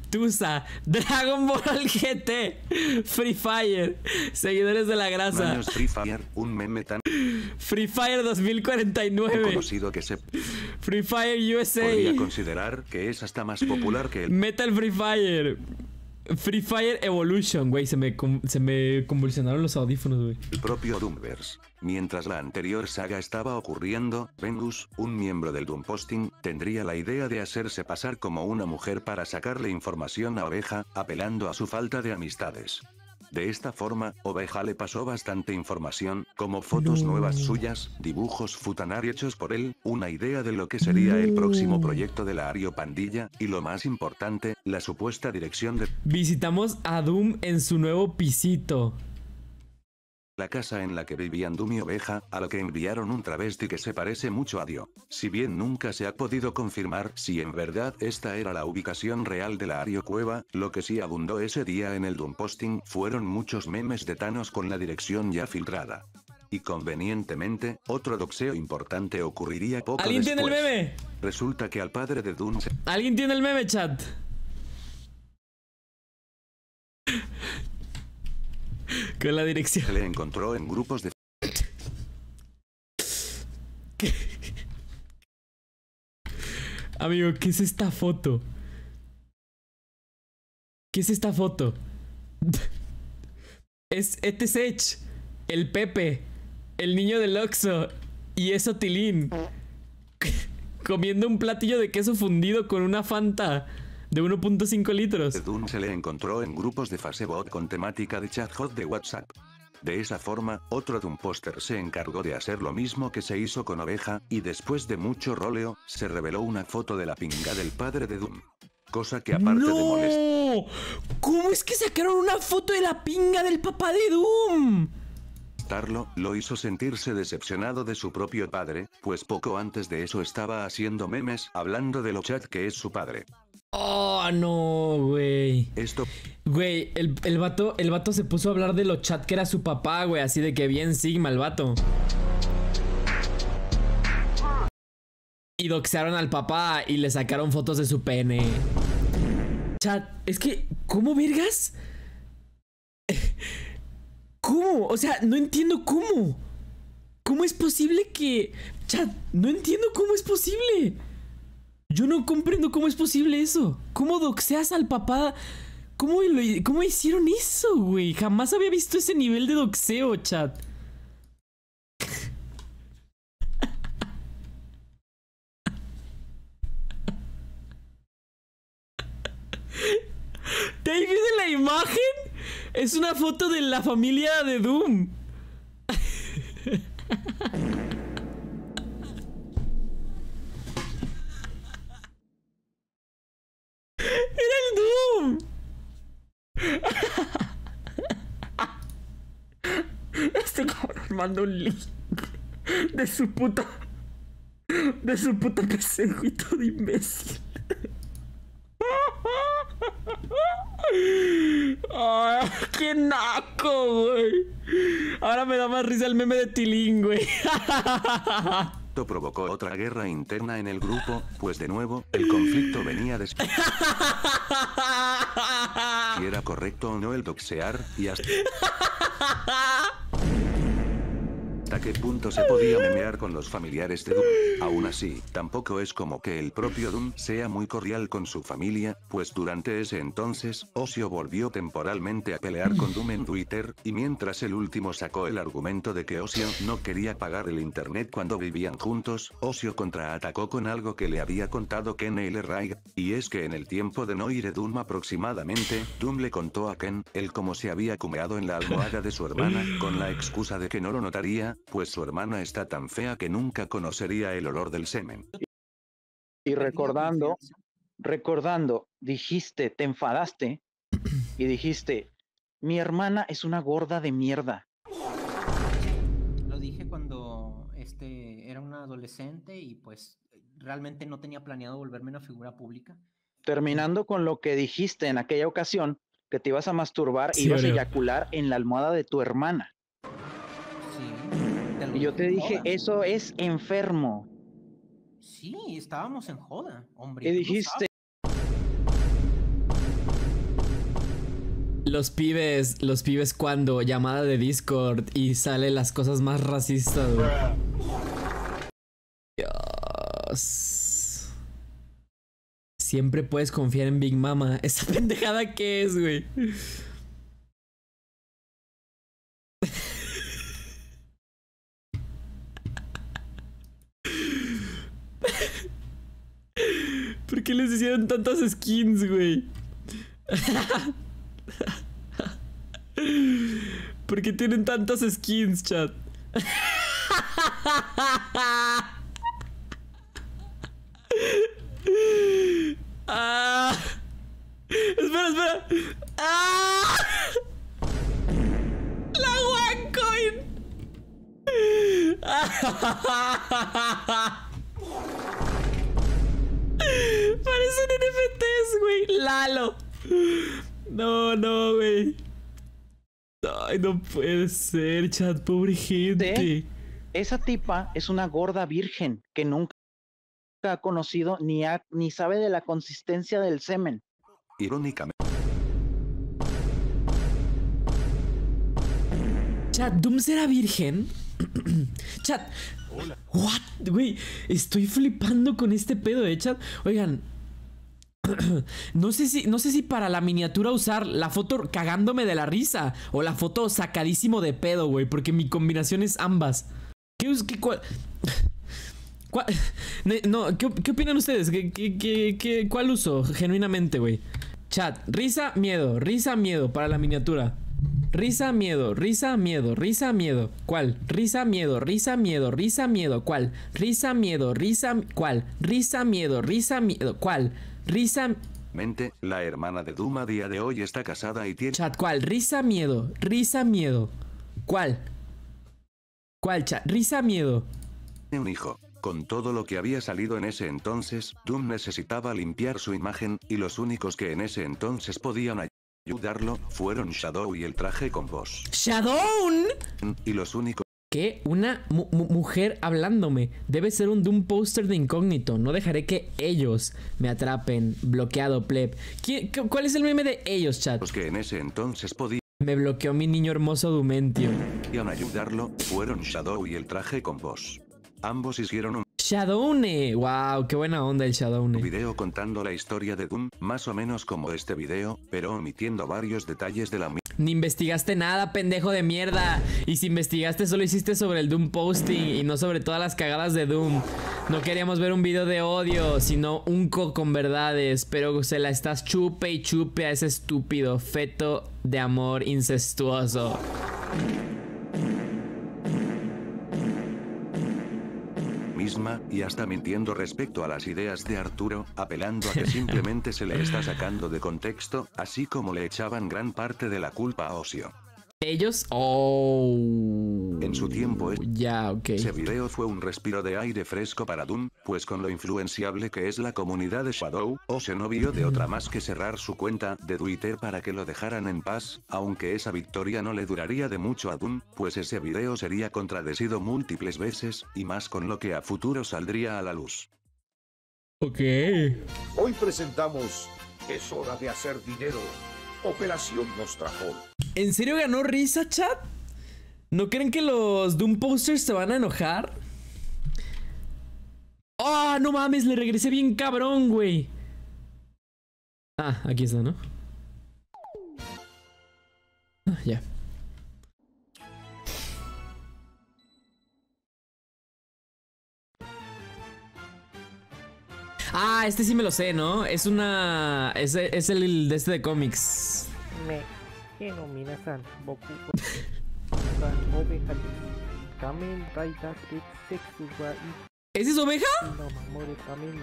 Tusa, Dragon Ball GT, Free Fire, Seguidores de la Grasa. Free Fire, un meme tan... Free Fire 2049. Conocido que Free Fire USA. considerar que es hasta más popular que el... Metal Free Fire. Free Fire Evolution, güey. Se me, se me convulsionaron los audífonos, güey. El propio Doomverse. Mientras la anterior saga estaba ocurriendo, Vengus, un miembro del Doom Posting, tendría la idea de hacerse pasar como una mujer para sacarle información a Oveja, apelando a su falta de amistades. De esta forma, Oveja le pasó bastante información, como fotos nuevas suyas, dibujos futanari hechos por él, una idea de lo que sería el próximo proyecto de la Ario Pandilla, y lo más importante, la supuesta dirección de... Visitamos a Doom en su nuevo pisito la casa en la que vivían Doom y Oveja, a la que enviaron un travesti que se parece mucho a Dio. Si bien nunca se ha podido confirmar si en verdad esta era la ubicación real de la Ario Cueva, lo que sí abundó ese día en el Doom Posting fueron muchos memes de Thanos con la dirección ya filtrada. Y convenientemente, otro doxeo importante ocurriría poco ¿Alguien tiene el meme? Resulta que al padre de Doom ¿Alguien tiene el meme, chat? Con la dirección. le encontró en grupos de... Amigo, ¿qué es esta foto? ¿Qué es esta foto? es este el Pepe, el niño del oxo y eso Tilín. Comiendo un platillo de queso fundido con una Fanta de 1.5 litros. Dune se le encontró en grupos de Facebook con temática de chat hot de WhatsApp. De esa forma, otro Doom Poster se encargó de hacer lo mismo que se hizo con Oveja, y después de mucho roleo, se reveló una foto de la pinga del padre de Doom. Cosa que aparte de molestar. ¿Cómo es que sacaron una foto de la pinga del papá de Doom? Tarlo, lo hizo sentirse decepcionado de su propio padre, pues poco antes de eso estaba haciendo memes hablando de lo chat que es su padre. Oh, no, güey. Esto. Güey, el, el, vato, el vato se puso a hablar de lo chat que era su papá, güey. Así de que bien Sigma el vato. Y doxearon al papá y le sacaron fotos de su pene. Chat, es que, ¿cómo vergas? ¿Cómo? O sea, no entiendo cómo. ¿Cómo es posible que... Chat, no entiendo cómo es posible. Yo no comprendo cómo es posible eso. ¿Cómo doxeas al papá? ¿Cómo, hicieron eso, güey? Jamás había visto ese nivel de doxeo, chat. ¿Te has la imagen? Es una foto de la familia de Doom. Estoy Este cabrón un link de su puta. De su puta PC, de imbécil. Que ¡Qué naco, güey! Ahora me da más risa el meme de Tilín, güey esto provocó otra guerra interna en el grupo, pues de nuevo, el conflicto venía después. Si era correcto o no el doxear, y así qué punto se podía memear con los familiares de Doom. Aún así, tampoco es como que el propio Doom sea muy cordial con su familia, pues durante ese entonces, Osio volvió temporalmente a pelear con Doom en Twitter, y mientras el último sacó el argumento de que Osio no quería pagar el internet cuando vivían juntos, Osio contraatacó con algo que le había contado Ken L. y es que en el tiempo de Noire Doom aproximadamente, Doom le contó a Ken, el cómo se había cumeado en la almohada de su hermana, con la excusa de que no lo notaría, pues su hermana está tan fea que nunca conocería el olor del semen. Y recordando, recordando, dijiste, te enfadaste y dijiste, mi hermana es una gorda de mierda. Lo dije cuando este, era una adolescente y pues realmente no tenía planeado volverme una figura pública. Terminando con lo que dijiste en aquella ocasión, que te ibas a masturbar y a eyacular en la almohada de tu hermana yo te dije, eso es enfermo. Sí, estábamos en joda, hombre. ¿Qué dijiste. Los pibes, los pibes cuando llamada de Discord y sale las cosas más racistas. Dios. Siempre puedes confiar en Big Mama. Esa pendejada qué es, güey. ¿Por qué les hicieron tantas skins, güey? ¿Por qué tienen tantas skins, chat? ah. Espera, espera. ¡Ah! La OneCoin. Ah. Parecen NFTs, güey. Lalo. No, no, güey. Ay, no puede ser, chat, pobre gente. Esa tipa es una gorda virgen que nunca ha conocido ni, ni sabe de la consistencia del semen. Irónicamente. Chat, ¿Dooms será virgen? Chat, What, güey, estoy flipando con este pedo de ¿eh, chat. Oigan, no sé si no sé si para la miniatura usar la foto cagándome de la risa o la foto sacadísimo de pedo, güey, porque mi combinación es ambas. ¿Qué, qué no, ¿qué, opinan ustedes? ¿Qué, qué cuál uso genuinamente, güey? Chat, risa, miedo, risa, miedo para la miniatura. Risa, miedo, risa, miedo, risa, miedo. ¿Cuál? Risa, miedo, risa, miedo, risa, miedo. ¿Cuál? Risa, miedo, risa, ¿cuál? Risa, miedo, risa, miedo. ¿Cuál? Risa. Mente, la hermana de Duma día de hoy está casada y tiene. Chat, ¿cuál? Risa, miedo, risa, miedo. ¿Cuál? ¿Cuál chat? Risa, miedo. Tiene Un hijo. Con todo lo que había salido en ese entonces, Doom necesitaba limpiar su imagen, y los únicos que en ese entonces podían ayudarlo, fueron Shadow y el traje con vos. ¡Shadow! Y los únicos... Que una mujer hablándome. Debe ser un Doom poster de incógnito. No dejaré que ellos me atrapen. Bloqueado, pleb. ¿Cuál es el meme de ellos, chat? Los que en ese entonces podía Me bloqueó mi niño hermoso Dumentio. Y al ayudarlo, fueron Shadow y el traje con vos. Ambos hicieron un Shadowne. Wow, qué buena onda el Shadowne. Video contando la historia de Doom, más o menos como este video, pero omitiendo varios detalles de la Ni investigaste nada, pendejo de mierda. Y si investigaste solo hiciste sobre el Doom posting y no sobre todas las cagadas de Doom. No queríamos ver un video de odio, sino un co con verdades, pero se la estás chupe y chupe a ese estúpido feto de amor incestuoso. misma, y hasta mintiendo respecto a las ideas de Arturo, apelando a que simplemente se le está sacando de contexto, así como le echaban gran parte de la culpa a Osio. Ellos. Oh. En su tiempo. Ya, Ese video fue un respiro de aire fresco para Doom, pues con lo influenciable que es la comunidad de Shadow, Ose no vio de otra más que cerrar su cuenta de Twitter para que lo dejaran en paz, aunque esa victoria no le duraría de mucho a Doom, pues ese video sería contradecido múltiples veces, y más con lo que a futuro saldría a la luz. Ok. Hoy presentamos. Es hora de hacer dinero. Operación trajo. ¿En serio ganó risa, chat? ¿No creen que los Doom Posters se van a enojar? ¡Ah, no mames! Le regresé bien cabrón, güey. Ah, aquí está, ¿no? Ah, ya. Ah, este sí me lo sé, ¿no? Es una. Es, es el de este de cómics. Me. Enominasan. Boku. San oveja. Kamen Rider Sexu wa ¿Ese es oveja? No, Mamore Kamen.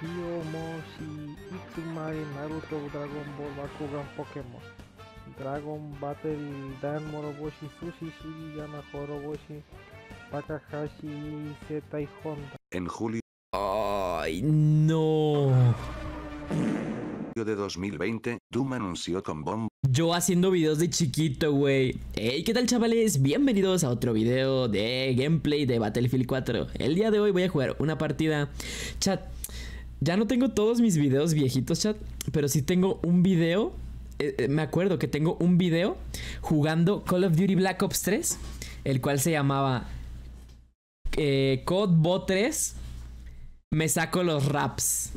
Kiyomoshi Itsumare Naruto Dragon Ball Bakugan Pokémon. Dragon Battle Dan Moroboshi Sushi Sugiyama Horoboshi Takahashi Setai Honda. En julio. ¡Ay, no! de 2020, Doom anunció con bomb. Yo haciendo videos de chiquito, güey. Hey, ¿qué tal, chavales? Bienvenidos a otro video de gameplay de Battlefield 4. El día de hoy voy a jugar una partida. Chat, ya no tengo todos mis videos viejitos, chat, pero sí tengo un video. Eh, eh, me acuerdo que tengo un video jugando Call of Duty Black Ops 3, el cual se llamaba eh, COD 3 me saco los raps.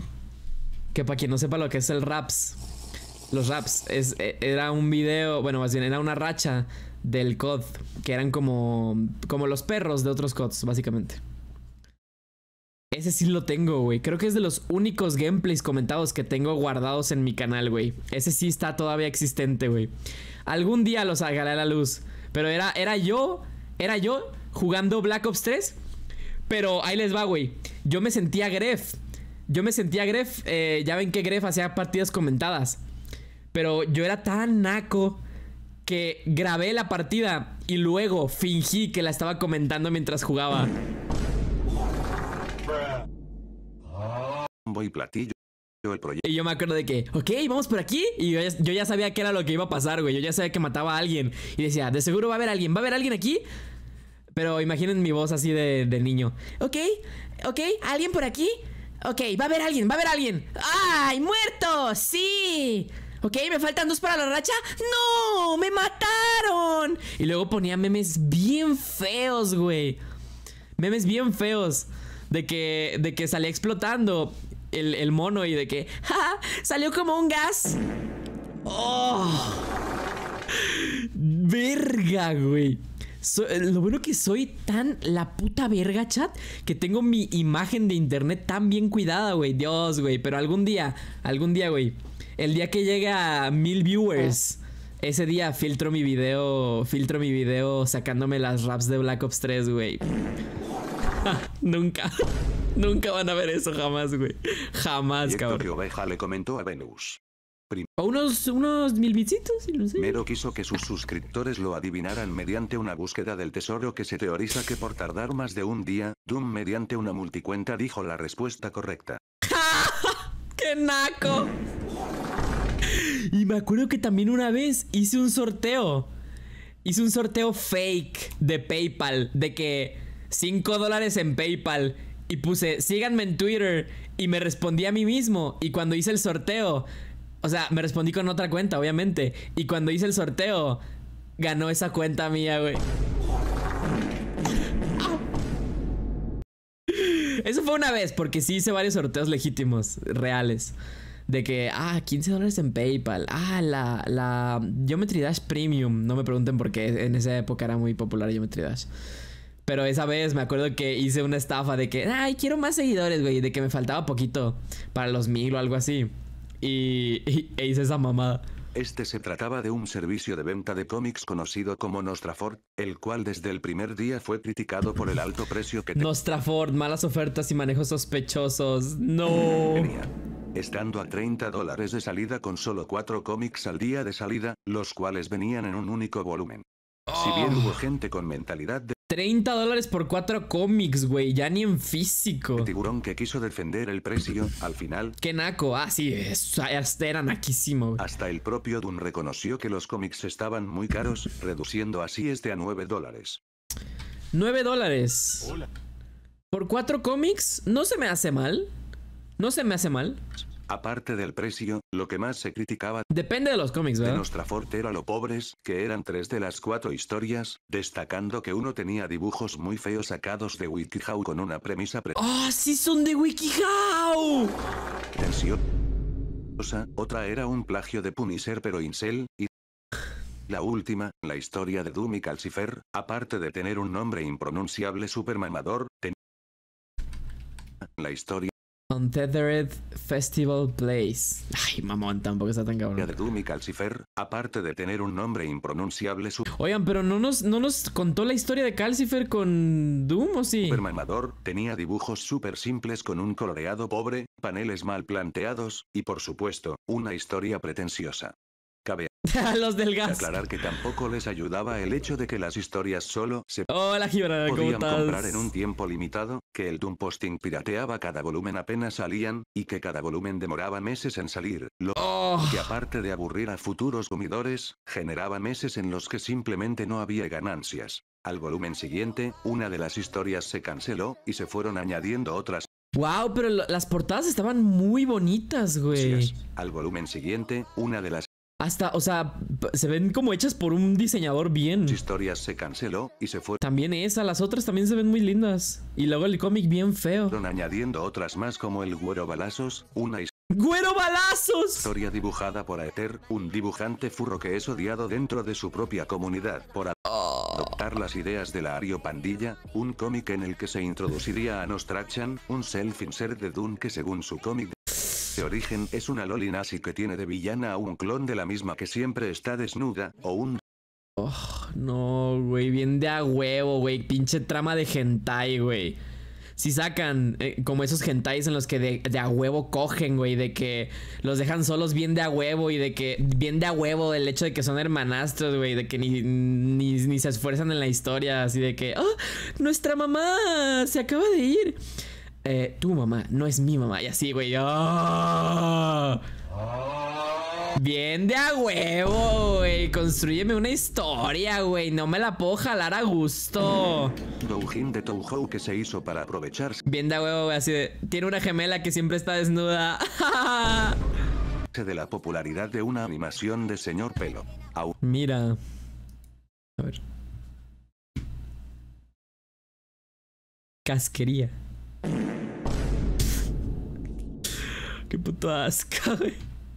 Que para quien no sepa lo que es el raps, los raps e, era un video, bueno, más bien era una racha del COD, que eran como, como los perros de otros CODs, básicamente. Ese sí lo tengo, güey. Creo que es de los únicos gameplays comentados que tengo guardados en mi canal, güey. Ese sí está todavía existente, güey. Algún día los sacaré a la luz. Pero era, era yo, era yo jugando Black Ops 3 pero ahí les va, güey. Yo me sentía Gref. Yo me sentía Gref. Eh, ya ven que Gref hacía partidas comentadas. Pero yo era tan naco que grabé la partida y luego fingí que la estaba comentando mientras jugaba. Voy platillo. Y yo me acuerdo de que, ok, vamos por aquí. Y yo ya, yo ya sabía que era lo que iba a pasar, güey. Yo ya sabía que mataba a alguien. Y decía, de seguro va a haber alguien. ¿Va a haber alguien aquí? Pero imaginen mi voz así de, niño. ¿Ok? ¿Ok? ¿Alguien por aquí? Ok, va a haber alguien, va a haber alguien. ¡Ay, muerto! ¡Sí! Ok, me faltan dos para la racha. ¡No! ¡Me mataron! Y luego ponía memes bien feos, güey. Memes bien feos. De que, de que salía explotando el, el mono y de que, ¡ja! ja salió como un gas. ¡Oh! Verga, güey. Eh, lo bueno que soy tan la puta verga, chat, que tengo mi imagen de internet tan bien cuidada, güey. Dios, güey. Pero algún día, algún día, güey. El día que llegue a mil viewers. Ah. Ese día filtro mi video. Filtro mi video sacándome las raps de Black Ops 3, güey. Nunca. Nunca van a ver eso jamás, güey. Jamás, cabrón. oveja le comentó a Venus unos, unos mil bitsitos, no sé. Mero quiso que sus suscriptores lo adivinaran mediante una búsqueda del tesoro que se teoriza que por tardar más de un día, Doom mediante una multicuenta dijo la respuesta correcta. ¡Qué naco! Y me acuerdo que también una vez hice un sorteo. Hice un sorteo fake de PayPal, de que 5 dólares en PayPal. Y puse, síganme en Twitter. Y me respondí a mí mismo. Y cuando hice el sorteo, o sea, me respondí con otra cuenta, obviamente. Y cuando hice el sorteo, ganó esa cuenta mía, güey. Eso fue una vez, porque sí hice varios sorteos legítimos, reales. De que, ah, 15 dólares en PayPal. Ah, la, la Geometry Dash Premium. No me pregunten por qué en esa época era muy popular Geometry Dash. Pero esa vez me acuerdo que hice una estafa de que, ay, quiero más seguidores, güey. De que me faltaba poquito para los mil o algo así y, e hice esa mamada. Este se trataba de un servicio de venta de cómics conocido como Nostraford, el cual desde el primer día fue criticado por el alto precio que... Nostraford, malas ofertas y manejos sospechosos. No. Estando a 30 dólares de salida con solo 4 cómics al día de salida, los cuales venían en un único volumen. Si bien hubo oh. gente con mentalidad de 30 dólares por cuatro cómics, güey. Ya ni en físico. El tiburón que quiso defender el precio, al final. Qué naco. Ah, sí, es, era naquísimo. Hasta el propio Dun reconoció que los cómics estaban muy caros, reduciendo así este a 9 dólares. 9 dólares. ¿Por cuatro cómics? No se me hace mal. No se me hace mal. Aparte del precio, lo que más se criticaba Depende de los cómics, ¿verdad? de Forte era lo pobres, que eran tres de las cuatro historias, destacando que uno tenía dibujos muy feos sacados de WikiHow con una premisa pre... ¡Oh, sí son de WikiHow! Tensión. Otra era un plagio de Punisher pero Incel, y la última, la historia de Doom y Calcifer, aparte de tener un nombre impronunciable super mamador tenía la historia Tethered Festival Place. Ay, mamón, tampoco está tan cabrón. Doom Calcifer, aparte de tener un nombre impronunciable. Oigan, pero no nos, no nos contó la historia de Calcifer con Doom, ¿o sí? Supermamador, tenía dibujos súper simples con un coloreado pobre, paneles mal planteados, y por supuesto, una historia pretenciosa. a los del gas. Aclarar que tampoco les ayudaba el hecho de que las historias solo se podían comprar en un tiempo limitado, que el Doom Posting pirateaba cada volumen apenas salían, y que cada volumen demoraba meses en salir, lo oh. que aparte de aburrir a futuros sumidores, generaba meses en los que simplemente no había ganancias. Al volumen siguiente, una de las historias se canceló, y se fueron añadiendo otras Wow, pero las portadas estaban muy bonitas, güey. Al volumen siguiente, una de las hasta, o sea, se ven como hechas por un diseñador bien. Historias se canceló y se fue. También esa, las otras también se ven muy lindas. Y luego el cómic bien feo. Fueron añadiendo otras más como el Güero Balazos, una historia. ¡Güero balazos! Historia dibujada por Aether, un dibujante furro que es odiado dentro de su propia comunidad por adoptar las ideas de la Ario Pandilla, un cómic en el que se introduciría a Nostrachan, un self-insert de Dune que según su cómic este origen es una loli nazi que tiene de villana a un clon de la misma que siempre está desnuda, o un... Oh, no, güey, bien de a huevo, güey, pinche trama de hentai, güey. Si sacan eh, como esos hentais en los que de, a huevo cogen, güey, de que los dejan solos bien de a huevo y de que bien de a huevo el hecho de que son hermanastros, güey, de que ni, ni, ni se esfuerzan en la historia, así de que, ¡oh! Nuestra mamá se acaba de ir. Eh, tu mamá no es mi mamá. Y así, güey. Bien de a huevo, güey. Construyeme una historia, güey. No me la puedo jalar a gusto. de que se hizo para aprovecharse. Bien de a huevo, güey. Así de. Tiene una gemela que siempre está desnuda. de la popularidad de una animación de señor pelo. Mira. A ver. Casquería. Qué puto asco, güey.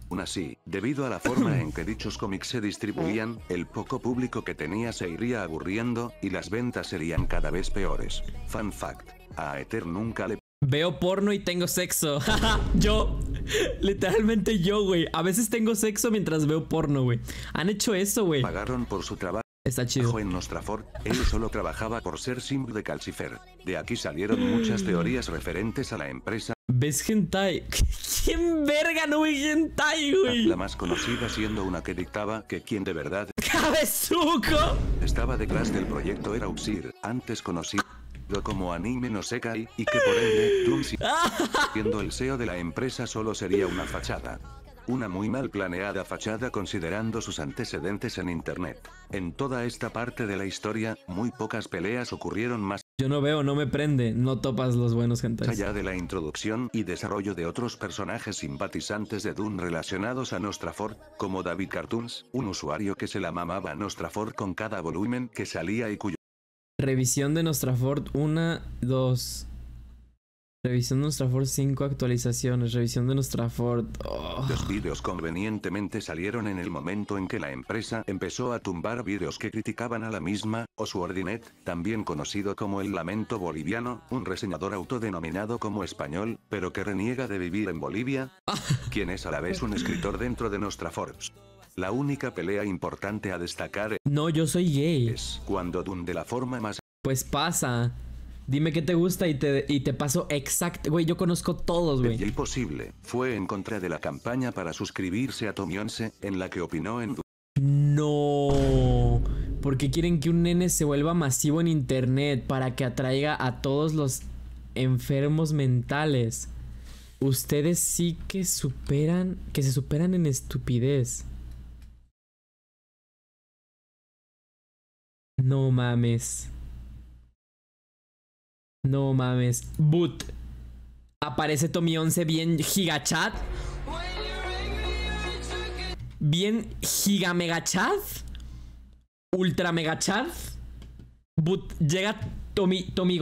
Aún así, debido a la forma en que dichos cómics se distribuían, el poco público que tenía se iría aburriendo, y las ventas serían cada vez peores. Fun fact, a Ether nunca le... Veo porno y tengo sexo. yo. Literalmente yo, güey. A veces tengo sexo mientras veo porno, güey. Han hecho eso, güey. Pagaron por su trabajo Está chido. En Nostrafor, él solo trabajaba por ser símbolo de Calcifer. De aquí salieron muchas teorías referentes a la empresa. ¿Ves hentai? ¿Quién verga no ve hentai, güey? La más conocida siendo una que dictaba que quien de verdad... ¡Cabezuco! Estaba detrás del proyecto era Uxir, antes conocido como Anime no Sekai, y que por ende, siendo el CEO de la empresa solo sería una fachada. Una muy mal planeada fachada considerando sus antecedentes en Internet. En toda esta parte de la historia, muy pocas peleas ocurrieron más yo no veo, no me prende, no topas los buenos gentes. Allá de la introducción y desarrollo de otros personajes simpatizantes de Dune relacionados a Nostraford, como David Cartoons, un usuario que se la mamaba a Nostraford con cada volumen que salía y cuyo... Revisión de Nostraford 1, 2, Revisión de nuestra Ford 5 actualizaciones, revisión de nuestra Ford. Oh. Los vídeos convenientemente salieron en el momento en que la empresa empezó a tumbar vídeos que criticaban a la misma, o su Ordinet, también conocido como el Lamento Boliviano, un reseñador autodenominado como español, pero que reniega de vivir en Bolivia, quien es a la vez un escritor dentro de nuestra Forbes. La única pelea importante a destacar. No, yo soy gay. Es cuando Dun de la forma más. Pues pasa. Dime qué te gusta y te, paso exacto. Güey, yo conozco todos, güey. Y posible. Fue en contra de la campaña para suscribirse a Tomionse, en la que opinó en. No. Porque quieren que un nene se vuelva masivo en internet para que atraiga a todos los enfermos mentales. Ustedes sí que superan, que se superan en estupidez. No mames. No mames. Boot. Aparece Tommy 11 bien gigachat. Bien giga megachat. Ultra megachat. Boot. Llega Tommy, Tommy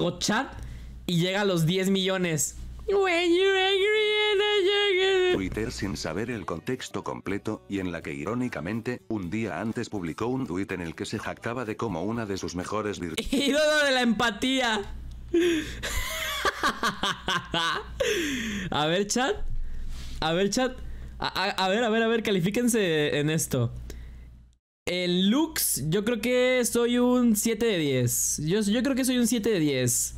Y llega a los 10 millones. Twitter sin saber el contexto completo, y en la que irónicamente, un día antes publicó un tweet en el que se jactaba de como una de sus mejores Y lo de la empatía! a ver, chat. A ver, chat. A, ver, a ver, a ver, califíquense en esto. En looks, yo creo que soy un 7 de 10. Yo, yo creo que soy un 7 de 10.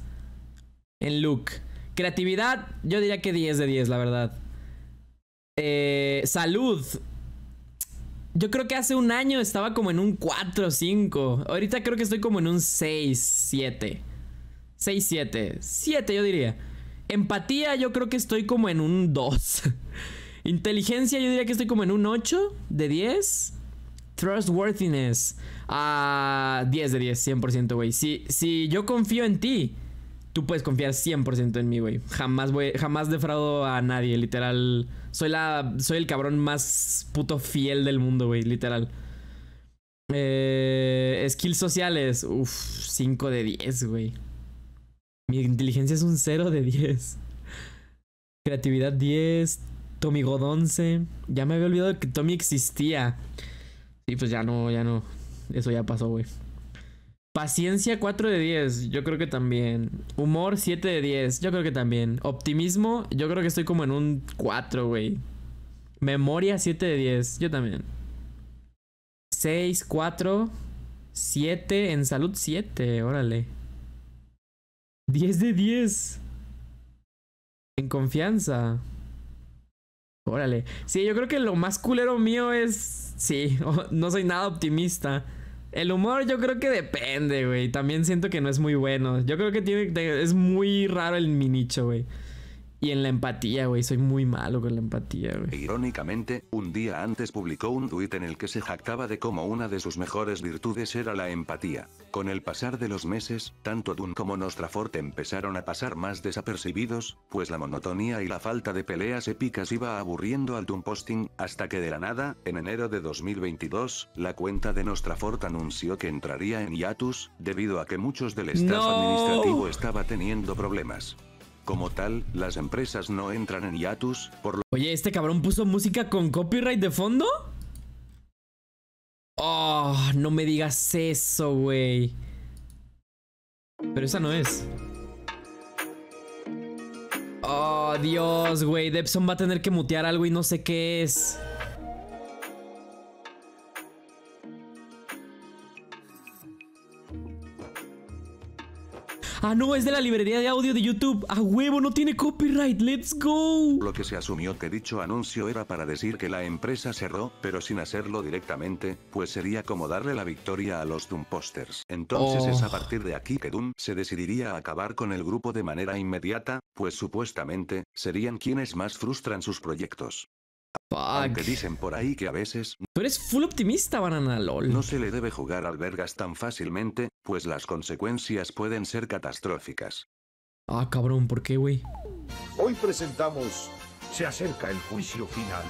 En look. Creatividad, yo diría que 10 de 10, la verdad. Eh, salud. Yo creo que hace un año estaba como en un 4 o 5. Ahorita creo que estoy como en un 6, 7. 6, 7. 7 yo diría. Empatía yo creo que estoy como en un 2. Inteligencia yo diría que estoy como en un 8 de 10. Trustworthiness. A ah, 10 de 10, 100%, güey. Si, yo confío en ti, tú puedes confiar 100% en mí, güey. Jamás jamás defraudo a nadie, literal. Soy la soy el cabrón más puto fiel del mundo, güey, literal. Eh, skills sociales, uff, 5 de 10, güey. Mi inteligencia es un 0 de 10. Creatividad 10. Tommy God 11. Ya me había olvidado que Tommy existía. Sí, pues ya no, ya no. Eso ya pasó, güey. Paciencia 4 de 10, yo creo que también. Humor 7 de 10, yo creo que también. Optimismo, yo creo que estoy como en un 4, güey. Memoria 7 de 10, yo también. 6, 4, 7, en salud 7, órale. 10 de 10. En confianza. Órale. Sí, yo creo que lo más culero mío es... Sí, no soy nada optimista. El humor yo creo que depende, güey. También siento que no es muy bueno. Yo creo que tiene, es muy raro el minicho, nicho, güey. Y en la empatía, güey, soy muy malo con la empatía, güey. Irónicamente, un día antes publicó un tweet en el que se jactaba de cómo una de sus mejores virtudes era la empatía. Con el pasar de los meses, tanto Doom como Nostrafort empezaron a pasar más desapercibidos, pues la monotonía y la falta de peleas épicas iba aburriendo al Doom Posting, hasta que de la nada, en enero de 2022, la cuenta de Nostrafort anunció que entraría en hiatus, debido a que muchos del staff administrativo estaba teniendo problemas. Como tal, las empresas no entran en hiatus, por lo... Oye, ¿este cabrón puso música con copyright de fondo? Oh, no me digas eso, güey. Pero esa no es. Oh, Dios, güey. Debson va a tener que mutear algo y no sé qué es. Ah, no, es de la librería de audio de YouTube. A huevo, no tiene copyright. Let's go. Lo que se asumió que dicho anuncio era para decir que la empresa cerró, pero sin hacerlo directamente, pues sería como darle la victoria a los Doom Posters. Entonces es a oh. partir de aquí que Doom se decidiría a acabar con el grupo de manera inmediata, pues supuestamente, serían quienes más frustran sus proyectos. Fuck. Aunque dicen por ahí que a veces... Tú eres full optimista, banana lol. No se le debe jugar al vergas tan fácilmente, pues las consecuencias pueden ser catastróficas. Ah, cabrón, ¿por qué, güey? Hoy presentamos... Se acerca el juicio final.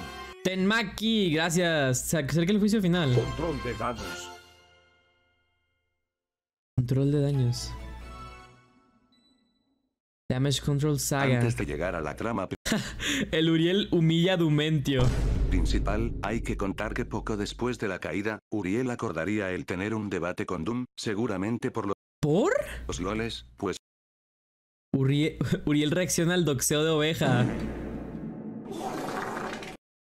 Tenmaki, gracias. Se acerca el juicio final. Control de daños. Control de daños. Damage Control Saga. Antes de llegar a la trama... el Uriel humilla a Dumentio. Principal, hay que contar que poco después de la caída, Uriel acordaría el tener un debate con Doom, seguramente por lo... ¿Por? Los loles, pues... Uriel, Uriel reacciona al doxeo de oveja.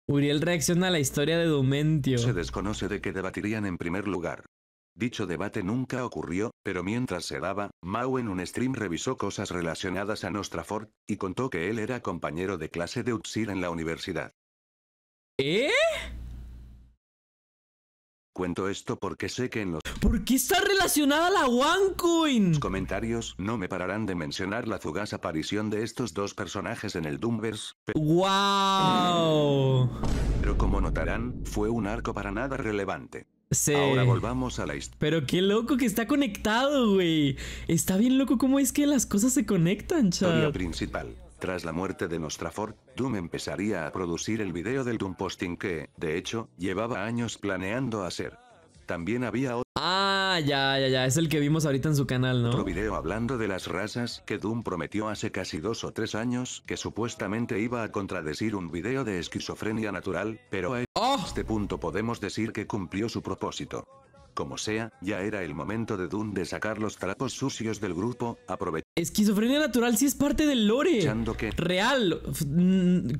Uriel reacciona a la historia de Dumentio. Se desconoce de qué debatirían en primer lugar. Dicho debate nunca ocurrió, pero mientras se daba, Mao en un stream revisó cosas relacionadas a Nostraford, y contó que él era compañero de clase de Utsir en la universidad. ¿Eh? Cuento esto porque sé que en los... ¿Por qué está relacionada la OneCoin? Los comentarios no me pararán de mencionar la fugaz aparición de estos dos personajes en el Doomverse. Pero... ¡Wow! Pero como notarán, fue un arco para nada relevante. Ahora volvamos a la historia. Pero qué loco que está conectado, güey. Está bien loco cómo es que las cosas se conectan, chaval. Historia principal. Tras la muerte de Nostraford, Doom empezaría a producir el video del Doom Posting que, de hecho, llevaba años planeando hacer. También había otro... Ah, Ah, ya, ya, ya. Es el que vimos ahorita en su canal, ¿no? Otro video hablando de las razas que Doom prometió hace casi dos o tres años que supuestamente iba a contradecir un video de esquizofrenia natural, pero a ¡Oh! este punto podemos decir que cumplió su propósito. Como sea, ya era el momento de Dune de sacar los trapos sucios del grupo, aprovechando... Esquizofrenia natural sí es parte del lore. Que Real.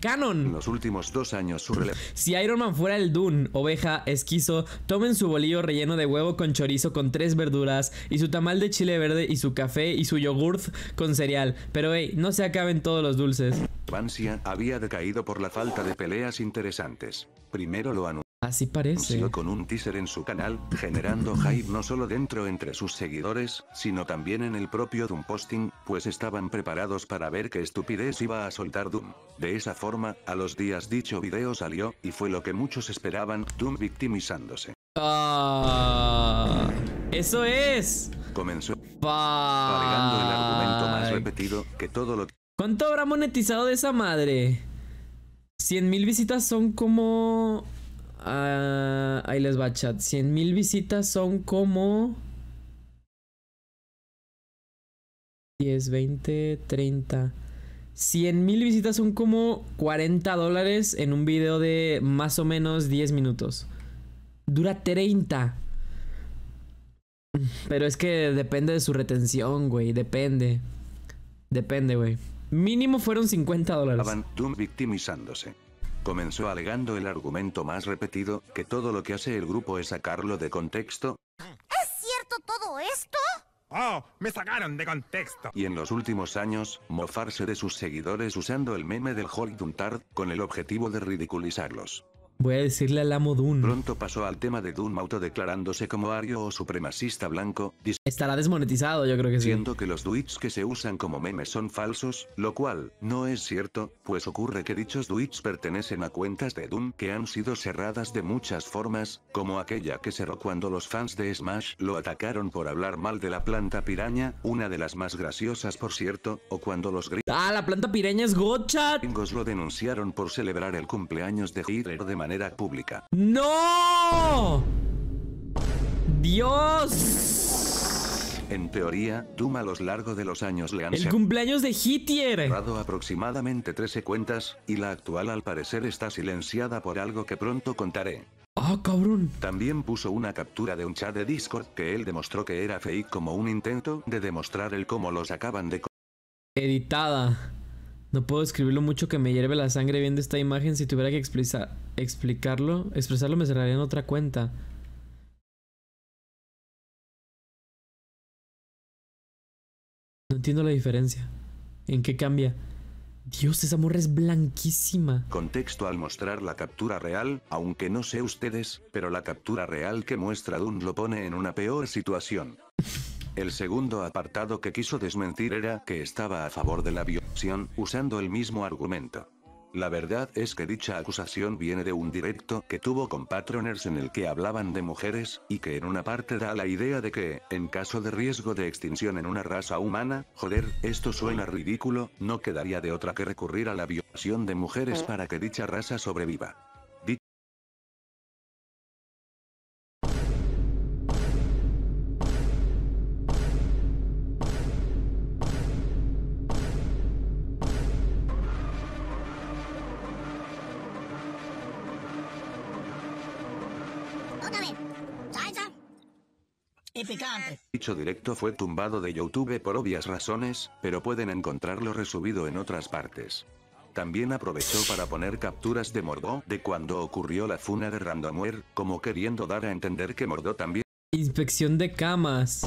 Canon. los últimos dos años Si Iron Man fuera el Dune, oveja, esquizo, tomen su bolillo relleno de huevo con chorizo con tres verduras y su tamal de chile verde y su café y su yogurt con cereal. Pero hey, no se acaben todos los dulces. Pansia había decaído por la falta de peleas interesantes. Primero lo anunció. Así parece. con un teaser en su canal, generando hype no solo dentro entre sus seguidores, sino también en el propio Doom posting, pues estaban preparados para ver qué estupidez iba a soltar Doom. De esa forma, a los días dicho video salió, y fue lo que muchos esperaban, Doom victimizándose. Ah, eso es. Comenzó. repetido que todo lo ¿Cuánto habrá monetizado de esa madre? 100.000 visitas son como... Ah, ahí les va, chat. 100 mil visitas son como... 10, 20, 30. 100 mil visitas son como 40 dólares en un video de más o menos 10 minutos. Dura 30. Pero es que depende de su retención, güey. Depende. Depende, güey. Mínimo fueron 50 dólares. Avantum victimizándose. Comenzó alegando el argumento más repetido, que todo lo que hace el grupo es sacarlo de contexto. ¿Es cierto todo esto? ¡Oh! ¡Me sacaron de contexto! Y en los últimos años, mofarse de sus seguidores usando el meme del Hulk Duntard, con el objetivo de ridiculizarlos. Voy a decirle al amo Dune. Pronto pasó al tema de Dune autodeclarándose como ario o supremacista blanco. Estará desmonetizado, yo creo que sí. Siento que los tweets que se usan como memes son falsos, lo cual no es cierto, pues ocurre que dichos tweets pertenecen a cuentas de Doom que han sido cerradas de muchas formas, como aquella que cerró cuando los fans de Smash lo atacaron por hablar mal de la planta piraña, una de las más graciosas por cierto, o cuando los ¡Ah, la planta piraña es gocha! Gringos lo denunciaron por celebrar el cumpleaños de Hitler de manera pública. ¡No! ¡Dios! En teoría, Duma los largo de los años le han ¡El cumpleaños de Hitier. Cerrado aproximadamente 13 cuentas, y la actual al parecer está silenciada por algo que pronto contaré. ¡Ah, cabrón! También puso una captura de un chat de Discord que él demostró que era fake como un intento de demostrar el cómo los acaban de... Editada. No puedo escribirlo mucho que me hierve la sangre viendo esta imagen. Si tuviera que explicarlo, expresarlo, me cerraría en otra cuenta. No entiendo la diferencia. ¿En qué cambia? Dios, esa morra es blanquísima. Contexto al mostrar la captura real, aunque no sé ustedes, pero la captura real que muestra Dun lo pone en una peor situación. El segundo apartado que quiso desmentir era que estaba a favor de la violación, usando el mismo argumento. La verdad es que dicha acusación viene de un directo que tuvo con Patroners en el que hablaban de mujeres, y que en una parte da la idea de que, en caso de riesgo de extinción en una raza humana, joder, esto suena ridículo, no quedaría de otra que recurrir a la violación de mujeres mm. para que dicha raza sobreviva. directo fue tumbado de YouTube por obvias razones, pero pueden encontrarlo resubido en otras partes. También aprovechó para poner capturas de Mordó de cuando ocurrió la funa de Randomware, como queriendo dar a entender que Mordó también... Inspección de camas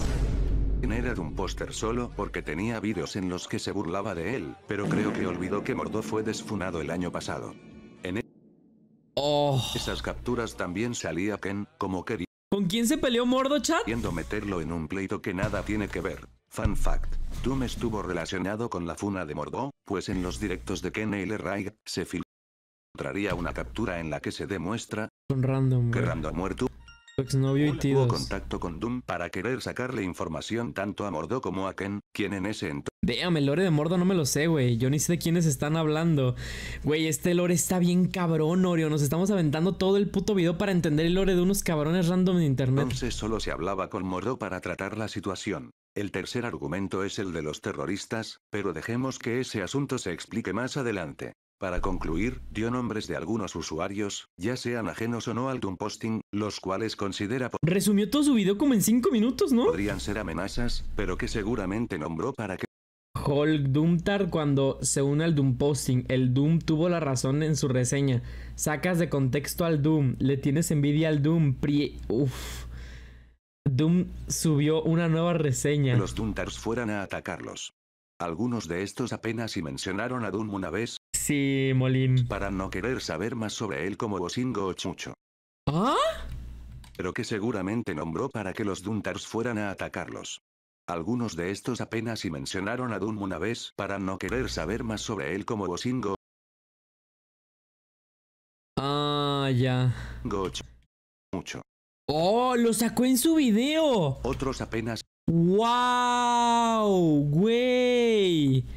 era un póster solo porque tenía vídeos en los que se burlaba de él, pero creo que olvidó que Mordó fue desfunado el año pasado. En oh. esas capturas también salía Ken, como quería. ¿Con quién se peleó Mordo Chat? Quiero meterlo en un pleito que nada tiene que ver. Fun fact. Doom estuvo relacionado con la funa de Mordo, pues en los directos de Ken y se filtraría una captura en la que se demuestra random, que Rando ha muerto exnovio contacto con Doom para querer sacarle información tanto a Mordo como a Ken, quien en ese entonces... el lore de Mordo no me lo sé, güey. Yo ni sé de quiénes están hablando. Güey, este lore está bien cabrón, Oreo. Nos estamos aventando todo el puto video para entender el lore de unos cabrones random de internet. Entonces solo se hablaba con Mordo para tratar la situación. El tercer argumento es el de los terroristas, pero dejemos que ese asunto se explique más adelante. Para concluir, dio nombres de algunos usuarios, ya sean ajenos o no al Doom Posting, los cuales considera... Resumió todo su video como en 5 minutos, ¿no? Podrían ser amenazas, pero que seguramente nombró para que... Hulk Doomtar cuando se une al Doom Posting. El Doom tuvo la razón en su reseña. Sacas de contexto al Doom. Le tienes envidia al Doom. uff. Doom subió una nueva reseña. Los Doomtars fueran a atacarlos. Algunos de estos apenas y mencionaron a Doom una vez, Sí, Molín. Para no querer saber más sobre él como Bosingo o Chucho. ¿Ah? Pero que seguramente nombró para que los Duntars fueran a atacarlos. Algunos de estos apenas y mencionaron a Doom una vez para no querer saber más sobre él como Bosingo. Ah, ya. Gocho. Mucho. ¡Oh! ¡Lo sacó en su video! Otros apenas. ¡Wow! ¡Güey!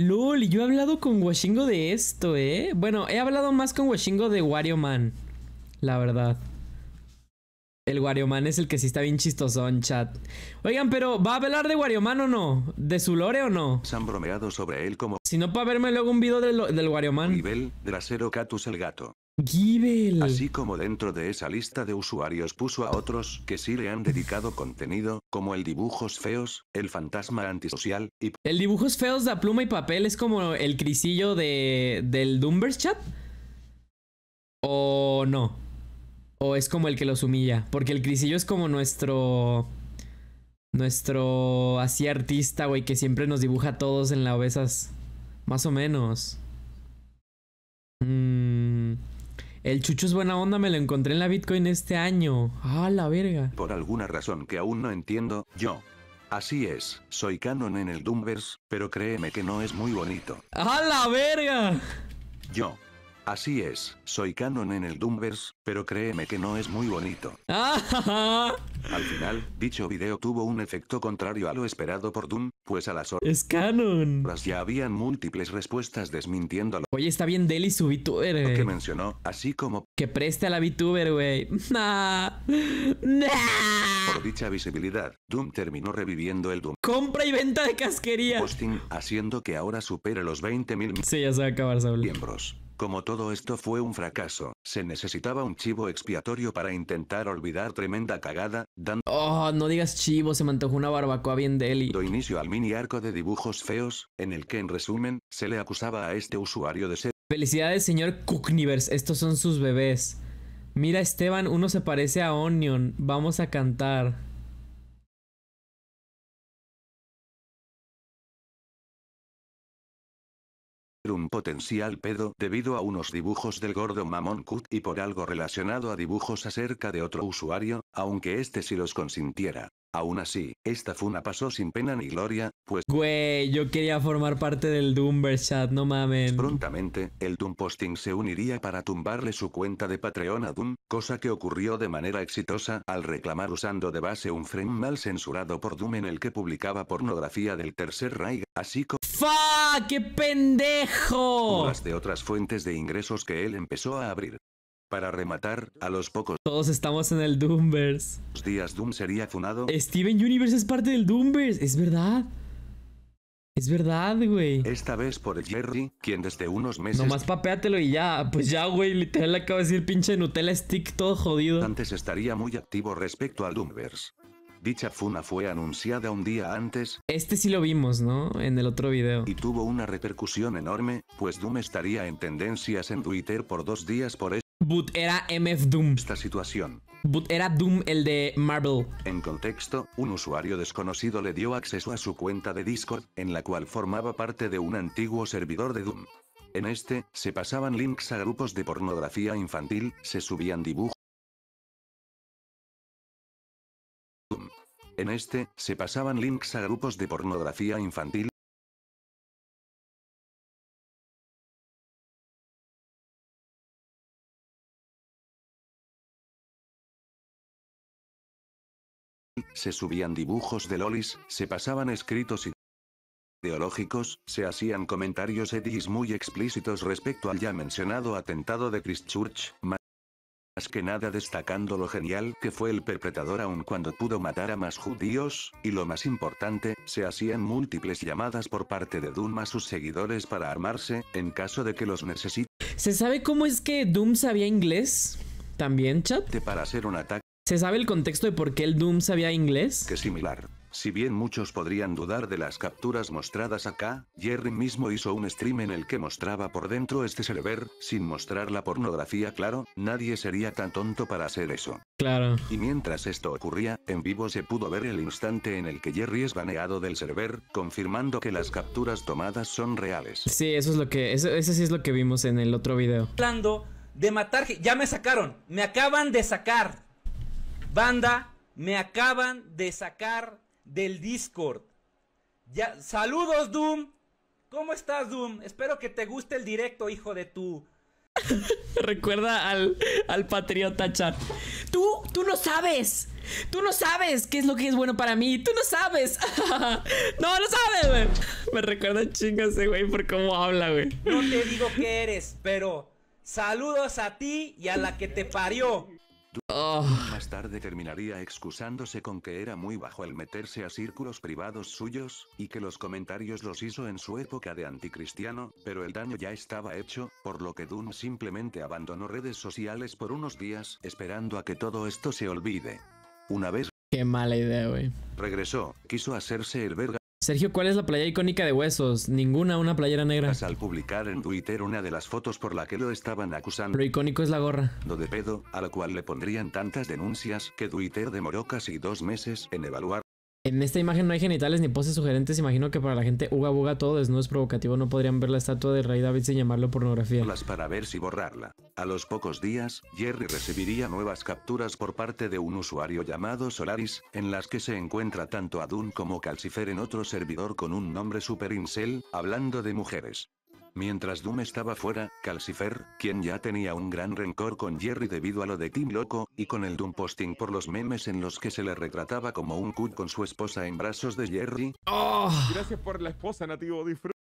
LOL, yo he hablado con Washingo de esto, ¿eh? Bueno, he hablado más con Washingo de Wario Man. La verdad. El Wario Man es el que sí está bien chistoso, en chat. Oigan, pero ¿va a hablar de Wario Man o no? ¿De su lore o no? Se han bromeado sobre él como... Si no, para verme luego un video del Wario Man. Nivel, Catus el gato. Así como dentro de esa lista de usuarios puso a otros que sí le han dedicado contenido, como el dibujos feos, el fantasma antisocial y... El dibujos feos de pluma y papel es como el crisillo de, del Doombers chat. ¿O no? ¿O es como el que los humilla? Porque el crisillo es como nuestro... Nuestro así artista, güey, que siempre nos dibuja a todos en la obesas. Más o menos. El Chucho es buena onda, me lo encontré en la Bitcoin este año. Ah, la verga. Por alguna razón que aún no entiendo, yo. Así es, soy canon en el Doomverse, pero créeme que no es muy bonito. ¡A ¡Ah, la verga! Yo. Así es, soy canon en el Doomverse pero créeme que no es muy bonito. Al final, dicho video tuvo un efecto contrario a lo esperado por Doom, pues a las horas... ¡Es canon! Ya habían múltiples respuestas desmintiéndolo. Oye, está bien Deli su VTuber, Que eh. mencionó, así como... Que preste a la VTuber, güey. Por dicha visibilidad, Doom terminó reviviendo el Doom. Compra y venta de casquería. Posting, haciendo que ahora supere los 20.000... Sí, ya se va acabar, Miembros. Como todo esto fue un fracaso, se necesitaba un chivo expiatorio para intentar olvidar tremenda cagada, dando... Oh, no digas chivo, se me antojó una barbacoa bien deli. Do inicio al mini arco de dibujos feos, en el que en resumen, se le acusaba a este usuario de ser... Felicidades señor Cookniverse, estos son sus bebés. Mira Esteban, uno se parece a Onion, vamos a cantar. un potencial pedo debido a unos dibujos del gordo Mamón Cut y por algo relacionado a dibujos acerca de otro usuario, aunque este sí los consintiera. Aún así, esta funa pasó sin pena ni gloria, pues... Güey, yo quería formar parte del Doomber chat, no mamen. Prontamente, el Doom Posting se uniría para tumbarle su cuenta de Patreon a Doom, cosa que ocurrió de manera exitosa al reclamar usando de base un frame mal censurado por Doom en el que publicaba pornografía del Tercer rey. así como... ¡Fa! ¡Qué pendejo! Más de otras fuentes de ingresos que él empezó a abrir. Para rematar, a los pocos... Todos estamos en el Doomverse. Los días Doom sería funado. Steven Universe es parte del Doomverse, es verdad. Es verdad, güey. Esta vez por Jerry, quien desde unos meses... Nomás papeátelo y ya. Pues ya, güey, literal acaba de decir pinche Nutella Stick todo jodido. Antes estaría muy activo respecto al Doomverse. Dicha funa fue anunciada un día antes. Este sí lo vimos, ¿no? En el otro video. Y tuvo una repercusión enorme, pues Doom estaría en tendencias en Twitter por dos días por eso. Boot era MF Doom. Esta situación. Boot era Doom el de Marvel. En contexto, un usuario desconocido le dio acceso a su cuenta de Discord, en la cual formaba parte de un antiguo servidor de Doom. En este, se pasaban links a grupos de pornografía infantil, se subían dibujos. En este, se pasaban links a grupos de pornografía infantil, Se subían dibujos de lolis, se pasaban escritos ideológicos, se hacían comentarios edis muy explícitos respecto al ya mencionado atentado de Christchurch, más que nada destacando lo genial que fue el perpetrador aun cuando pudo matar a más judíos, y lo más importante, se hacían múltiples llamadas por parte de Doom a sus seguidores para armarse, en caso de que los necesite. ¿Se sabe cómo es que Doom sabía inglés? ¿También, chat? Para hacer un ataque ¿Se sabe el contexto de por qué el Doom sabía inglés? Que similar. Si bien muchos podrían dudar de las capturas mostradas acá, Jerry mismo hizo un stream en el que mostraba por dentro este server, sin mostrar la pornografía claro, nadie sería tan tonto para hacer eso. Claro. Y mientras esto ocurría, en vivo se pudo ver el instante en el que Jerry es baneado del server, confirmando que las capturas tomadas son reales. Sí, eso es lo que, eso, sí es lo que vimos en el otro video. Hablando de matar, ya me sacaron, me acaban de sacar. Banda, me acaban de sacar del Discord. saludos, Doom. ¿Cómo estás, Doom? Espero que te guste el directo, hijo de tu. Recuerda al, patriota chat. Tú, tú no sabes. Tú no sabes qué es lo que es bueno para mí. Tú no sabes. no, no sabes, güey. Me recuerda chingas ese güey por cómo habla, güey. No te digo qué eres, pero saludos a ti y a la que te parió. Oh. Más tarde terminaría excusándose con que era muy bajo el meterse a círculos privados suyos, y que los comentarios los hizo en su época de anticristiano, pero el daño ya estaba hecho, por lo que Dunn simplemente abandonó redes sociales por unos días, esperando a que todo esto se olvide. Una vez Qué mala idea, güey. Regresó, quiso hacerse el verga Sergio, ¿cuál es la playa icónica de Huesos? Ninguna, una playera negra. Al publicar en Twitter una de las fotos por la que lo estaban acusando. Lo icónico es la gorra. Lo de pedo, a la cual le pondrían tantas denuncias que Twitter demoró casi dos meses en evaluar en esta imagen no hay genitales ni poses sugerentes. Imagino que para la gente uga buga todo desnudo es provocativo. No podrían ver la estatua de Ray David sin llamarlo pornografía. Las para ver si borrarla. A los pocos días, Jerry recibiría nuevas capturas por parte de un usuario llamado Solaris, en las que se encuentra tanto Adun como Calcifer en otro servidor con un nombre super incel, hablando de mujeres. Mientras Doom estaba fuera, Calcifer, quien ya tenía un gran rencor con Jerry debido a lo de Kim Loco, y con el Doom posting por los memes en los que se le retrataba como un cut con su esposa en brazos de Jerry. Oh. Gracias por la esposa, nativo, disfruta.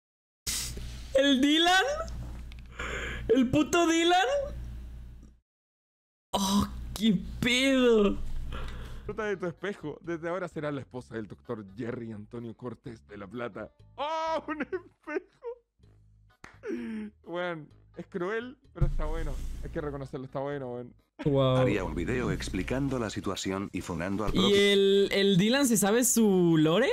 ¿El Dylan? ¿El puto Dylan? ¡Oh, qué pedo! Disfruta de tu espejo. Desde ahora será la esposa del doctor Jerry Antonio Cortés de La Plata. ¡Oh, un espejo! Bueno, es cruel, pero está bueno. Hay que reconocerlo, está bueno, weón. Haría un video explicando la situación y funando al ¿Y el, el Dylan se sabe su lore?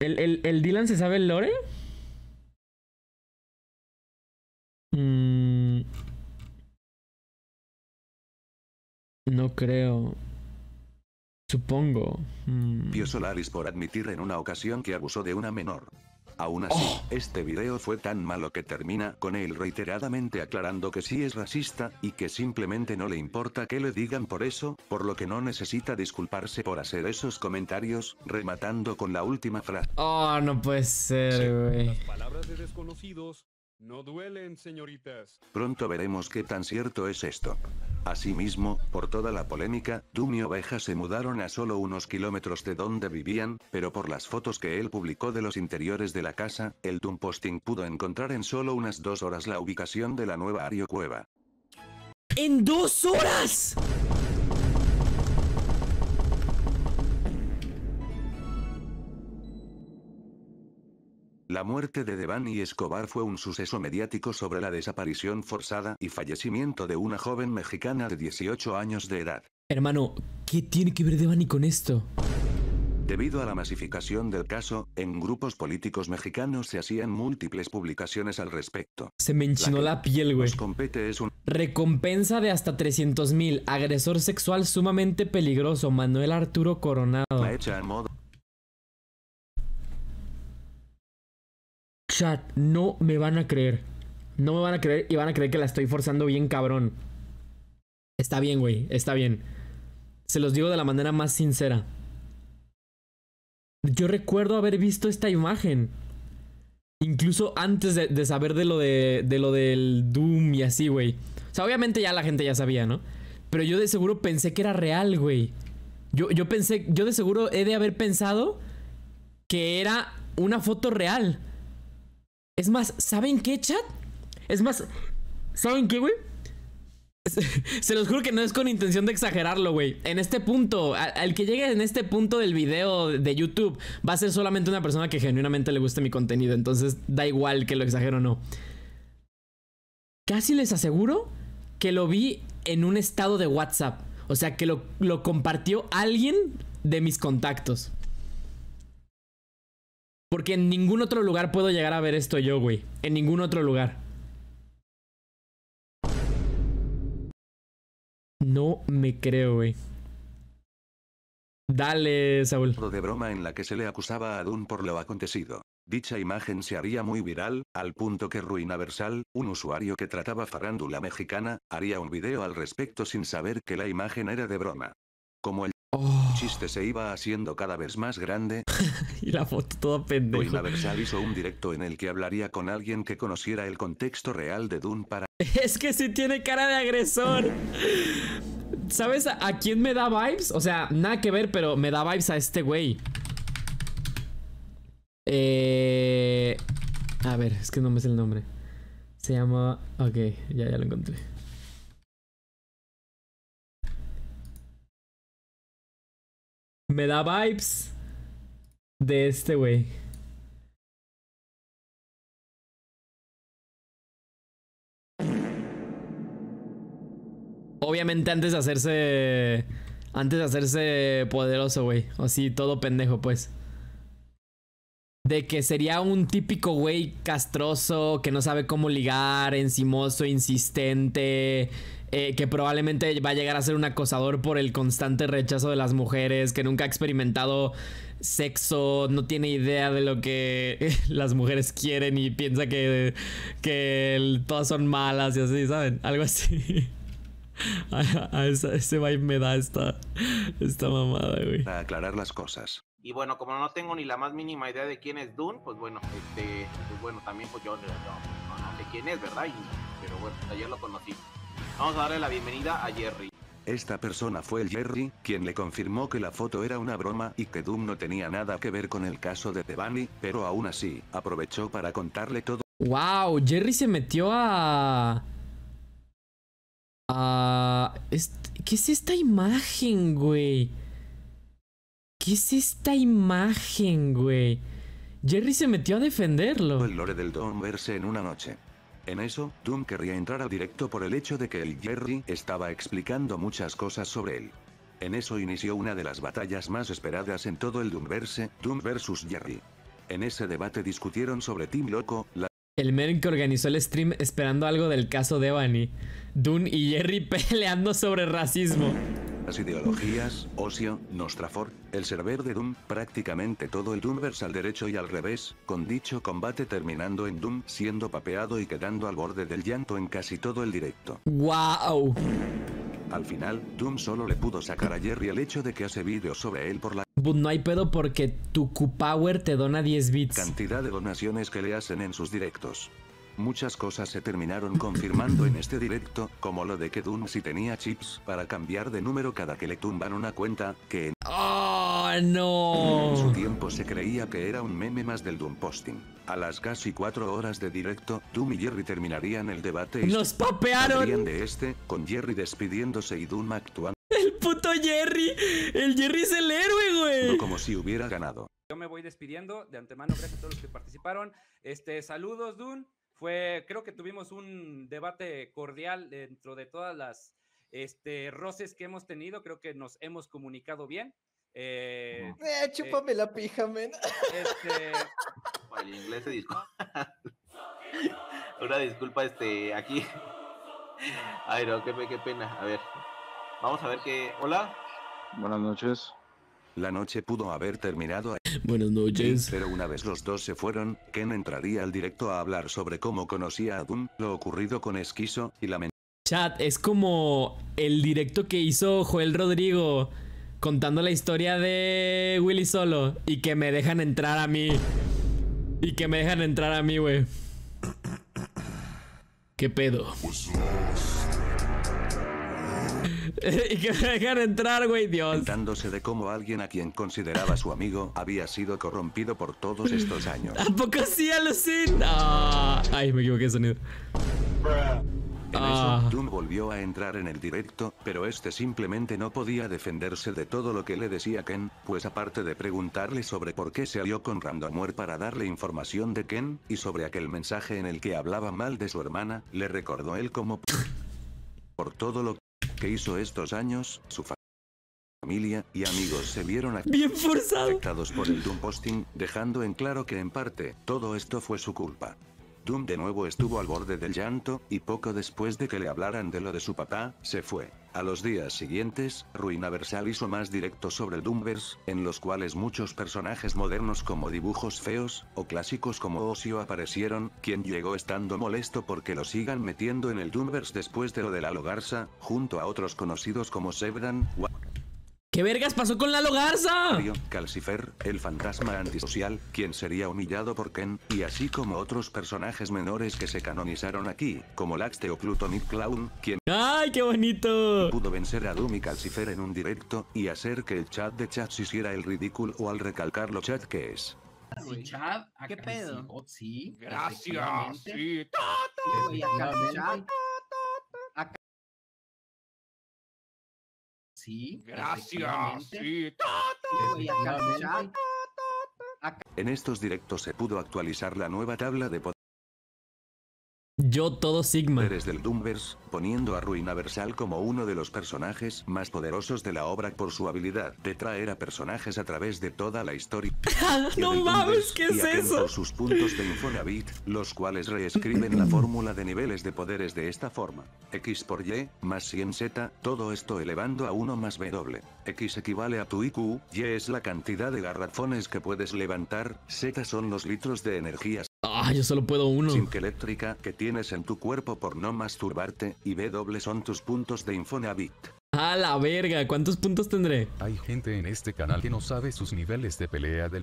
¿El, el, el Dylan se sabe el lore? Mm. No creo. Supongo. Mm. Pio Solaris por admitir en una ocasión que abusó de una menor. Aún así, oh. este video fue tan malo que termina con él reiteradamente aclarando que sí es racista, y que simplemente no le importa que le digan por eso, por lo que no necesita disculparse por hacer esos comentarios, rematando con la última frase. Oh, ah, no puede ser, güey. palabras de desconocidos no duelen, señoritas. Pronto veremos qué tan cierto es esto. Asimismo, por toda la polémica, Doom y Oveja se mudaron a solo unos kilómetros de donde vivían, pero por las fotos que él publicó de los interiores de la casa, el Doom Posting pudo encontrar en solo unas dos horas la ubicación de la nueva Ario Cueva. ¡En dos horas! La muerte de Devani Escobar fue un suceso mediático sobre la desaparición forzada y fallecimiento de una joven mexicana de 18 años de edad. Hermano, ¿qué tiene que ver Devani con esto? Debido a la masificación del caso, en grupos políticos mexicanos se hacían múltiples publicaciones al respecto. Se me la, piel, güey. Recompensa de hasta 300.000, mil. Agresor sexual sumamente peligroso. Manuel Arturo Coronado. La hecha modo... Chat, no me van a creer. No me van a creer y van a creer que la estoy forzando bien cabrón. Está bien, güey, está bien. Se los digo de la manera más sincera. Yo recuerdo haber visto esta imagen. Incluso antes de, saber de lo, de, de lo del Doom y así, güey. O sea, obviamente ya la gente ya sabía, ¿no? Pero yo de seguro pensé que era real, güey. Yo, yo pensé, yo de seguro he de haber pensado que era una foto real. Es más, ¿saben qué, chat? Es más, ¿saben qué, güey? Se los juro que no es con intención de exagerarlo, güey. En este punto, al, que llegue en este punto del video de YouTube, va a ser solamente una persona que genuinamente le guste mi contenido. Entonces, da igual que lo exagero o no. Casi les aseguro que lo vi en un estado de WhatsApp. O sea, que lo compartió alguien de mis contactos. Porque en ningún otro lugar puedo llegar a ver esto yo, güey. En ningún otro lugar. No me creo, güey. Dale, Saúl. De broma en la que se le acusaba a Dun por lo acontecido. Dicha imagen se haría muy viral, al punto que Ruina Ruinaversal, un usuario que trataba farándula mexicana, haría un video al respecto sin saber que la imagen era de broma. Como el Oh. El chiste se iba haciendo cada vez más grande. y la foto toda pendejo. Hoy hizo un directo en el que hablaría con alguien que conociera el contexto real de Dune para... es que si tiene cara de agresor. ¿Sabes a, quién me da vibes? O sea, nada que ver, pero me da vibes a este güey. Eh... A ver, es que no me sé el nombre. Se llama... Ok, ya, ya lo encontré. Me da vibes de este güey. Obviamente antes de hacerse... Antes de hacerse poderoso, güey. Así, todo pendejo, pues. De que sería un típico güey castroso, que no sabe cómo ligar, encimoso, insistente eh, que probablemente va a llegar a ser un acosador por el constante rechazo de las mujeres, que nunca ha experimentado sexo, no tiene idea de lo que las mujeres quieren y piensa que, todas son malas y así, ¿saben? Algo así. A, ese vibe me da esta, esta mamada, güey. Para aclarar las cosas. Y bueno, como no tengo ni la más mínima idea de quién es Dune, pues bueno, este, pues bueno, también pues yo, no, sé quién es, ¿verdad? pero bueno, pues ayer lo conocí. Vamos a darle la bienvenida a Jerry. Esta persona fue el Jerry, quien le confirmó que la foto era una broma y que Doom no tenía nada que ver con el caso de Devani, pero aún así, aprovechó para contarle todo. ¡Wow! Jerry se metió a... a... ¿Qué es esta imagen, güey? ¿Qué es esta imagen, güey? Jerry se metió a defenderlo. El lore del Doom verse en una noche. En eso, Doom querría entrar a directo por el hecho de que el Jerry estaba explicando muchas cosas sobre él. En eso inició una de las batallas más esperadas en todo el Doomverse, Doom vs Jerry. En ese debate discutieron sobre Team Loco, la... El que organizó el stream esperando algo del caso de Bunny. Doom y Jerry peleando sobre racismo. Las ideologías, ocio, Nostrafor, el server de Doom, prácticamente todo el Doomverse al derecho y al revés, con dicho combate terminando en Doom siendo papeado y quedando al borde del llanto en casi todo el directo. ¡Wow! Al final, Doom solo le pudo sacar a Jerry el hecho de que hace vídeos sobre él por la... But pues no hay pedo porque tu Q-Power te dona 10 bits. Cantidad de donaciones que le hacen en sus directos. Muchas cosas se terminaron confirmando en este directo, como lo de que si tenía chips para cambiar de número cada que le tumban una cuenta, que en ¡Ah, no! su tiempo se creía que era un meme más del Doom posting. A las casi cuatro horas de directo, Doom y Jerry terminarían el debate y este. ¡Nos papearon! de este, con Jerry despidiéndose y Doom actuando. ¡El puto Jerry! ¡El Jerry es el héroe, güey! como si hubiera ganado. Yo me voy despidiendo. De antemano, gracias a todos los que participaron. Este, saludos, Doom fue, creo que tuvimos un debate cordial dentro de todas las este, roces que hemos tenido. Creo que nos hemos comunicado bien. Eh, eh chúpame la pija, men. Este... inglés se disculpa. Una disculpa, este, aquí. Ay, no, qué, qué pena. A ver, vamos a ver qué. Hola. Buenas noches. La noche pudo haber terminado Buenas noches. Pero una vez los dos se fueron, Ken entraría al directo a hablar sobre cómo conocía a Doom, lo ocurrido con Esquizo y la Chat, es como el directo que hizo Joel Rodrigo contando la historia de Willy Solo y que me dejan entrar a mí. Y que me dejan entrar a mí, güey. ¿Qué pedo? Pues y que entrar, güey, Dios. Dándose de cómo alguien a quien consideraba su amigo había sido corrompido por todos estos años. ¿A sí, Ay, me equivoqué de sonido. ah. Doom volvió a entrar en el directo, pero este simplemente no podía defenderse de todo lo que le decía Ken, pues aparte de preguntarle sobre por qué se alió con Randomware para darle información de Ken, y sobre aquel mensaje en el que hablaba mal de su hermana, le recordó él como... por todo lo que que hizo estos años, su familia y amigos se vieron afectados por el doom posting, dejando en claro que en parte, todo esto fue su culpa. Doom de nuevo estuvo al borde del llanto, y poco después de que le hablaran de lo de su papá, se fue. A los días siguientes, Ruinaversal hizo más directos sobre el Doomverse, en los cuales muchos personajes modernos como dibujos feos, o clásicos como Ocio aparecieron, quien llegó estando molesto porque lo sigan metiendo en el Doomverse después de lo de la Logarsa, junto a otros conocidos como Sebran, ¿Qué vergas pasó con Lalo Garza? Calcifer, el fantasma antisocial, quien sería humillado por Ken, y así como otros personajes menores que se canonizaron aquí, como Laxte o Plutonic Clown, quien... ¡Ay, qué bonito! Pudo vencer a Doom y Calcifer en un directo, y hacer que el chat de chats hiciera el ridículo o al recalcar lo chat que es. ¿qué pedo? Sí, oh, gracias. Sí, Gracias. En estos directos se pudo actualizar la nueva tabla de yo todo Sigma. Eres del Doomverse, poniendo a Ruina Versal como uno de los personajes más poderosos de la obra por su habilidad de traer a personajes a través de toda la historia. Ah, no mames, ¿qué es eso? sus puntos de Infonavit, los cuales reescriben la fórmula de niveles de poderes de esta forma. X por Y, más 100Z, todo esto elevando a 1 más W. X equivale a tu IQ, Y es la cantidad de garrafones que puedes levantar, Z son los litros de energías Ah, yo solo puedo uno. que eléctrica que tienes en tu cuerpo por no masturbarte y B doble son tus puntos de Infonavit. A la verga, ¿cuántos puntos tendré? Hay gente en este canal que no sabe sus niveles de pelea de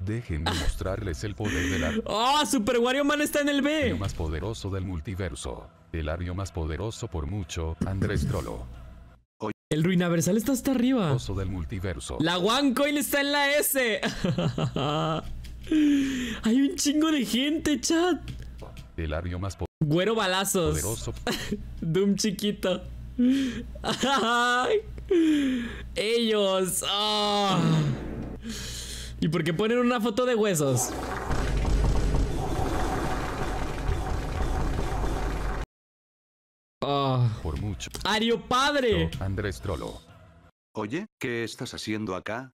Dejen de mostrarles el poder del ¡Ah, ¡Super Wario Man está en el B! El más poderoso del multiverso. El ario más poderoso por mucho, Andrés Trollo. El Ruinaversal está hasta arriba. Oso del multiverso. La One está en la S. Hay un chingo de gente, chat. El más Güero balazos. Doom chiquito. Ellos. Ah. ¿Y por qué ponen una foto de huesos? Ah. Por mucho. Ario padre. Andrés Trollo. Oye, ¿qué estás haciendo acá?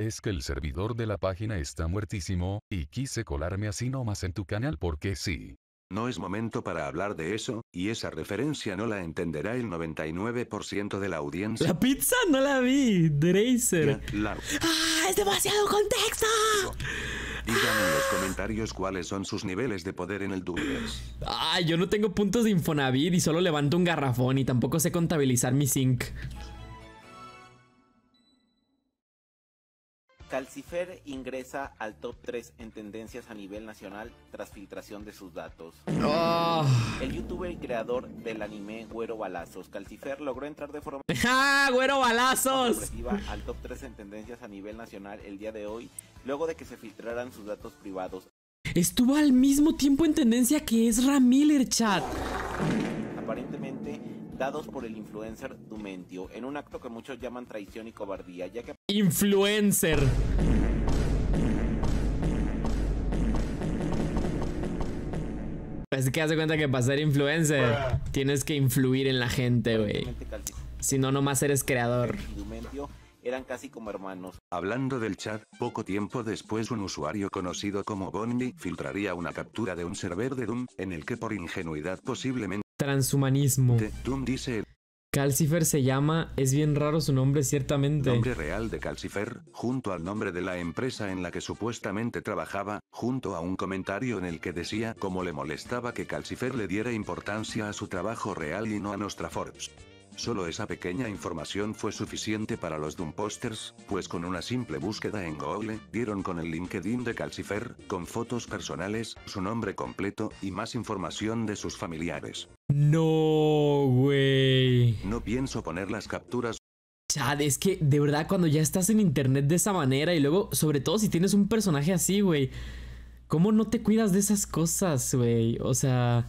Es que el servidor de la página está muertísimo, y quise colarme así nomás en tu canal porque sí. No es momento para hablar de eso, y esa referencia no la entenderá el 99% de la audiencia. La pizza no la vi, Dracer. ¡Ah! ¡Es demasiado contexto! Díganme en los comentarios cuáles son sus niveles de poder en el duelo. Ah, yo no tengo puntos de Infonavit y solo levanto un garrafón y tampoco sé contabilizar mi sync! Calcifer ingresa al top 3 en tendencias a nivel nacional tras filtración de sus datos. Ah. El youtuber y creador del anime Güero Balazos, Calcifer, logró entrar de forma... ¡Ja! Ah, Güero Balazos! ...al top 3 en tendencias a nivel nacional el día de hoy, luego de que se filtraran sus datos privados. Estuvo al mismo tiempo en tendencia que es Miller, chat. Aparentemente dados por el influencer Dumentio, en un acto que muchos llaman traición y cobardía, ya que... Influencer. Es que hace cuenta que para ser influencer tienes que influir en la gente, güey. Si no, nomás eres creador. eran casi como hermanos. Hablando del chat, poco tiempo después un usuario conocido como Bonnie filtraría una captura de un server de Doom, en el que por ingenuidad posiblemente transhumanismo. dice... Calcifer se llama, es bien raro su nombre ciertamente. Nombre real de Calcifer, junto al nombre de la empresa en la que supuestamente trabajaba, junto a un comentario en el que decía cómo le molestaba que Calcifer le diera importancia a su trabajo real y no a Nostra Forbes. Solo esa pequeña información fue suficiente para los Doom posters, pues con una simple búsqueda en Google, dieron con el LinkedIn de Calcifer, con fotos personales, su nombre completo, y más información de sus familiares. No, güey. No pienso poner las capturas. Chad, es que de verdad cuando ya estás en internet de esa manera y luego, sobre todo si tienes un personaje así, güey, ¿cómo no te cuidas de esas cosas, güey? O sea,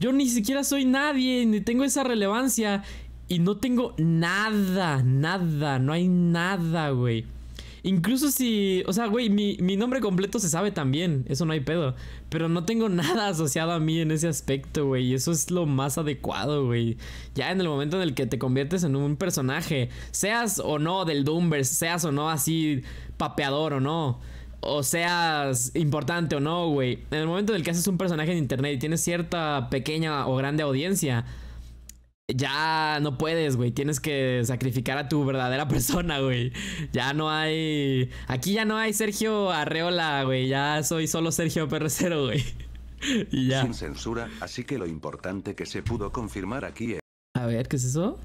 yo ni siquiera soy nadie, ni tengo esa relevancia y no tengo nada, nada, no hay nada, güey. Incluso si, o sea, güey, mi, nombre completo se sabe también, eso no hay pedo. Pero no tengo nada asociado a mí en ese aspecto, güey. Y eso es lo más adecuado, güey. Ya en el momento en el que te conviertes en un personaje, seas o no del Doomverse, seas o no así papeador o no. O seas importante o no, güey. En el momento en el que haces un personaje en internet y tienes cierta pequeña o grande audiencia, ya no puedes, güey. Tienes que sacrificar a tu verdadera persona, güey. Ya no hay. Aquí ya no hay Sergio Arreola, güey. Ya soy solo Sergio Perrecero, güey. y ya. Sin censura, así que lo importante que se pudo confirmar aquí es. A ver, ¿qué es eso?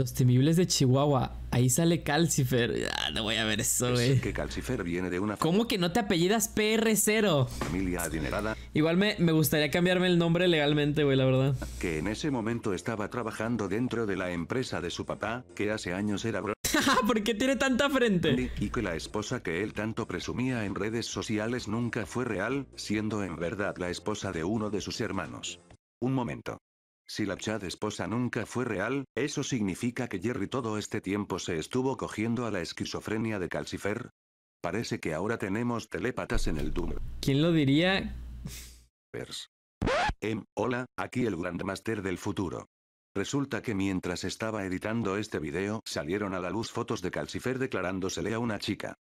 Los temibles de Chihuahua. Ahí sale Calcifer. Ah, no voy a ver eso, güey. que Calcifer viene de una... ¿Cómo que no te apellidas PR0? Familia adinerada. Igual me, me gustaría cambiarme el nombre legalmente, güey, la verdad. Que en ese momento estaba trabajando dentro de la empresa de su papá, que hace años era... Bro ah, ¿Por qué tiene tanta frente? Y que la esposa que él tanto presumía en redes sociales nunca fue real, siendo en verdad la esposa de uno de sus hermanos. Un momento. Si la Chad esposa nunca fue real, eso significa que Jerry todo este tiempo se estuvo cogiendo a la esquizofrenia de Calcifer. Parece que ahora tenemos telépatas en el Doom. ¿Quién lo diría? Pers. Em, hola, aquí el Grandmaster del futuro. Resulta que mientras estaba editando este video salieron a la luz fotos de Calcifer declarándosele a una chica.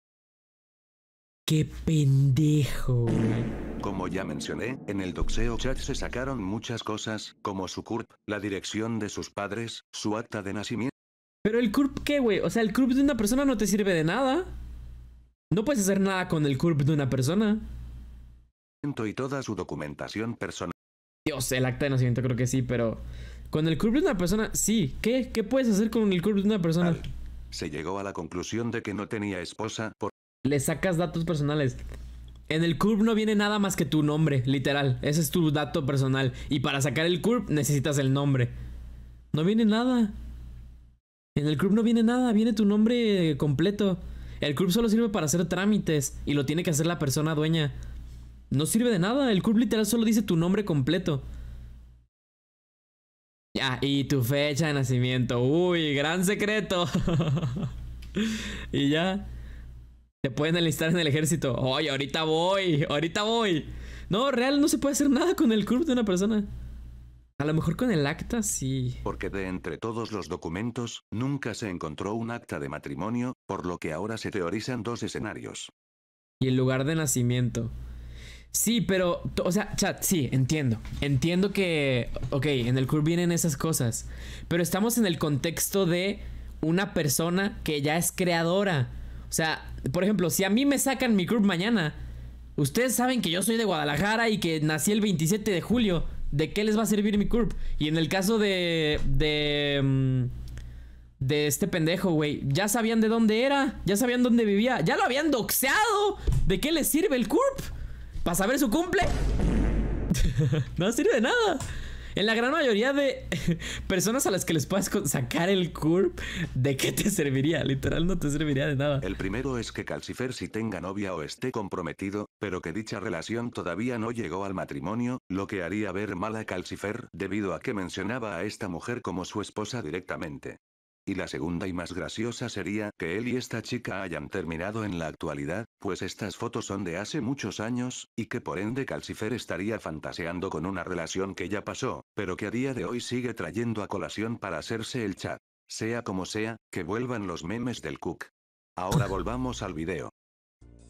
Qué pendejo, güey. Como ya mencioné, en el doxeo chat se sacaron muchas cosas, como su CURP, la dirección de sus padres, su acta de nacimiento. Pero el CURP, ¿qué, güey? O sea, el CURP de una persona no te sirve de nada. No puedes hacer nada con el CURP de una persona. Y toda su documentación personal. Dios, el acta de nacimiento creo que sí, pero... Con el CURP de una persona, sí. ¿Qué? ¿Qué puedes hacer con el CURP de una persona? se llegó a la conclusión de que no tenía esposa por... Le sacas datos personales. En el CURP no viene nada más que tu nombre, literal. Ese es tu dato personal. Y para sacar el CURP necesitas el nombre. No viene nada. En el CURP no viene nada, viene tu nombre completo. El CURP solo sirve para hacer trámites y lo tiene que hacer la persona dueña. No sirve de nada, el CURP literal solo dice tu nombre completo. Ya, y tu fecha de nacimiento. Uy, gran secreto. y ya. Te pueden alistar en el ejército. Oye, ahorita voy, ahorita voy. No, real, no se puede hacer nada con el CURP de una persona. A lo mejor con el acta sí. Porque de entre todos los documentos, nunca se encontró un acta de matrimonio, por lo que ahora se teorizan dos escenarios. Y el lugar de nacimiento. Sí, pero, o sea, chat, sí, entiendo. Entiendo que, ok, en el CURP vienen esas cosas. Pero estamos en el contexto de una persona que ya es creadora. O sea, por ejemplo, si a mí me sacan mi CURP mañana, ustedes saben que yo soy de Guadalajara y que nací el 27 de julio. ¿De qué les va a servir mi CURP? Y en el caso de. de. Mm, de este pendejo, güey. Ya sabían de dónde era, ya sabían dónde vivía, ya lo habían doxeado. ¿De qué les sirve el curb? ¿Para saber su cumple? no sirve de nada. En la gran mayoría de personas a las que les puedas sacar el curb, ¿de qué te serviría? Literal no te serviría de nada. El primero es que Calcifer si tenga novia o esté comprometido, pero que dicha relación todavía no llegó al matrimonio, lo que haría ver mal a Calcifer debido a que mencionaba a esta mujer como su esposa directamente. Y la segunda y más graciosa sería que él y esta chica hayan terminado en la actualidad, pues estas fotos son de hace muchos años, y que por ende Calcifer estaría fantaseando con una relación que ya pasó, pero que a día de hoy sigue trayendo a colación para hacerse el chat. Sea como sea, que vuelvan los memes del Cook. Ahora volvamos al video.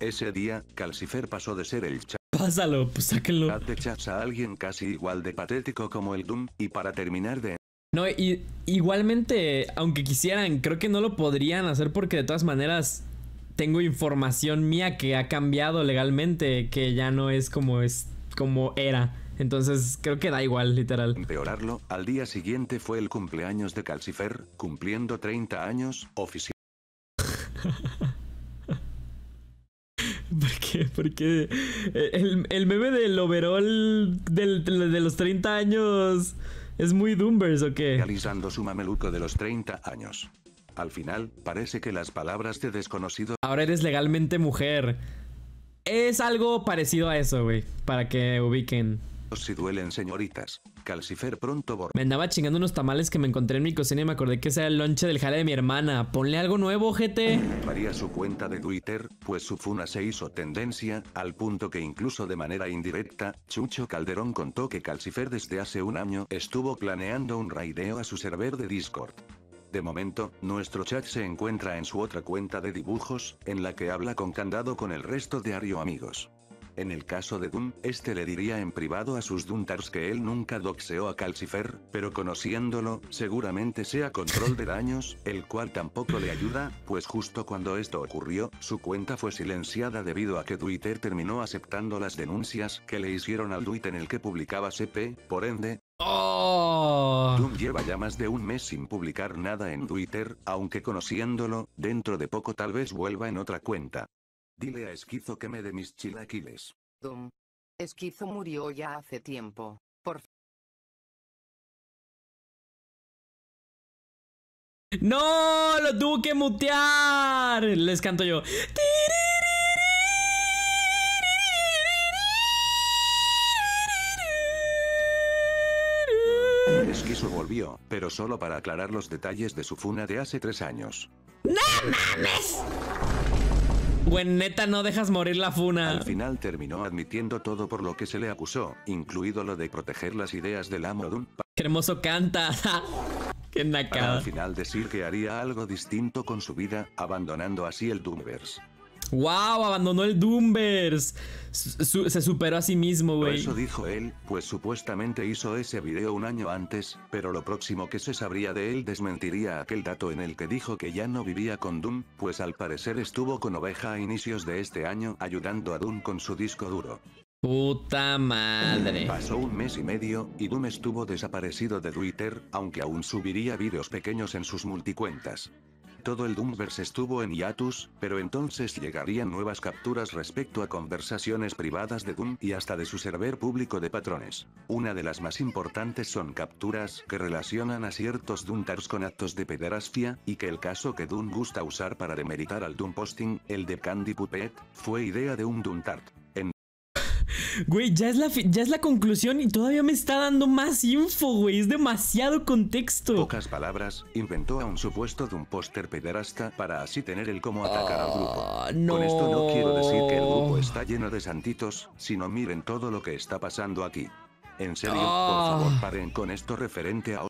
Ese día, Calcifer pasó de ser el chat Pásalo, pues sáquenlo. de chats a alguien casi igual de patético como el Doom, y para terminar de no, y igualmente, aunque quisieran, creo que no lo podrían hacer porque de todas maneras tengo información mía que ha cambiado legalmente, que ya no es como es como era. Entonces creo que da igual, literal. Empeorarlo, al día siguiente fue el cumpleaños de Calcifer, cumpliendo 30 años oficial. ¿Por qué? Porque el, el meme del overall de los 30 años ¿Es muy Doombers o qué? Realizando su mameluco de los 30 años. Al final, parece que las palabras de desconocido... Ahora eres legalmente mujer. Es algo parecido a eso, güey. Para que ubiquen. Si duelen señoritas, Calcifer pronto borra Me andaba chingando unos tamales que me encontré en mi cocina y me acordé que era el lonche del jale de mi hermana. Ponle algo nuevo, GT. Varía su cuenta de Twitter, pues su funa se hizo tendencia, al punto que incluso de manera indirecta, Chucho Calderón contó que Calcifer desde hace un año estuvo planeando un raideo a su server de Discord. De momento, nuestro chat se encuentra en su otra cuenta de dibujos, en la que habla con candado con el resto de Ario amigos. En el caso de Doom, este le diría en privado a sus Duntars que él nunca doxeó a Calcifer, pero conociéndolo, seguramente sea control de daños, el cual tampoco le ayuda, pues justo cuando esto ocurrió, su cuenta fue silenciada debido a que Twitter terminó aceptando las denuncias que le hicieron al tweet en el que publicaba CP, por ende, oh. Doom lleva ya más de un mes sin publicar nada en Twitter, aunque conociéndolo, dentro de poco tal vez vuelva en otra cuenta. Dile a Esquizo que me dé mis chilaquiles. Esquizo murió ya hace tiempo. Por ¡No! ¡Lo tuve que mutear! Les canto yo. Esquizo volvió, pero solo para aclarar los detalles de su funa de hace tres años. ¡No mames! Buen neta, no dejas morir la funa. Al final terminó admitiendo todo por lo que se le acusó, incluido lo de proteger las ideas del amo de un... Qué hermoso canta. Qué Al final decir que haría algo distinto con su vida, abandonando así el Doomverse. ¡Wow! Abandonó el Doombers. se superó a sí mismo, güey. Eso dijo él, pues supuestamente hizo ese video un año antes, pero lo próximo que se sabría de él desmentiría aquel dato en el que dijo que ya no vivía con Doom, pues al parecer estuvo con Oveja a inicios de este año ayudando a Doom con su disco duro. Puta madre. Pasó un mes y medio, y Doom estuvo desaparecido de Twitter, aunque aún subiría videos pequeños en sus multicuentas todo el Doomverse estuvo en hiatus, pero entonces llegarían nuevas capturas respecto a conversaciones privadas de Doom y hasta de su server público de patrones. Una de las más importantes son capturas que relacionan a ciertos Doomtars con actos de pederastia, y que el caso que Doom gusta usar para demeritar al Doom Posting, el de Candy Puppet, fue idea de un Duntart. Güey, ya es, la ya es la conclusión y todavía me está dando más info, güey. Es demasiado contexto. Pocas palabras, inventó a un supuesto de un póster pederasta para así tener el cómo atacar al grupo. No. Ah, con esto no quiero decir que el grupo está lleno de santitos, sino miren todo lo que está pasando aquí. En serio, por ah. favor, paren con esto referente a...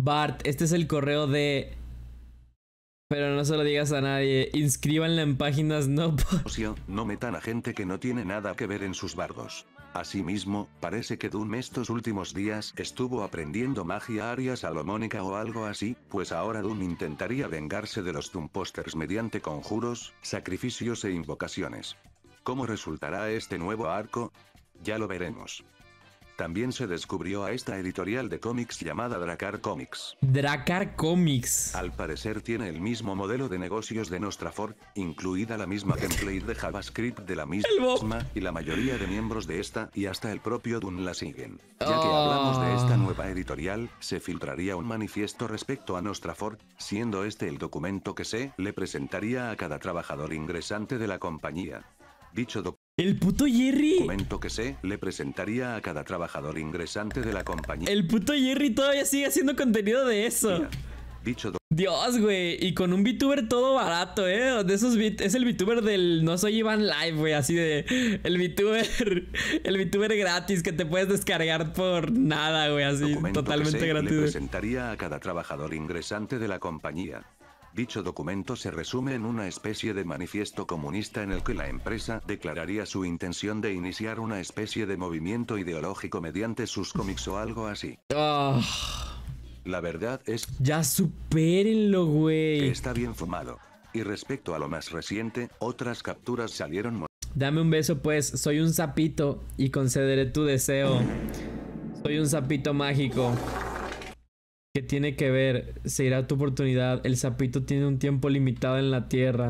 Bart, este es el correo de pero no se lo digas a nadie. Inscríbanla en páginas no No metan a gente que no tiene nada que ver en sus bardos. Asimismo, parece que Doom estos últimos días estuvo aprendiendo magia aria salomónica o algo así, pues ahora Doom intentaría vengarse de los Doom posters mediante conjuros, sacrificios e invocaciones. ¿Cómo resultará este nuevo arco? Ya lo veremos. También se descubrió a esta editorial de cómics llamada Dracar Comics. Dracar Comics. Al parecer tiene el mismo modelo de negocios de Nostrafor, incluida la misma template de JavaScript de la misma y la mayoría de miembros de esta y hasta el propio Dun la siguen. Ya que oh. hablamos de esta nueva editorial, se filtraría un manifiesto respecto a Nostrafor, siendo este el documento que se le presentaría a cada trabajador ingresante de la compañía. Dicho documento el puto Jerry. Momento que sé, le presentaría a cada trabajador ingresante de la compañía. El puto Jerry todavía sigue haciendo contenido de eso. dicho Dios, güey. Y con un VTuber todo barato, ¿eh? De esos es el VTuber del No Soy Iván Live, güey. Así de. El VTuber. El VTuber gratis que te puedes descargar por nada, güey. Así totalmente que sé, Le presentaría a cada trabajador ingresante de la compañía. Dicho documento se resume en una especie de manifiesto comunista en el que la empresa declararía su intención de iniciar una especie de movimiento ideológico mediante sus cómics o algo así. Ah. La verdad es... Ya supérenlo, güey. Está bien fumado. Y respecto a lo más reciente, otras capturas salieron... Dame un beso pues, soy un sapito y concederé tu deseo. Soy un sapito mágico tiene que ver, se irá tu oportunidad, el sapito tiene un tiempo limitado en la tierra.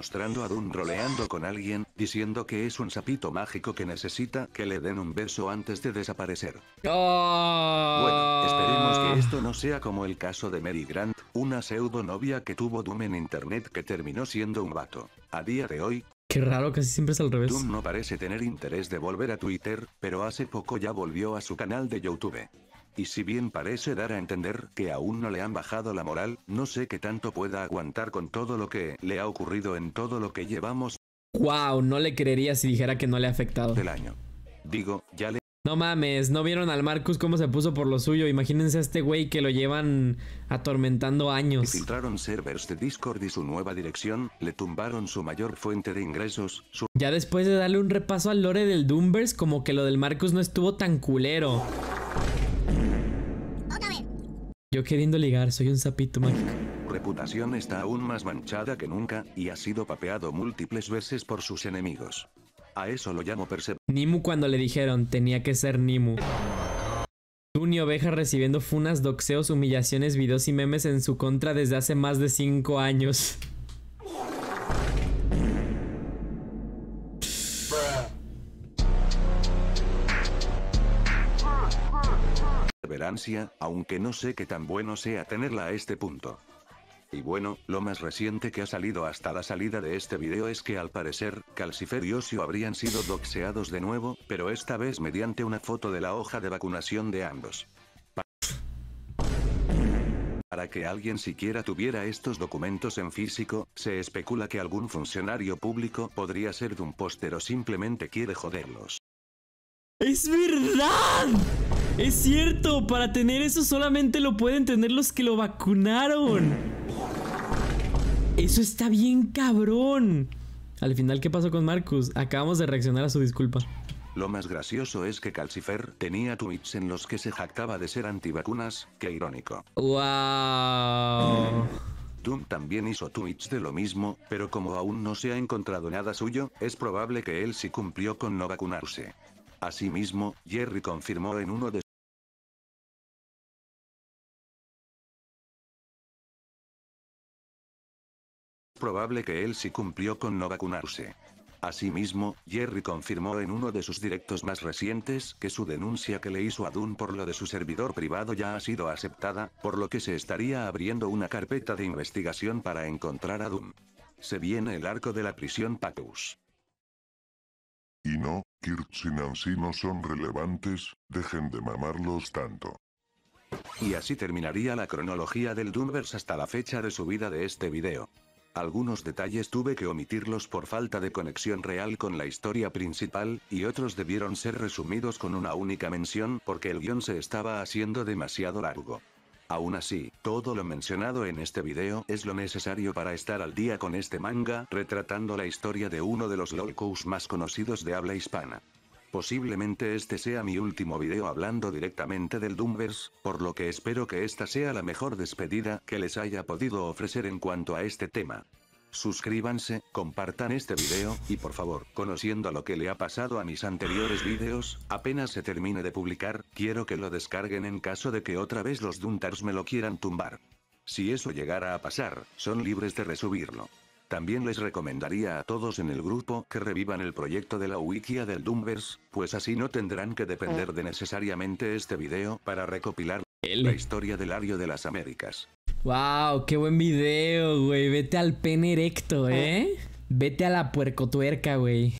mostrando a Doom roleando con alguien, diciendo que es un sapito mágico que necesita que le den un beso antes de desaparecer. ¡Oh! Bueno, esperemos que esto no sea como el caso de Mary Grant, una pseudo novia que tuvo Doom en internet que terminó siendo un vato. A día de hoy, Qué raro, casi siempre es al revés. Doom no parece tener interés de volver a Twitter, pero hace poco ya volvió a su canal de YouTube. Y si bien parece dar a entender que aún no le han bajado la moral, no sé qué tanto pueda aguantar con todo lo que le ha ocurrido en todo lo que llevamos. Wow, no le creería si dijera que no le ha afectado. Del año. Digo, ya le... No mames, no vieron al Marcus cómo se puso por lo suyo. Imagínense a este güey que lo llevan atormentando años. Filtraron servers de Discord y su nueva dirección, le tumbaron su mayor fuente de ingresos. Ya después de darle un repaso al lore del Doombers, como que lo del Marcus no estuvo tan culero. Yo queriendo ligar, soy un sapito mágico. Reputación está aún más manchada que nunca, y ha sido papeado múltiples veces por sus enemigos. A eso lo llamo perse... Nimu cuando le dijeron, tenía que ser Nimu. ni Oveja recibiendo funas, doxeos, humillaciones, videos y memes en su contra desde hace más de 5 años. aunque no sé qué tan bueno sea tenerla a este punto. Y bueno, lo más reciente que ha salido hasta la salida de este video es que al parecer, Calcifer y Osio habrían sido doxeados de nuevo, pero esta vez mediante una foto de la hoja de vacunación de ambos. Para que alguien siquiera tuviera estos documentos en físico, se especula que algún funcionario público podría ser de un póster o simplemente quiere joderlos. ¡Es verdad! Es cierto, para tener eso solamente lo pueden tener los que lo vacunaron. Eso está bien cabrón. Al final, ¿qué pasó con Marcus? Acabamos de reaccionar a su disculpa. Lo más gracioso es que Calcifer tenía tweets en los que se jactaba de ser antivacunas, qué irónico. ¡Wow! Doom también hizo tweets de lo mismo, pero como aún no se ha encontrado nada suyo, es probable que él sí cumplió con no vacunarse. Asimismo, Jerry confirmó en uno de probable que él sí cumplió con no vacunarse. Asimismo, Jerry confirmó en uno de sus directos más recientes que su denuncia que le hizo a Dunn por lo de su servidor privado ya ha sido aceptada, por lo que se estaría abriendo una carpeta de investigación para encontrar a Dunn. Se viene el arco de la prisión Pacus. Y no, Kirch y Nancy no son relevantes, dejen de mamarlos tanto. Y así terminaría la cronología del Doomverse hasta la fecha de subida de este video. Algunos detalles tuve que omitirlos por falta de conexión real con la historia principal, y otros debieron ser resumidos con una única mención porque el guión se estaba haciendo demasiado largo. Aún así, todo lo mencionado en este video es lo necesario para estar al día con este manga, retratando la historia de uno de los lolcous más conocidos de habla hispana. Posiblemente este sea mi último video hablando directamente del Doomverse, por lo que espero que esta sea la mejor despedida que les haya podido ofrecer en cuanto a este tema. Suscríbanse, compartan este video, y por favor, conociendo lo que le ha pasado a mis anteriores videos, apenas se termine de publicar, quiero que lo descarguen en caso de que otra vez los Duntars me lo quieran tumbar. Si eso llegara a pasar, son libres de resubirlo. También les recomendaría a todos en el grupo que revivan el proyecto de la wikia del Doomverse, pues así no tendrán que depender de necesariamente este video para recopilar la historia del Ario de las Américas. ¡Wow! ¡Qué buen video, güey! Vete al pene erecto, ¿eh? ¿eh? Vete a la puercotuerca, güey.